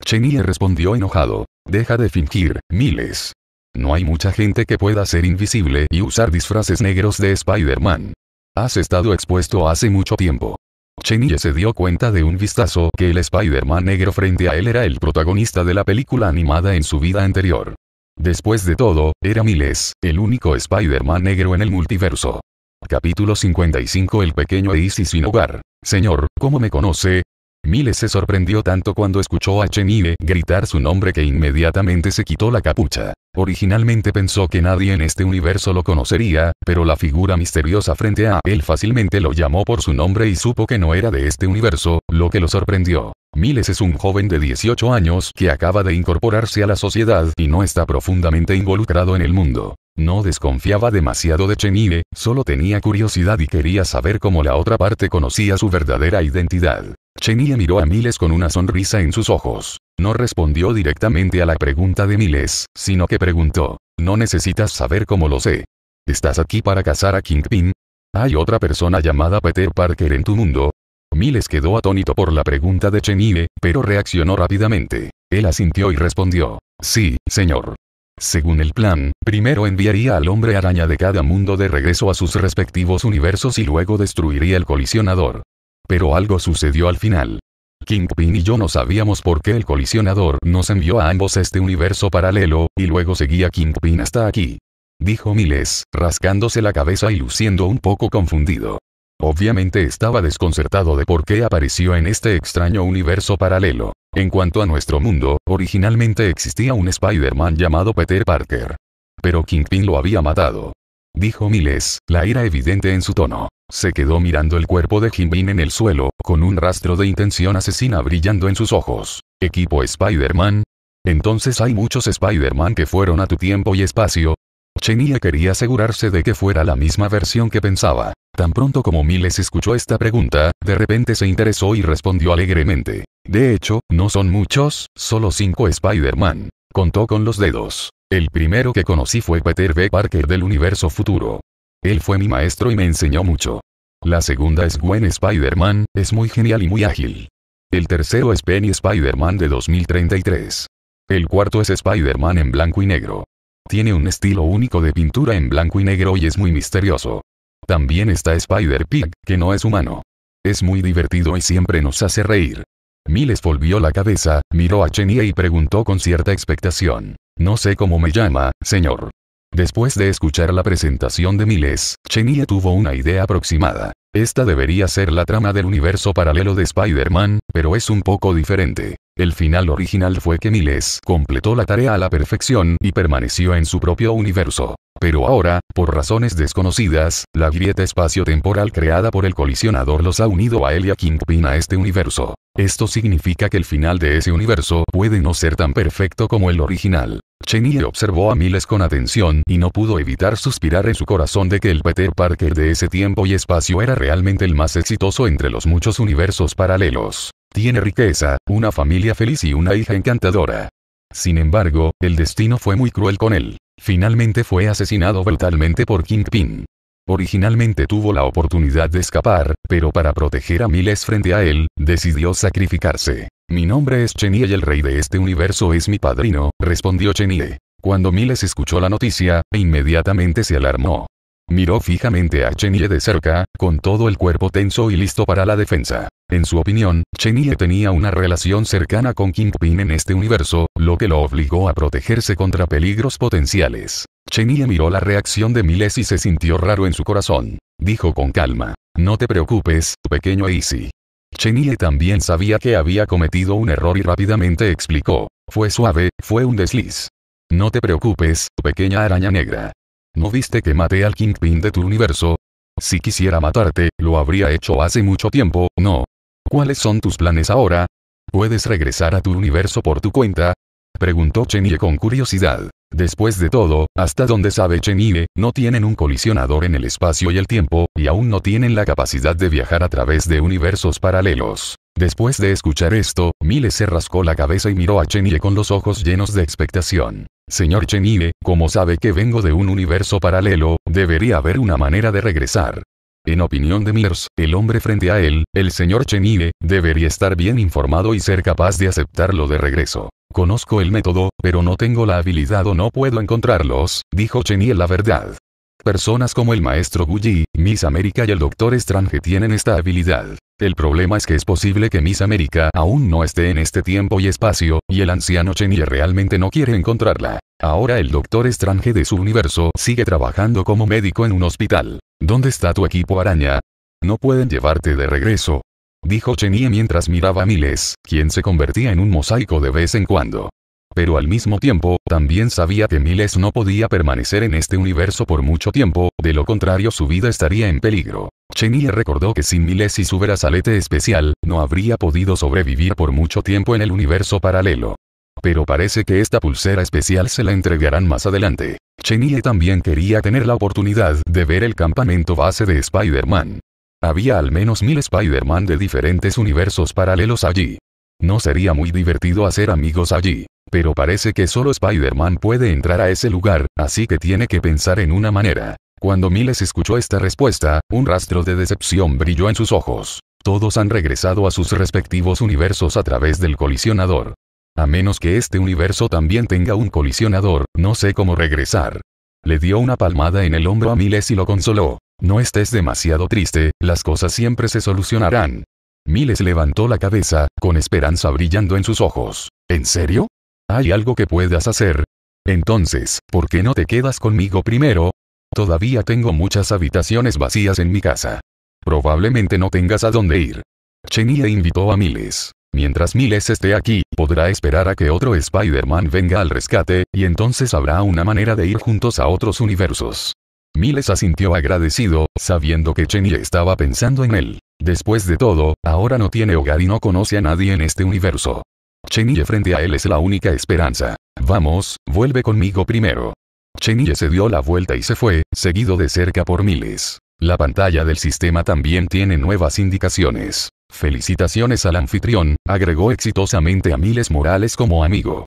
Chenille respondió enojado. Deja de fingir, miles. No hay mucha gente que pueda ser invisible y usar disfraces negros de Spider-Man. Has estado expuesto hace mucho tiempo. Chenille se dio cuenta de un vistazo que el Spider-Man negro frente a él era el protagonista de la película animada en su vida anterior. Después de todo, era Miles, el único Spider-Man negro en el multiverso. Capítulo 55 El pequeño Easy sin hogar. Señor, ¿cómo me conoce? Miles se sorprendió tanto cuando escuchó a Chenille gritar su nombre que inmediatamente se quitó la capucha. Originalmente pensó que nadie en este universo lo conocería, pero la figura misteriosa frente a él fácilmente lo llamó por su nombre y supo que no era de este universo, lo que lo sorprendió. Miles es un joven de 18 años que acaba de incorporarse a la sociedad y no está profundamente involucrado en el mundo. No desconfiaba demasiado de Chenille, solo tenía curiosidad y quería saber cómo la otra parte conocía su verdadera identidad. Chenye miró a Miles con una sonrisa en sus ojos. No respondió directamente a la pregunta de Miles, sino que preguntó, no necesitas saber cómo lo sé. ¿Estás aquí para cazar a Kingpin? ¿Hay otra persona llamada Peter Parker en tu mundo? Miles quedó atónito por la pregunta de Cheniye, pero reaccionó rápidamente. Él asintió y respondió, sí, señor. Según el plan, primero enviaría al hombre araña de cada mundo de regreso a sus respectivos universos y luego destruiría el colisionador. Pero algo sucedió al final. Kingpin y yo no sabíamos por qué el colisionador nos envió a ambos este universo paralelo, y luego seguía Kingpin hasta aquí. Dijo Miles, rascándose la cabeza y luciendo un poco confundido. Obviamente estaba desconcertado de por qué apareció en este extraño universo paralelo. En cuanto a nuestro mundo, originalmente existía un Spider-Man llamado Peter Parker. Pero Kingpin lo había matado dijo Miles, la ira evidente en su tono. Se quedó mirando el cuerpo de Jimin en el suelo, con un rastro de intención asesina brillando en sus ojos. ¿Equipo Spider-Man? Entonces hay muchos Spider-Man que fueron a tu tiempo y espacio. Chenia quería asegurarse de que fuera la misma versión que pensaba. Tan pronto como Miles escuchó esta pregunta, de repente se interesó y respondió alegremente. De hecho, no son muchos, solo cinco Spider-Man. Contó con los dedos. El primero que conocí fue Peter B. Parker del universo futuro. Él fue mi maestro y me enseñó mucho. La segunda es Gwen Spider-Man, es muy genial y muy ágil. El tercero es Penny Spider-Man de 2033. El cuarto es Spider-Man en blanco y negro. Tiene un estilo único de pintura en blanco y negro y es muy misterioso. También está Spider-Pig, que no es humano. Es muy divertido y siempre nos hace reír. Miles volvió la cabeza, miró a Jenny y preguntó con cierta expectación. No sé cómo me llama, señor. Después de escuchar la presentación de Miles, Chenia tuvo una idea aproximada. Esta debería ser la trama del universo paralelo de Spider-Man, pero es un poco diferente. El final original fue que Miles completó la tarea a la perfección y permaneció en su propio universo. Pero ahora, por razones desconocidas, la grieta espacio-temporal creada por el colisionador los ha unido a él y a Kingpin a este universo. Esto significa que el final de ese universo puede no ser tan perfecto como el original. Chenille observó a Miles con atención y no pudo evitar suspirar en su corazón de que el Peter Parker de ese tiempo y espacio era realmente el más exitoso entre los muchos universos paralelos. Tiene riqueza, una familia feliz y una hija encantadora. Sin embargo, el destino fue muy cruel con él. Finalmente fue asesinado brutalmente por Kingpin. Originalmente tuvo la oportunidad de escapar, pero para proteger a miles frente a él, decidió sacrificarse. Mi nombre es Chenie y el rey de este universo es mi padrino, respondió Chenie. Cuando Miles escuchó la noticia, inmediatamente se alarmó. Miró fijamente a Chenille de cerca, con todo el cuerpo tenso y listo para la defensa. En su opinión, Chenille tenía una relación cercana con Kingpin en este universo, lo que lo obligó a protegerse contra peligros potenciales. Chenille miró la reacción de Miles y se sintió raro en su corazón. Dijo con calma. No te preocupes, pequeño Easy. Chenille también sabía que había cometido un error y rápidamente explicó. Fue suave, fue un desliz. No te preocupes, pequeña araña negra. ¿No viste que maté al Kingpin de tu universo? Si quisiera matarte, lo habría hecho hace mucho tiempo, ¿no? ¿Cuáles son tus planes ahora? ¿Puedes regresar a tu universo por tu cuenta? Preguntó Chenie con curiosidad. Después de todo, hasta donde sabe Chenille, no tienen un colisionador en el espacio y el tiempo, y aún no tienen la capacidad de viajar a través de universos paralelos. Después de escuchar esto, Miles se rascó la cabeza y miró a Chenille con los ojos llenos de expectación. Señor Chenille, como sabe que vengo de un universo paralelo, debería haber una manera de regresar. En opinión de Mears, el hombre frente a él, el señor Chenille, debería estar bien informado y ser capaz de aceptarlo de regreso. Conozco el método, pero no tengo la habilidad o no puedo encontrarlos, dijo Cheniel la verdad. Personas como el maestro Guji, Miss América y el doctor Strange tienen esta habilidad. El problema es que es posible que Miss América aún no esté en este tiempo y espacio, y el anciano Chenille realmente no quiere encontrarla. Ahora el doctor Strange de su universo sigue trabajando como médico en un hospital. ¿Dónde está tu equipo araña? No pueden llevarte de regreso dijo Chenille mientras miraba a Miles, quien se convertía en un mosaico de vez en cuando. Pero al mismo tiempo, también sabía que Miles no podía permanecer en este universo por mucho tiempo, de lo contrario su vida estaría en peligro. Chenille recordó que sin Miles y su brazalete especial, no habría podido sobrevivir por mucho tiempo en el universo paralelo. Pero parece que esta pulsera especial se la entregarán más adelante. Chenille también quería tener la oportunidad de ver el campamento base de Spider-Man. Había al menos mil Spider-Man de diferentes universos paralelos allí. No sería muy divertido hacer amigos allí. Pero parece que solo Spider-Man puede entrar a ese lugar, así que tiene que pensar en una manera. Cuando Miles escuchó esta respuesta, un rastro de decepción brilló en sus ojos. Todos han regresado a sus respectivos universos a través del colisionador. A menos que este universo también tenga un colisionador, no sé cómo regresar. Le dio una palmada en el hombro a Miles y lo consoló. No estés demasiado triste, las cosas siempre se solucionarán. Miles levantó la cabeza, con esperanza brillando en sus ojos. ¿En serio? ¿Hay algo que puedas hacer? Entonces, ¿por qué no te quedas conmigo primero? Todavía tengo muchas habitaciones vacías en mi casa. Probablemente no tengas a dónde ir. Chenille invitó a Miles. Mientras Miles esté aquí, podrá esperar a que otro Spider-Man venga al rescate, y entonces habrá una manera de ir juntos a otros universos. Miles asintió agradecido, sabiendo que Chenille estaba pensando en él. Después de todo, ahora no tiene hogar y no conoce a nadie en este universo. Chenille frente a él es la única esperanza. Vamos, vuelve conmigo primero. Chenille se dio la vuelta y se fue, seguido de cerca por miles. La pantalla del sistema también tiene nuevas indicaciones. Felicitaciones al anfitrión, agregó exitosamente a Miles Morales como amigo.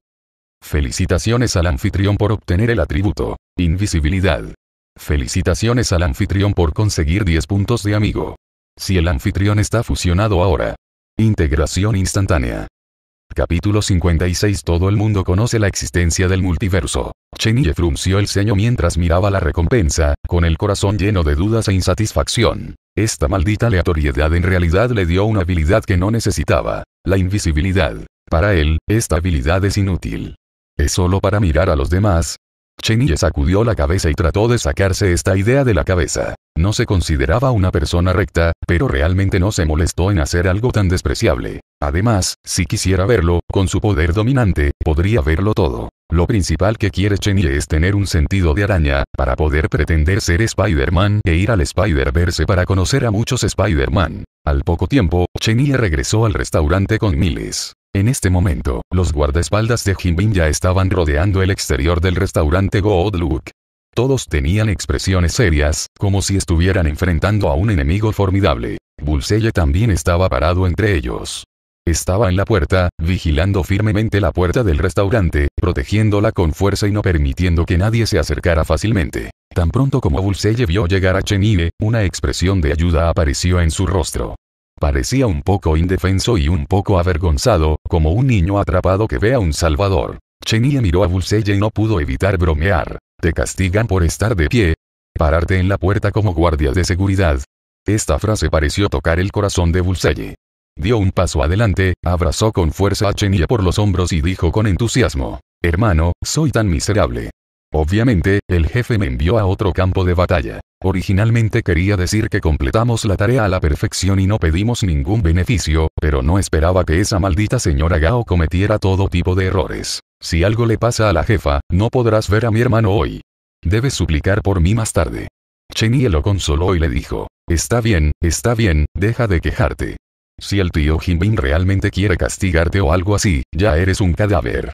Felicitaciones al anfitrión por obtener el atributo. Invisibilidad. Felicitaciones al anfitrión por conseguir 10 puntos de amigo. Si el anfitrión está fusionado ahora. Integración instantánea. Capítulo 56 Todo el mundo conoce la existencia del multiverso. Chenille frunció el ceño mientras miraba la recompensa, con el corazón lleno de dudas e insatisfacción. Esta maldita aleatoriedad en realidad le dio una habilidad que no necesitaba, la invisibilidad. Para él, esta habilidad es inútil. Es solo para mirar a los demás, Chenille sacudió la cabeza y trató de sacarse esta idea de la cabeza. No se consideraba una persona recta, pero realmente no se molestó en hacer algo tan despreciable. Además, si quisiera verlo, con su poder dominante, podría verlo todo. Lo principal que quiere Chenille es tener un sentido de araña, para poder pretender ser Spider-Man e ir al Spider-Verse para conocer a muchos Spider-Man. Al poco tiempo, Chenille regresó al restaurante con Miles. En este momento, los guardaespaldas de Jinbin ya estaban rodeando el exterior del restaurante God Look. Todos tenían expresiones serias, como si estuvieran enfrentando a un enemigo formidable. Bulseye también estaba parado entre ellos. Estaba en la puerta, vigilando firmemente la puerta del restaurante, protegiéndola con fuerza y no permitiendo que nadie se acercara fácilmente. Tan pronto como Bulseye vio llegar a Chenye, una expresión de ayuda apareció en su rostro. Parecía un poco indefenso y un poco avergonzado, como un niño atrapado que ve a un salvador. Chenille miró a Bulseye y no pudo evitar bromear. Te castigan por estar de pie. Pararte en la puerta como guardia de seguridad. Esta frase pareció tocar el corazón de Bulseye. Dio un paso adelante, abrazó con fuerza a Chenille por los hombros y dijo con entusiasmo. Hermano, soy tan miserable. Obviamente, el jefe me envió a otro campo de batalla. Originalmente quería decir que completamos la tarea a la perfección y no pedimos ningún beneficio, pero no esperaba que esa maldita señora Gao cometiera todo tipo de errores. Si algo le pasa a la jefa, no podrás ver a mi hermano hoy. Debes suplicar por mí más tarde. Chenie lo consoló y le dijo, está bien, está bien, deja de quejarte. Si el tío Jinbin realmente quiere castigarte o algo así, ya eres un cadáver.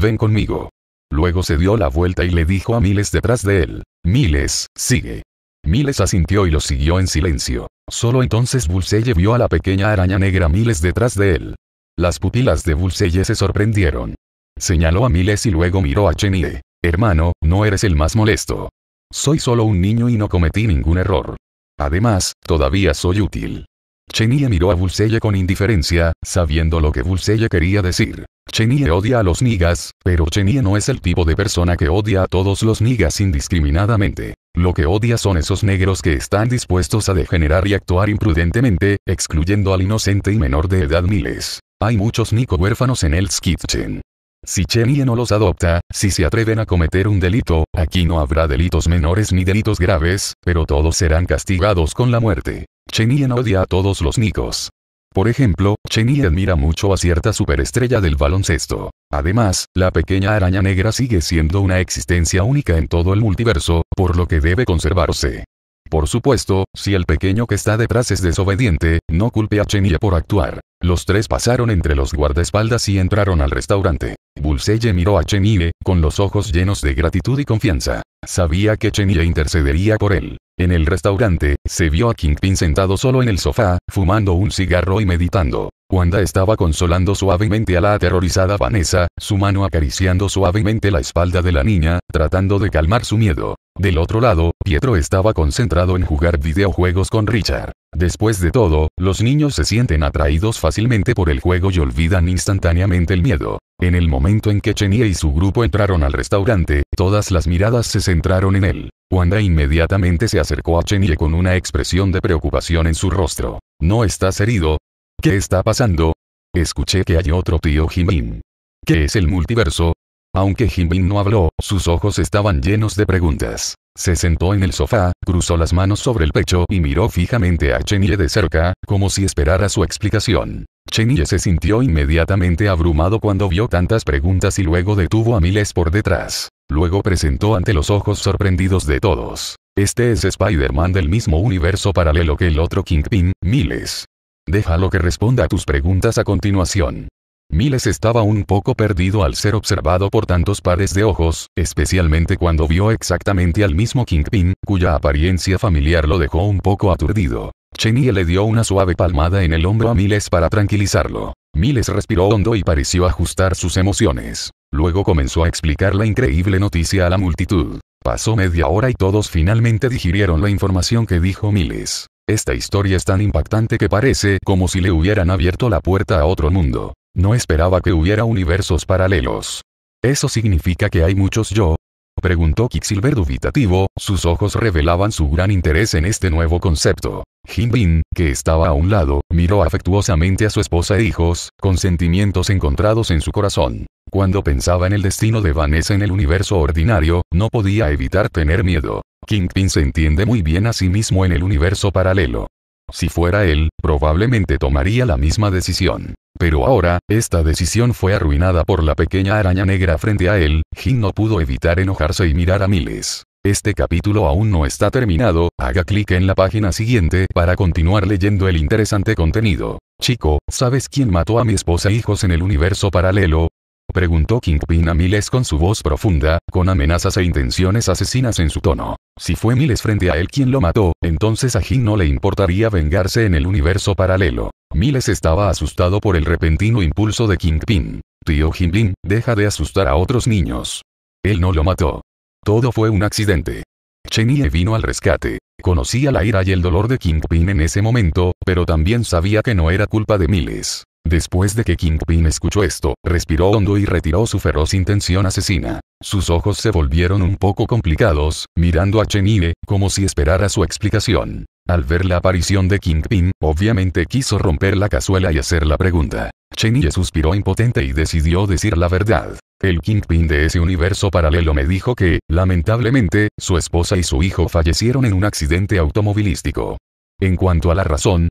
Ven conmigo. Luego se dio la vuelta y le dijo a Miles detrás de él, Miles, sigue. Miles asintió y lo siguió en silencio. Solo entonces Bullseye vio a la pequeña araña negra Miles detrás de él. Las pupilas de Bulseye se sorprendieron. Señaló a Miles y luego miró a Chenille. Hermano, no eres el más molesto. Soy solo un niño y no cometí ningún error. Además, todavía soy útil. Chenille miró a Bullseye con indiferencia, sabiendo lo que Bulseye quería decir. Chenille odia a los nigas, pero Chenille no es el tipo de persona que odia a todos los nigas indiscriminadamente. Lo que odia son esos negros que están dispuestos a degenerar y actuar imprudentemente, excluyendo al inocente y menor de edad miles. Hay muchos Nico huérfanos en el Kitchen. Si Chenie no los adopta, si se atreven a cometer un delito, aquí no habrá delitos menores ni delitos graves, pero todos serán castigados con la muerte. Chenie odia a todos los nicos. Por ejemplo, Cheney admira mucho a cierta superestrella del baloncesto. Además, la pequeña araña negra sigue siendo una existencia única en todo el multiverso, por lo que debe conservarse. Por supuesto, si el pequeño que está detrás es desobediente, no culpe a Chenille por actuar. Los tres pasaron entre los guardaespaldas y entraron al restaurante. Bulseye miró a Chenille con los ojos llenos de gratitud y confianza. Sabía que Chenille intercedería por él. En el restaurante, se vio a Kingpin sentado solo en el sofá, fumando un cigarro y meditando. Wanda estaba consolando suavemente a la aterrorizada Vanessa, su mano acariciando suavemente la espalda de la niña, tratando de calmar su miedo. Del otro lado, Pietro estaba concentrado en jugar videojuegos con Richard. Después de todo, los niños se sienten atraídos fácilmente por el juego y olvidan instantáneamente el miedo. En el momento en que Chenia y su grupo entraron al restaurante, todas las miradas se centraron en él. Wanda inmediatamente se acercó a Chenie con una expresión de preocupación en su rostro. ¿No estás herido, ¿Qué está pasando? Escuché que hay otro tío Jimin. ¿Qué es el multiverso? Aunque Jimin no habló, sus ojos estaban llenos de preguntas. Se sentó en el sofá, cruzó las manos sobre el pecho y miró fijamente a Chenille de cerca, como si esperara su explicación. Chenille se sintió inmediatamente abrumado cuando vio tantas preguntas y luego detuvo a miles por detrás. Luego presentó ante los ojos sorprendidos de todos. Este es Spider-Man del mismo universo paralelo que el otro Kingpin, miles. Déjalo que responda a tus preguntas a continuación. Miles estaba un poco perdido al ser observado por tantos pares de ojos, especialmente cuando vio exactamente al mismo Kingpin, cuya apariencia familiar lo dejó un poco aturdido. Chenille le dio una suave palmada en el hombro a Miles para tranquilizarlo. Miles respiró hondo y pareció ajustar sus emociones. Luego comenzó a explicar la increíble noticia a la multitud. Pasó media hora y todos finalmente digirieron la información que dijo Miles. Esta historia es tan impactante que parece como si le hubieran abierto la puerta a otro mundo. No esperaba que hubiera universos paralelos. ¿Eso significa que hay muchos yo? Preguntó Kixilver dubitativo, sus ojos revelaban su gran interés en este nuevo concepto. Jinbin, que estaba a un lado, miró afectuosamente a su esposa e hijos, con sentimientos encontrados en su corazón. Cuando pensaba en el destino de Vanessa en el universo ordinario, no podía evitar tener miedo. Kingpin se entiende muy bien a sí mismo en el universo paralelo. Si fuera él, probablemente tomaría la misma decisión. Pero ahora, esta decisión fue arruinada por la pequeña araña negra frente a él, Jin no pudo evitar enojarse y mirar a miles. Este capítulo aún no está terminado, haga clic en la página siguiente para continuar leyendo el interesante contenido. Chico, ¿sabes quién mató a mi esposa e hijos en el universo paralelo? preguntó Kingpin a Miles con su voz profunda, con amenazas e intenciones asesinas en su tono. Si fue Miles frente a él quien lo mató, entonces a Jin no le importaría vengarse en el universo paralelo. Miles estaba asustado por el repentino impulso de Kingpin. Tío Jinbin, deja de asustar a otros niños. Él no lo mató. Todo fue un accidente. Chenye vino al rescate. Conocía la ira y el dolor de Kingpin en ese momento, pero también sabía que no era culpa de Miles. Después de que Kingpin escuchó esto, respiró hondo y retiró su feroz intención asesina. Sus ojos se volvieron un poco complicados, mirando a Chenille, como si esperara su explicación. Al ver la aparición de Kingpin, obviamente quiso romper la cazuela y hacer la pregunta. Chenille suspiró impotente y decidió decir la verdad. El Kingpin de ese universo paralelo me dijo que, lamentablemente, su esposa y su hijo fallecieron en un accidente automovilístico. En cuanto a la razón,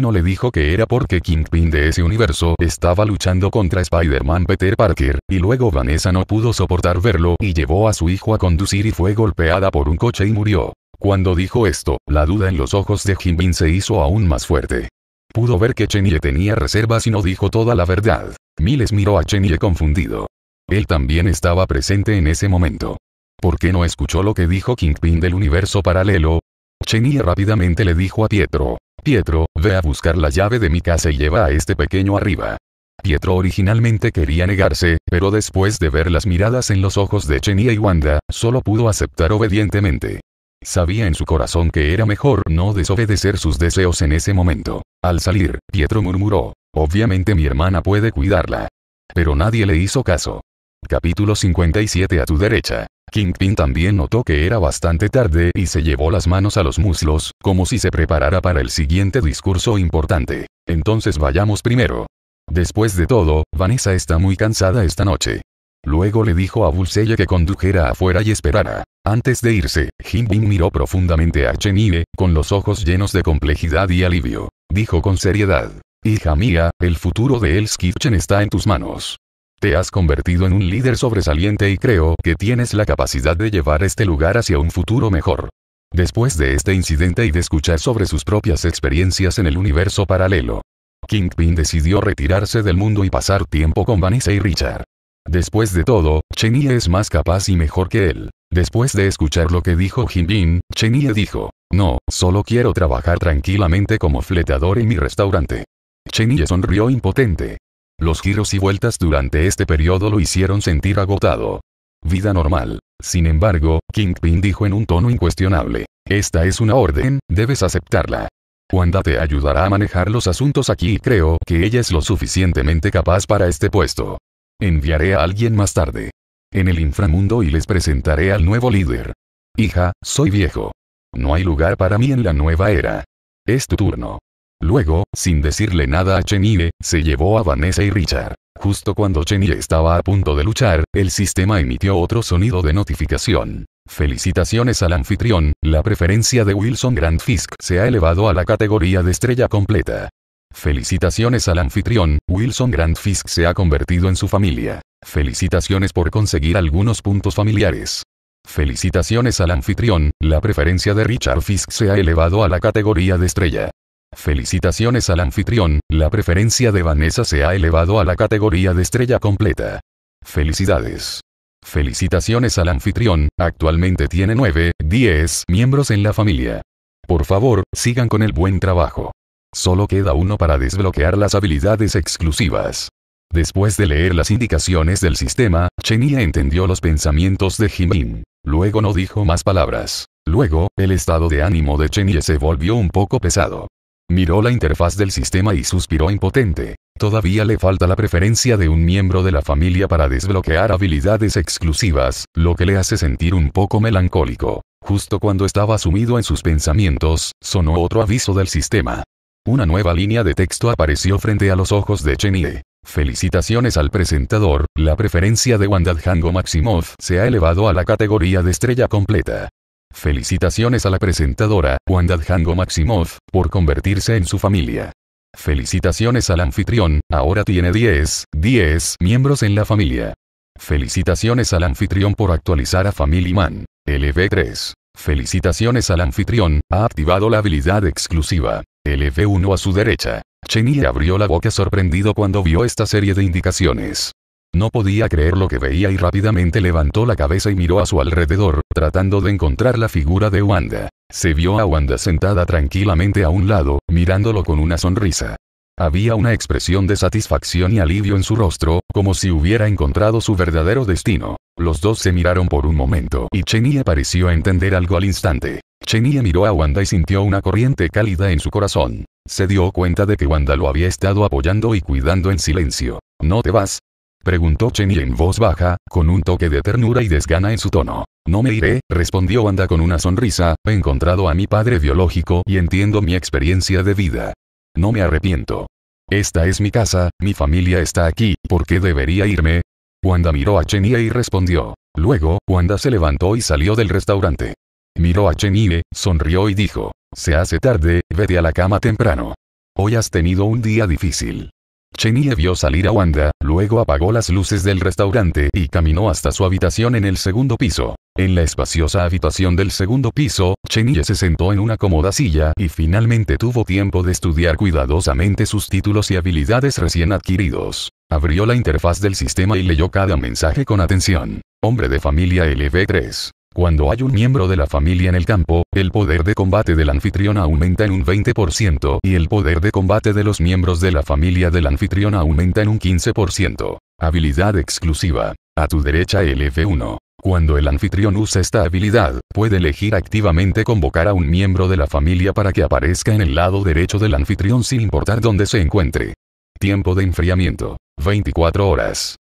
no le dijo que era porque Kingpin de ese universo estaba luchando contra Spider-Man Peter Parker, y luego Vanessa no pudo soportar verlo y llevó a su hijo a conducir y fue golpeada por un coche y murió. Cuando dijo esto, la duda en los ojos de Kingpin se hizo aún más fuerte. Pudo ver que Chenille tenía reservas y no dijo toda la verdad. Miles miró a Chenille confundido. Él también estaba presente en ese momento. ¿Por qué no escuchó lo que dijo Kingpin del universo paralelo? Chenia rápidamente le dijo a Pietro. Pietro, ve a buscar la llave de mi casa y lleva a este pequeño arriba. Pietro originalmente quería negarse, pero después de ver las miradas en los ojos de Chenia y Wanda, solo pudo aceptar obedientemente. Sabía en su corazón que era mejor no desobedecer sus deseos en ese momento. Al salir, Pietro murmuró, obviamente mi hermana puede cuidarla. Pero nadie le hizo caso. Capítulo 57 A tu derecha. Kingpin también notó que era bastante tarde y se llevó las manos a los muslos, como si se preparara para el siguiente discurso importante. Entonces vayamos primero. Después de todo, Vanessa está muy cansada esta noche. Luego le dijo a Bullseye que condujera afuera y esperara. Antes de irse, kingpin miró profundamente a Chenille, con los ojos llenos de complejidad y alivio. Dijo con seriedad. Hija mía, el futuro de El está en tus manos. Te has convertido en un líder sobresaliente y creo que tienes la capacidad de llevar este lugar hacia un futuro mejor. Después de este incidente y de escuchar sobre sus propias experiencias en el universo paralelo, Kingpin decidió retirarse del mundo y pasar tiempo con Vanessa y Richard. Después de todo, Chenille es más capaz y mejor que él. Después de escuchar lo que dijo Kingpin, Chenille dijo, no, solo quiero trabajar tranquilamente como fletador en mi restaurante. Chenille sonrió impotente. Los giros y vueltas durante este periodo lo hicieron sentir agotado. Vida normal. Sin embargo, Kingpin dijo en un tono incuestionable. Esta es una orden, debes aceptarla. Wanda te ayudará a manejar los asuntos aquí y creo que ella es lo suficientemente capaz para este puesto. Enviaré a alguien más tarde. En el inframundo y les presentaré al nuevo líder. Hija, soy viejo. No hay lugar para mí en la nueva era. Es tu turno. Luego, sin decirle nada a Chenille, se llevó a Vanessa y Richard. Justo cuando Chenille estaba a punto de luchar, el sistema emitió otro sonido de notificación. Felicitaciones al anfitrión, la preferencia de Wilson Grand Fisk se ha elevado a la categoría de estrella completa. Felicitaciones al anfitrión, Wilson Grand Fisk se ha convertido en su familia. Felicitaciones por conseguir algunos puntos familiares. Felicitaciones al anfitrión, la preferencia de Richard Fisk se ha elevado a la categoría de estrella. Felicitaciones al anfitrión, la preferencia de Vanessa se ha elevado a la categoría de estrella completa. Felicidades. Felicitaciones al anfitrión, actualmente tiene 9, 10 miembros en la familia. Por favor, sigan con el buen trabajo. Solo queda uno para desbloquear las habilidades exclusivas. Después de leer las indicaciones del sistema, Chenia entendió los pensamientos de Jimin. Luego no dijo más palabras. Luego, el estado de ánimo de Chenie se volvió un poco pesado. Miró la interfaz del sistema y suspiró impotente. Todavía le falta la preferencia de un miembro de la familia para desbloquear habilidades exclusivas, lo que le hace sentir un poco melancólico. Justo cuando estaba sumido en sus pensamientos, sonó otro aviso del sistema. Una nueva línea de texto apareció frente a los ojos de Chenille. Felicitaciones al presentador, la preferencia de Wanda Django Maximov se ha elevado a la categoría de estrella completa. Felicitaciones a la presentadora, Wanda Django Maximov por convertirse en su familia. Felicitaciones al anfitrión, ahora tiene 10, 10 miembros en la familia. Felicitaciones al anfitrión por actualizar a Family Man. LV3. Felicitaciones al anfitrión, ha activado la habilidad exclusiva. LV1 a su derecha. Chenille abrió la boca sorprendido cuando vio esta serie de indicaciones. No podía creer lo que veía y rápidamente levantó la cabeza y miró a su alrededor, tratando de encontrar la figura de Wanda. Se vio a Wanda sentada tranquilamente a un lado, mirándolo con una sonrisa. Había una expresión de satisfacción y alivio en su rostro, como si hubiera encontrado su verdadero destino. Los dos se miraron por un momento y Chenia pareció entender algo al instante. Chenia miró a Wanda y sintió una corriente cálida en su corazón. Se dio cuenta de que Wanda lo había estado apoyando y cuidando en silencio. No te vas, Preguntó Chenny en voz baja, con un toque de ternura y desgana en su tono. No me iré, respondió Wanda con una sonrisa, he encontrado a mi padre biológico y entiendo mi experiencia de vida. No me arrepiento. Esta es mi casa, mi familia está aquí, ¿por qué debería irme? Wanda miró a Chenie y respondió. Luego, Wanda se levantó y salió del restaurante. Miró a Chenie, sonrió y dijo. Se hace tarde, vete a la cama temprano. Hoy has tenido un día difícil. Chenille vio salir a Wanda, luego apagó las luces del restaurante y caminó hasta su habitación en el segundo piso. En la espaciosa habitación del segundo piso, Chenille se sentó en una cómoda silla y finalmente tuvo tiempo de estudiar cuidadosamente sus títulos y habilidades recién adquiridos. Abrió la interfaz del sistema y leyó cada mensaje con atención. Hombre de familia LV3. Cuando hay un miembro de la familia en el campo, el poder de combate del anfitrión aumenta en un 20% y el poder de combate de los miembros de la familia del anfitrión aumenta en un 15%. Habilidad exclusiva. A tu derecha el f 1 Cuando el anfitrión usa esta habilidad, puede elegir activamente convocar a un miembro de la familia para que aparezca en el lado derecho del anfitrión sin importar dónde se encuentre. Tiempo de enfriamiento. 24 horas.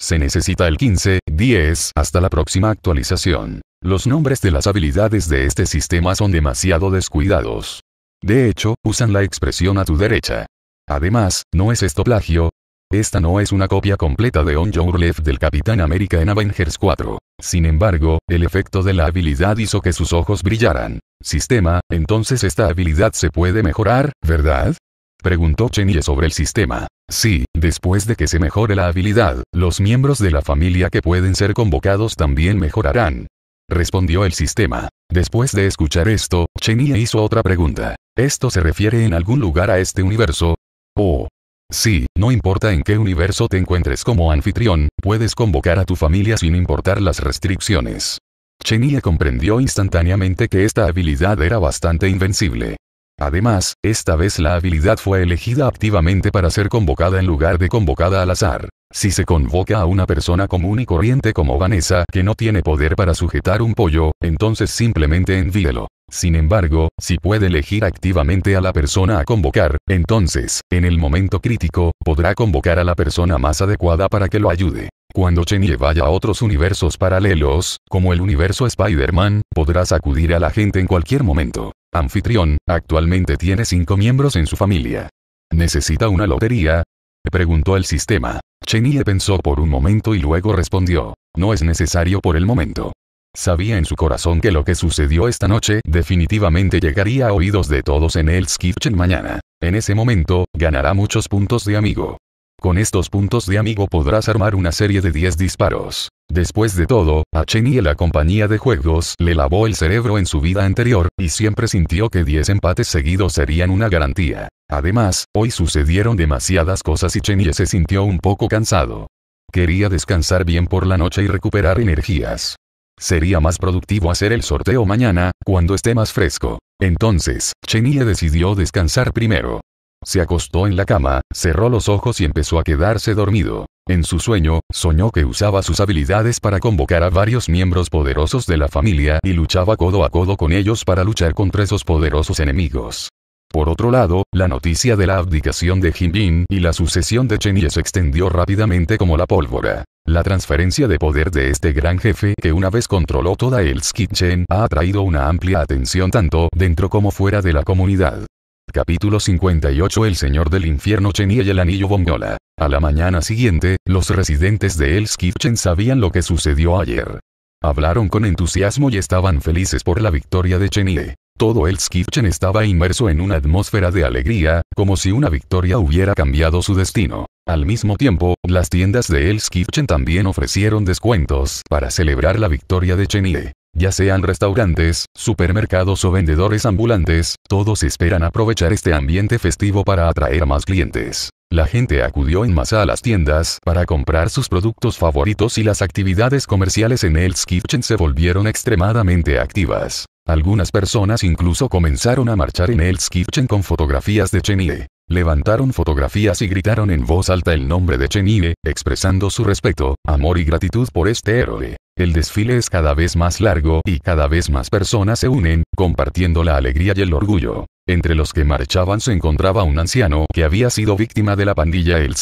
Se necesita el 15, 10 hasta la próxima actualización. Los nombres de las habilidades de este sistema son demasiado descuidados. De hecho, usan la expresión a tu derecha. Además, ¿no es esto plagio? Esta no es una copia completa de On Your Left del Capitán América en Avengers 4. Sin embargo, el efecto de la habilidad hizo que sus ojos brillaran. Sistema, entonces esta habilidad se puede mejorar, ¿verdad? Preguntó Chenille sobre el sistema. Sí, después de que se mejore la habilidad, los miembros de la familia que pueden ser convocados también mejorarán. Respondió el sistema. Después de escuchar esto, Chenille hizo otra pregunta. ¿Esto se refiere en algún lugar a este universo? Oh. Sí, no importa en qué universo te encuentres como anfitrión, puedes convocar a tu familia sin importar las restricciones. Chenille comprendió instantáneamente que esta habilidad era bastante invencible. Además, esta vez la habilidad fue elegida activamente para ser convocada en lugar de convocada al azar. Si se convoca a una persona común y corriente como Vanessa que no tiene poder para sujetar un pollo, entonces simplemente envíelo. Sin embargo, si puede elegir activamente a la persona a convocar, entonces, en el momento crítico, podrá convocar a la persona más adecuada para que lo ayude. Cuando Chenie vaya a otros universos paralelos, como el universo Spider-Man, podrá sacudir a la gente en cualquier momento. Anfitrión, actualmente tiene cinco miembros en su familia. Necesita una lotería, Preguntó el sistema. Chenille pensó por un momento y luego respondió. No es necesario por el momento. Sabía en su corazón que lo que sucedió esta noche definitivamente llegaría a oídos de todos en el Kitchen mañana. En ese momento, ganará muchos puntos de amigo. Con estos puntos de amigo podrás armar una serie de 10 disparos. Después de todo, a y la compañía de juegos le lavó el cerebro en su vida anterior, y siempre sintió que 10 empates seguidos serían una garantía. Además, hoy sucedieron demasiadas cosas y Chenye se sintió un poco cansado. Quería descansar bien por la noche y recuperar energías. Sería más productivo hacer el sorteo mañana, cuando esté más fresco. Entonces, Chenye decidió descansar primero. Se acostó en la cama, cerró los ojos y empezó a quedarse dormido. En su sueño, soñó que usaba sus habilidades para convocar a varios miembros poderosos de la familia y luchaba codo a codo con ellos para luchar contra esos poderosos enemigos. Por otro lado, la noticia de la abdicación de Jin y la sucesión de Chenille se extendió rápidamente como la pólvora. La transferencia de poder de este gran jefe que una vez controló toda el skitchen ha atraído una amplia atención tanto dentro como fuera de la comunidad. Capítulo 58 El Señor del Infierno Chenille y el Anillo Bongola. A la mañana siguiente, los residentes de Elskitchen sabían lo que sucedió ayer. Hablaron con entusiasmo y estaban felices por la victoria de Chenille. Todo el Skitchen estaba inmerso en una atmósfera de alegría, como si una victoria hubiera cambiado su destino. Al mismo tiempo, las tiendas de el también ofrecieron descuentos para celebrar la victoria de Chenille. Ya sean restaurantes, supermercados o vendedores ambulantes, todos esperan aprovechar este ambiente festivo para atraer más clientes. La gente acudió en masa a las tiendas para comprar sus productos favoritos y las actividades comerciales en Hell's Kitchen se volvieron extremadamente activas. Algunas personas incluso comenzaron a marchar en Hell's Kitchen con fotografías de Chenille. Levantaron fotografías y gritaron en voz alta el nombre de Chenille, expresando su respeto, amor y gratitud por este héroe. El desfile es cada vez más largo y cada vez más personas se unen, compartiendo la alegría y el orgullo. Entre los que marchaban se encontraba un anciano que había sido víctima de la pandilla el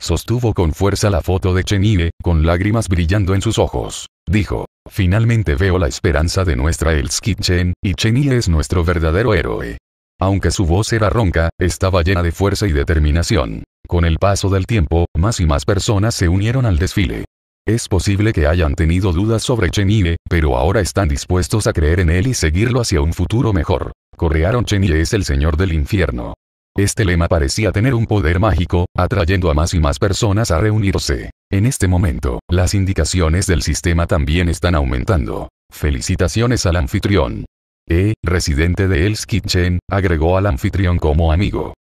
Sostuvo con fuerza la foto de Yi, con lágrimas brillando en sus ojos. Dijo, finalmente veo la esperanza de nuestra el Skitchen y Yi es nuestro verdadero héroe. Aunque su voz era ronca, estaba llena de fuerza y determinación. Con el paso del tiempo, más y más personas se unieron al desfile. Es posible que hayan tenido dudas sobre Chenille, pero ahora están dispuestos a creer en él y seguirlo hacia un futuro mejor. Correaron Chenille es el señor del infierno. Este lema parecía tener un poder mágico, atrayendo a más y más personas a reunirse. En este momento, las indicaciones del sistema también están aumentando. Felicitaciones al anfitrión. E, residente de Hell's Kitchen, agregó al anfitrión como amigo.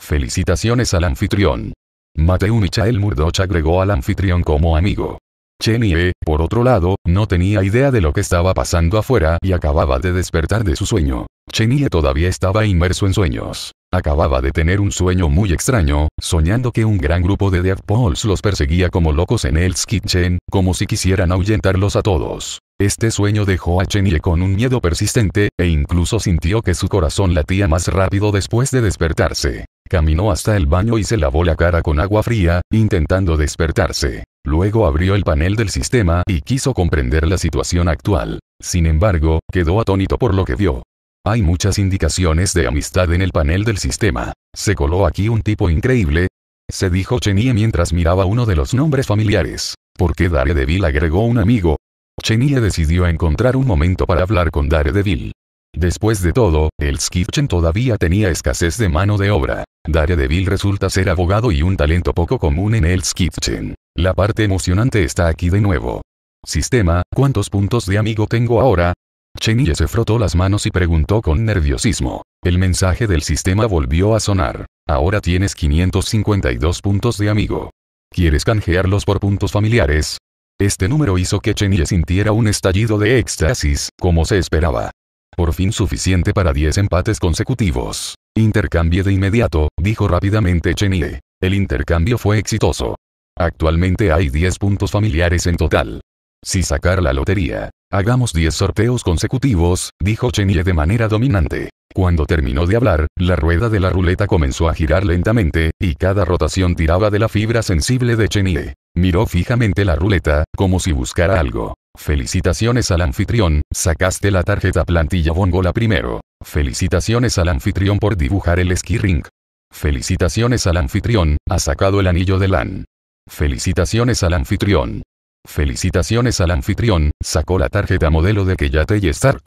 Felicitaciones al anfitrión. Mateo Michael Murdoch agregó al anfitrión como amigo. Chenie, eh, por otro lado, no tenía idea de lo que estaba pasando afuera y acababa de despertar de su sueño. Chenie eh, todavía estaba inmerso en sueños. Acababa de tener un sueño muy extraño, soñando que un gran grupo de Deadpools los perseguía como locos en el skitchen, como si quisieran ahuyentarlos a todos. Este sueño dejó a Chenie con un miedo persistente, e incluso sintió que su corazón latía más rápido después de despertarse. Caminó hasta el baño y se lavó la cara con agua fría, intentando despertarse. Luego abrió el panel del sistema y quiso comprender la situación actual. Sin embargo, quedó atónito por lo que vio. Hay muchas indicaciones de amistad en el panel del sistema. Se coló aquí un tipo increíble. Se dijo Chenie mientras miraba uno de los nombres familiares. ¿Por qué Daredevil agregó un amigo? Chenille decidió encontrar un momento para hablar con Daredevil. Después de todo, el Skitchen todavía tenía escasez de mano de obra. Daredevil resulta ser abogado y un talento poco común en el Skitchen. La parte emocionante está aquí de nuevo. Sistema, ¿cuántos puntos de amigo tengo ahora? Chenille se frotó las manos y preguntó con nerviosismo. El mensaje del sistema volvió a sonar. Ahora tienes 552 puntos de amigo. ¿Quieres canjearlos por puntos familiares? Este número hizo que Chenier sintiera un estallido de éxtasis, como se esperaba. Por fin suficiente para 10 empates consecutivos. Intercambie de inmediato, dijo rápidamente Chenier. El intercambio fue exitoso. Actualmente hay 10 puntos familiares en total. Si sacar la lotería, hagamos 10 sorteos consecutivos, dijo Chenier de manera dominante. Cuando terminó de hablar, la rueda de la ruleta comenzó a girar lentamente, y cada rotación tiraba de la fibra sensible de Chenille. Miró fijamente la ruleta, como si buscara algo. Felicitaciones al anfitrión, sacaste la tarjeta plantilla bongola primero. Felicitaciones al anfitrión por dibujar el ski ring Felicitaciones al anfitrión, ha sacado el anillo de LAN. Felicitaciones al anfitrión. Felicitaciones al anfitrión, sacó la tarjeta modelo de Keyate y Stark.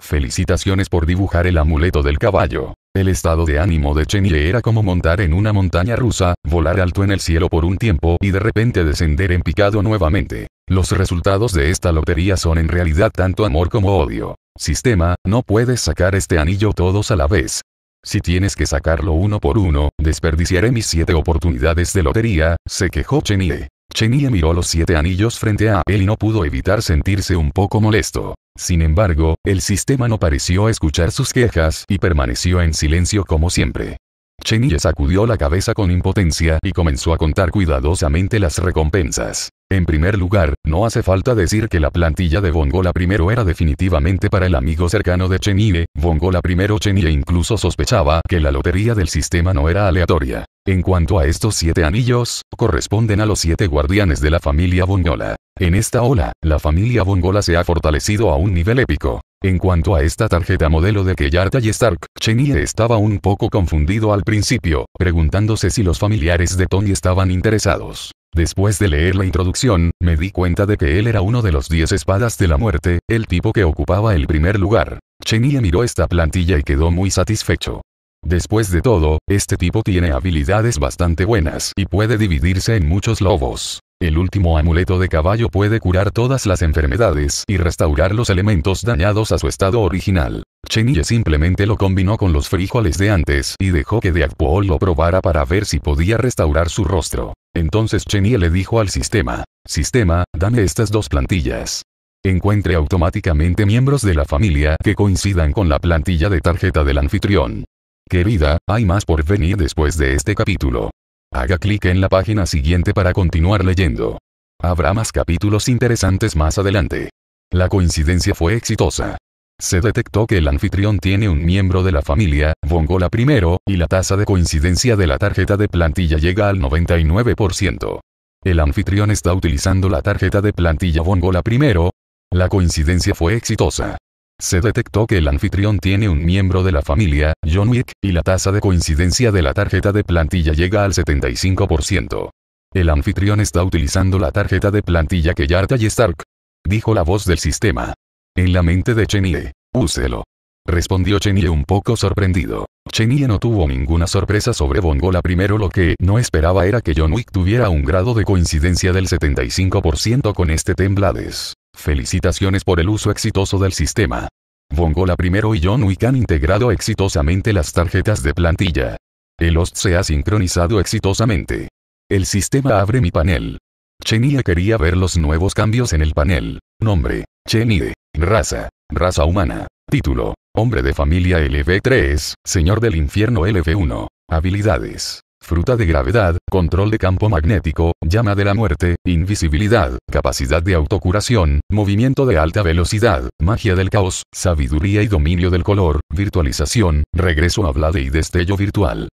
Felicitaciones por dibujar el amuleto del caballo. El estado de ánimo de Chenille era como montar en una montaña rusa, volar alto en el cielo por un tiempo y de repente descender en picado nuevamente. Los resultados de esta lotería son en realidad tanto amor como odio. Sistema, no puedes sacar este anillo todos a la vez. Si tienes que sacarlo uno por uno, desperdiciaré mis siete oportunidades de lotería, se quejó Chenille. Chenille miró los siete anillos frente a él y no pudo evitar sentirse un poco molesto. Sin embargo, el sistema no pareció escuchar sus quejas y permaneció en silencio como siempre. Chenille sacudió la cabeza con impotencia y comenzó a contar cuidadosamente las recompensas. En primer lugar, no hace falta decir que la plantilla de Bongola I era definitivamente para el amigo cercano de Chenille. Bongola I Chenie incluso sospechaba que la lotería del sistema no era aleatoria. En cuanto a estos siete anillos, corresponden a los siete guardianes de la familia Bongola. En esta ola, la familia Bongola se ha fortalecido a un nivel épico. En cuanto a esta tarjeta modelo de Keyarta y Stark, Chenille estaba un poco confundido al principio, preguntándose si los familiares de Tony estaban interesados. Después de leer la introducción, me di cuenta de que él era uno de los diez espadas de la muerte, el tipo que ocupaba el primer lugar. Chenille miró esta plantilla y quedó muy satisfecho. Después de todo, este tipo tiene habilidades bastante buenas y puede dividirse en muchos lobos. El último amuleto de caballo puede curar todas las enfermedades y restaurar los elementos dañados a su estado original. Chenille simplemente lo combinó con los frijoles de antes y dejó que Deadpool lo probara para ver si podía restaurar su rostro. Entonces Chenille le dijo al sistema, Sistema, dame estas dos plantillas. Encuentre automáticamente miembros de la familia que coincidan con la plantilla de tarjeta del anfitrión. Querida, hay más por venir después de este capítulo. Haga clic en la página siguiente para continuar leyendo. Habrá más capítulos interesantes más adelante. La coincidencia fue exitosa. Se detectó que el anfitrión tiene un miembro de la familia, Vongola primero, y la tasa de coincidencia de la tarjeta de plantilla llega al 99%. El anfitrión está utilizando la tarjeta de plantilla Vongola primero. La coincidencia fue exitosa. Se detectó que el anfitrión tiene un miembro de la familia, John Wick, y la tasa de coincidencia de la tarjeta de plantilla llega al 75%. El anfitrión está utilizando la tarjeta de plantilla que Yarta y Stark. Dijo la voz del sistema. En la mente de Chenille, Úselo. Respondió Chenille un poco sorprendido. Chenille no tuvo ninguna sorpresa sobre Bongola primero lo que no esperaba era que John Wick tuviera un grado de coincidencia del 75% con este Temblades. Felicitaciones por el uso exitoso del sistema. Bongola primero y John Wick han integrado exitosamente las tarjetas de plantilla. El host se ha sincronizado exitosamente. El sistema abre mi panel. Chenie quería ver los nuevos cambios en el panel. Nombre. Chenie. Raza. Raza humana. Título. Hombre de familia LV3, Señor del Infierno LV1. Habilidades fruta de gravedad, control de campo magnético, llama de la muerte, invisibilidad, capacidad de autocuración, movimiento de alta velocidad, magia del caos, sabiduría y dominio del color, virtualización, regreso a Vlade y destello virtual.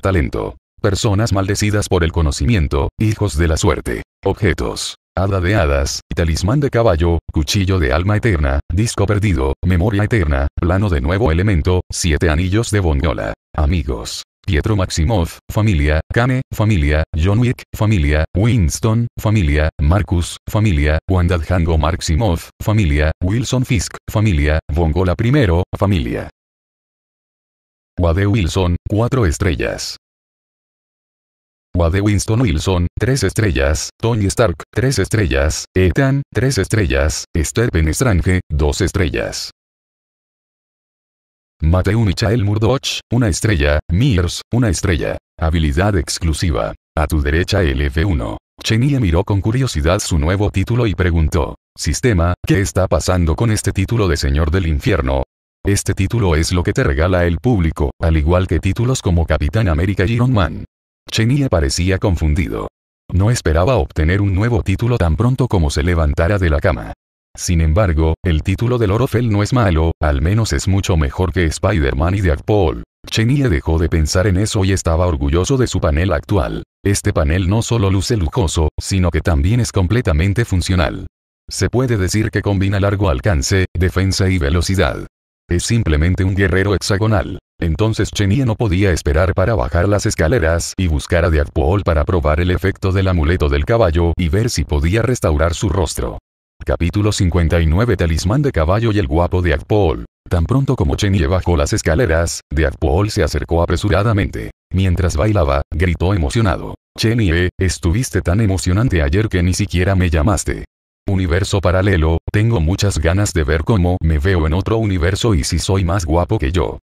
Talento. Personas maldecidas por el conocimiento, hijos de la suerte. Objetos. Hada de hadas, talismán de caballo, cuchillo de alma eterna, disco perdido, memoria eterna, plano de nuevo elemento, siete anillos de Bongola. Amigos. Pietro Maximov, familia, Kane, familia, John Wick, familia, Winston, familia, Marcus, familia, Wanda Django Maximov, familia, Wilson Fisk, familia, Bongola primero, familia. Wade Wilson, cuatro estrellas de Winston Wilson, 3 estrellas, Tony Stark, 3 estrellas, Ethan, 3 estrellas, Stephen Strange, 2 estrellas. Mateo Michael Murdoch, una estrella, Mears, una estrella. Habilidad exclusiva. A tu derecha el f 1 Chenille miró con curiosidad su nuevo título y preguntó, Sistema, ¿qué está pasando con este título de Señor del Infierno? Este título es lo que te regala el público, al igual que títulos como Capitán América y Iron Man. Chenille parecía confundido. No esperaba obtener un nuevo título tan pronto como se levantara de la cama. Sin embargo, el título del Orofel no es malo, al menos es mucho mejor que Spider-Man y Deadpool. Chenille dejó de pensar en eso y estaba orgulloso de su panel actual. Este panel no solo luce lujoso, sino que también es completamente funcional. Se puede decir que combina largo alcance, defensa y velocidad. Es simplemente un guerrero hexagonal. Entonces Chenie no podía esperar para bajar las escaleras y buscar a Deadpool para probar el efecto del amuleto del caballo y ver si podía restaurar su rostro. Capítulo 59 Talismán de caballo y el guapo de Akpol. Tan pronto como Chenie bajó las escaleras, Deadpool se acercó apresuradamente. Mientras bailaba, gritó emocionado. Chenie, estuviste tan emocionante ayer que ni siquiera me llamaste. Universo paralelo, tengo muchas ganas de ver cómo me veo en otro universo y si soy más guapo que yo.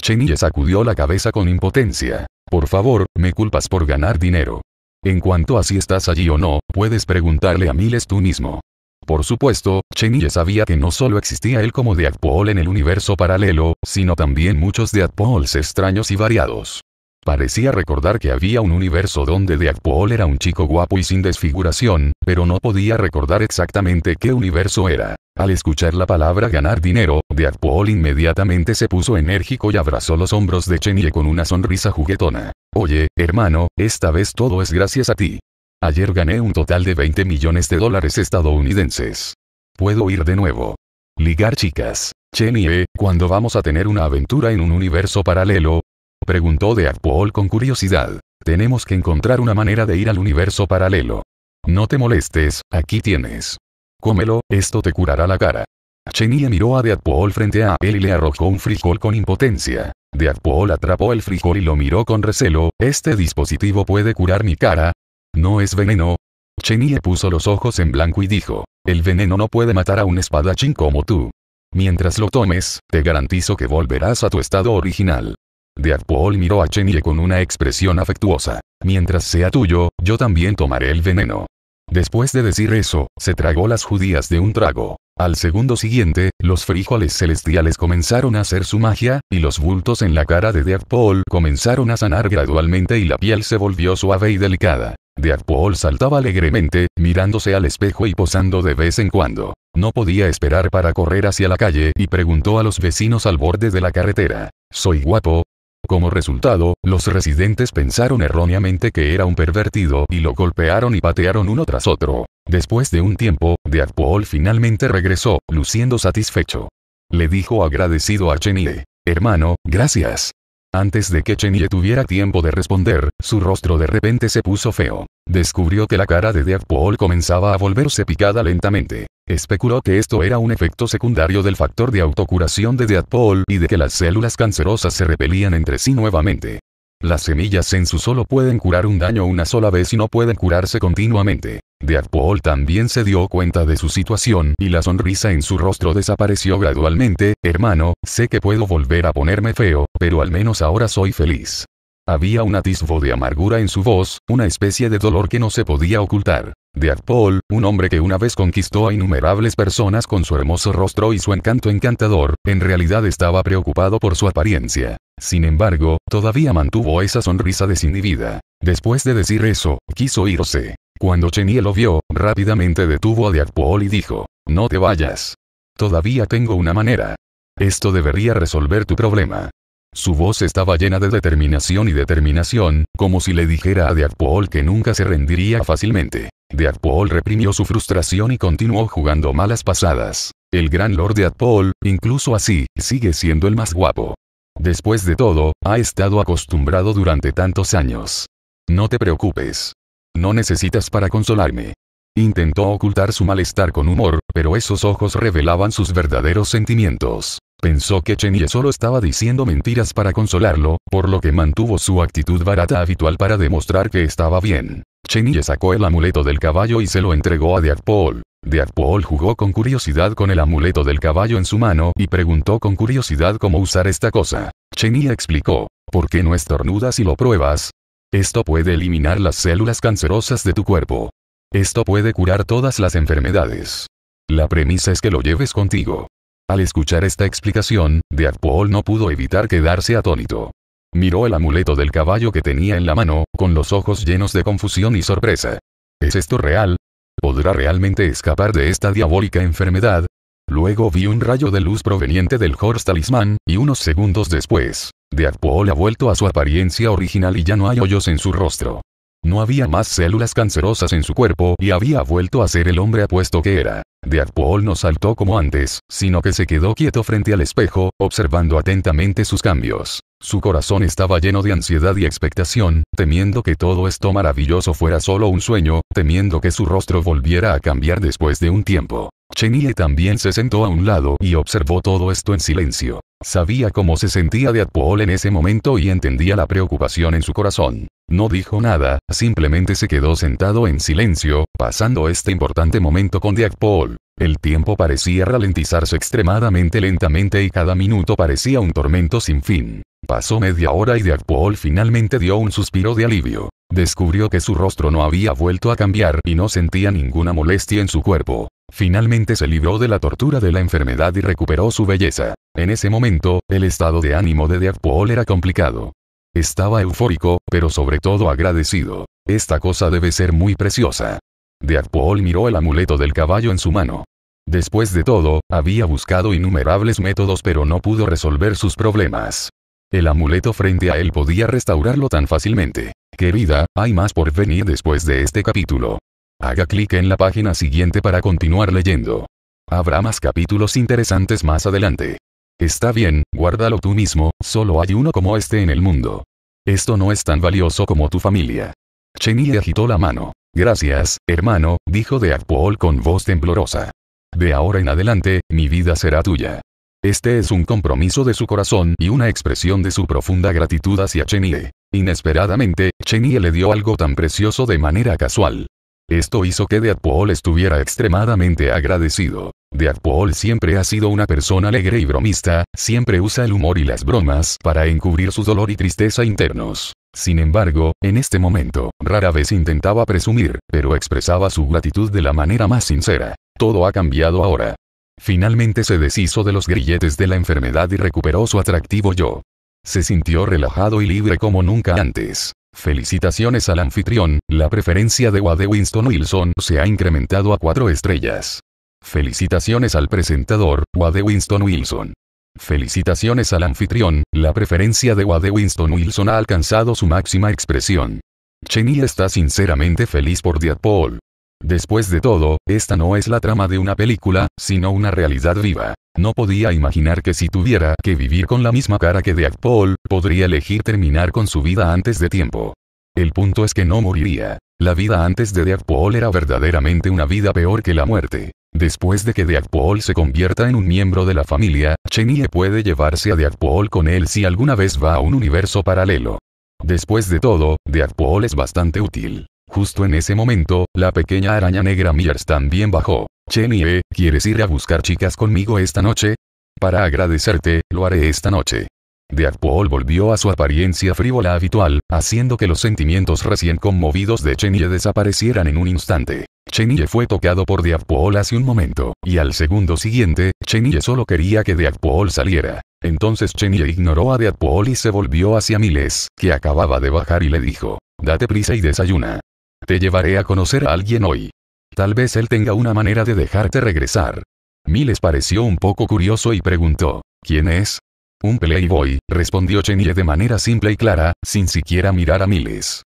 Chenille sacudió la cabeza con impotencia. Por favor, me culpas por ganar dinero. En cuanto a si estás allí o no, puedes preguntarle a Miles tú mismo. Por supuesto, Chenille sabía que no solo existía él como Deadpool en el universo paralelo, sino también muchos de Deadpools extraños y variados. Parecía recordar que había un universo donde Deadpool era un chico guapo y sin desfiguración, pero no podía recordar exactamente qué universo era. Al escuchar la palabra ganar dinero, Deadpool inmediatamente se puso enérgico y abrazó los hombros de Chenie con una sonrisa juguetona. Oye, hermano, esta vez todo es gracias a ti. Ayer gané un total de 20 millones de dólares estadounidenses. Puedo ir de nuevo. Ligar chicas. Chenie, cuando vamos a tener una aventura en un universo paralelo, Preguntó Deadpool con curiosidad. Tenemos que encontrar una manera de ir al universo paralelo. No te molestes, aquí tienes. Cómelo, esto te curará la cara. Chenie miró a Deadpool frente a él y le arrojó un frijol con impotencia. Deadpool atrapó el frijol y lo miró con recelo, ¿este dispositivo puede curar mi cara? ¿No es veneno? Chenie puso los ojos en blanco y dijo, el veneno no puede matar a un espadachín como tú. Mientras lo tomes, te garantizo que volverás a tu estado original. Deadpool miró a Chenye con una expresión afectuosa. Mientras sea tuyo, yo también tomaré el veneno. Después de decir eso, se tragó las judías de un trago. Al segundo siguiente, los frijoles celestiales comenzaron a hacer su magia, y los bultos en la cara de Deadpool comenzaron a sanar gradualmente y la piel se volvió suave y delicada. Deadpool saltaba alegremente, mirándose al espejo y posando de vez en cuando. No podía esperar para correr hacia la calle y preguntó a los vecinos al borde de la carretera. ¿Soy guapo? Como resultado, los residentes pensaron erróneamente que era un pervertido y lo golpearon y patearon uno tras otro. Después de un tiempo, Deadpool finalmente regresó, luciendo satisfecho. Le dijo agradecido a Chenille. Hermano, gracias. Antes de que Chenille tuviera tiempo de responder, su rostro de repente se puso feo. Descubrió que la cara de Deadpool comenzaba a volverse picada lentamente. Especuló que esto era un efecto secundario del factor de autocuración de Deadpool y de que las células cancerosas se repelían entre sí nuevamente. Las semillas en su solo pueden curar un daño una sola vez y no pueden curarse continuamente. Deadpool también se dio cuenta de su situación y la sonrisa en su rostro desapareció gradualmente. Hermano, sé que puedo volver a ponerme feo, pero al menos ahora soy feliz. Había un atisbo de amargura en su voz, una especie de dolor que no se podía ocultar. Deadpool, un hombre que una vez conquistó a innumerables personas con su hermoso rostro y su encanto encantador, en realidad estaba preocupado por su apariencia. Sin embargo, todavía mantuvo esa sonrisa desinhibida. Después de decir eso, quiso irse. Cuando Chenie lo vio, rápidamente detuvo a Deadpool y dijo, no te vayas. Todavía tengo una manera. Esto debería resolver tu problema. Su voz estaba llena de determinación y determinación, como si le dijera a Deadpool que nunca se rendiría fácilmente. Deadpool reprimió su frustración y continuó jugando malas pasadas. El gran Lord Deadpool, incluso así, sigue siendo el más guapo. Después de todo, ha estado acostumbrado durante tantos años. No te preocupes. No necesitas para consolarme. Intentó ocultar su malestar con humor, pero esos ojos revelaban sus verdaderos sentimientos pensó que Chenille solo estaba diciendo mentiras para consolarlo, por lo que mantuvo su actitud barata habitual para demostrar que estaba bien. Chenille sacó el amuleto del caballo y se lo entregó a Deadpool. Deadpool jugó con curiosidad con el amuleto del caballo en su mano y preguntó con curiosidad cómo usar esta cosa. Chenille explicó, ¿por qué no estornudas y lo pruebas? Esto puede eliminar las células cancerosas de tu cuerpo. Esto puede curar todas las enfermedades. La premisa es que lo lleves contigo. Al escuchar esta explicación, Deadpool no pudo evitar quedarse atónito. Miró el amuleto del caballo que tenía en la mano, con los ojos llenos de confusión y sorpresa. ¿Es esto real? ¿Podrá realmente escapar de esta diabólica enfermedad? Luego vi un rayo de luz proveniente del Horst Talismán, y unos segundos después, Deadpool ha vuelto a su apariencia original y ya no hay hoyos en su rostro. No había más células cancerosas en su cuerpo y había vuelto a ser el hombre apuesto que era. Deadpool no saltó como antes, sino que se quedó quieto frente al espejo, observando atentamente sus cambios. Su corazón estaba lleno de ansiedad y expectación, temiendo que todo esto maravilloso fuera solo un sueño, temiendo que su rostro volviera a cambiar después de un tiempo. Chenille también se sentó a un lado y observó todo esto en silencio. Sabía cómo se sentía de en ese momento y entendía la preocupación en su corazón. No dijo nada, simplemente se quedó sentado en silencio, pasando este importante momento con Deadpool. El tiempo parecía ralentizarse extremadamente lentamente y cada minuto parecía un tormento sin fin. Pasó media hora y Deadpool finalmente dio un suspiro de alivio. Descubrió que su rostro no había vuelto a cambiar y no sentía ninguna molestia en su cuerpo. Finalmente se libró de la tortura de la enfermedad y recuperó su belleza. En ese momento, el estado de ánimo de Deadpool era complicado. Estaba eufórico, pero sobre todo agradecido. Esta cosa debe ser muy preciosa. Deadpool miró el amuleto del caballo en su mano. Después de todo, había buscado innumerables métodos pero no pudo resolver sus problemas. El amuleto frente a él podía restaurarlo tan fácilmente. Querida, hay más por venir después de este capítulo. Haga clic en la página siguiente para continuar leyendo. Habrá más capítulos interesantes más adelante. Está bien, guárdalo tú mismo, solo hay uno como este en el mundo. Esto no es tan valioso como tu familia. chenille agitó la mano. Gracias, hermano, dijo de Paul con voz temblorosa. De ahora en adelante, mi vida será tuya. Este es un compromiso de su corazón y una expresión de su profunda gratitud hacia Chenie. Inesperadamente, Chenie le dio algo tan precioso de manera casual. Esto hizo que Deadpool estuviera extremadamente agradecido. Deadpool siempre ha sido una persona alegre y bromista, siempre usa el humor y las bromas para encubrir su dolor y tristeza internos. Sin embargo, en este momento, rara vez intentaba presumir, pero expresaba su gratitud de la manera más sincera. Todo ha cambiado ahora. Finalmente se deshizo de los grilletes de la enfermedad y recuperó su atractivo yo. Se sintió relajado y libre como nunca antes. Felicitaciones al anfitrión, la preferencia de Wade Winston Wilson se ha incrementado a cuatro estrellas. Felicitaciones al presentador, Wade Winston Wilson. Felicitaciones al anfitrión, la preferencia de Wade Winston Wilson ha alcanzado su máxima expresión. Cheney está sinceramente feliz por Paul. Después de todo, esta no es la trama de una película, sino una realidad viva. No podía imaginar que si tuviera que vivir con la misma cara que Deadpool, podría elegir terminar con su vida antes de tiempo. El punto es que no moriría. La vida antes de Deadpool era verdaderamente una vida peor que la muerte. Después de que Deadpool se convierta en un miembro de la familia, Chenie puede llevarse a Deadpool con él si alguna vez va a un universo paralelo. Después de todo, Deadpool es bastante útil. Justo en ese momento, la pequeña araña negra Mears también bajó. Chenye, ¿quieres ir a buscar chicas conmigo esta noche? Para agradecerte, lo haré esta noche. Deadpool volvió a su apariencia frívola habitual, haciendo que los sentimientos recién conmovidos de Chenille desaparecieran en un instante. Chenille fue tocado por Deadpool hace un momento, y al segundo siguiente, Chenille solo quería que Deadpool saliera. Entonces Chenille ignoró a Deadpool y se volvió hacia Miles, que acababa de bajar y le dijo, date prisa y desayuna. Te llevaré a conocer a alguien hoy. Tal vez él tenga una manera de dejarte regresar. Miles pareció un poco curioso y preguntó, ¿quién es? Un playboy, respondió Chenye de manera simple y clara, sin siquiera mirar a Miles.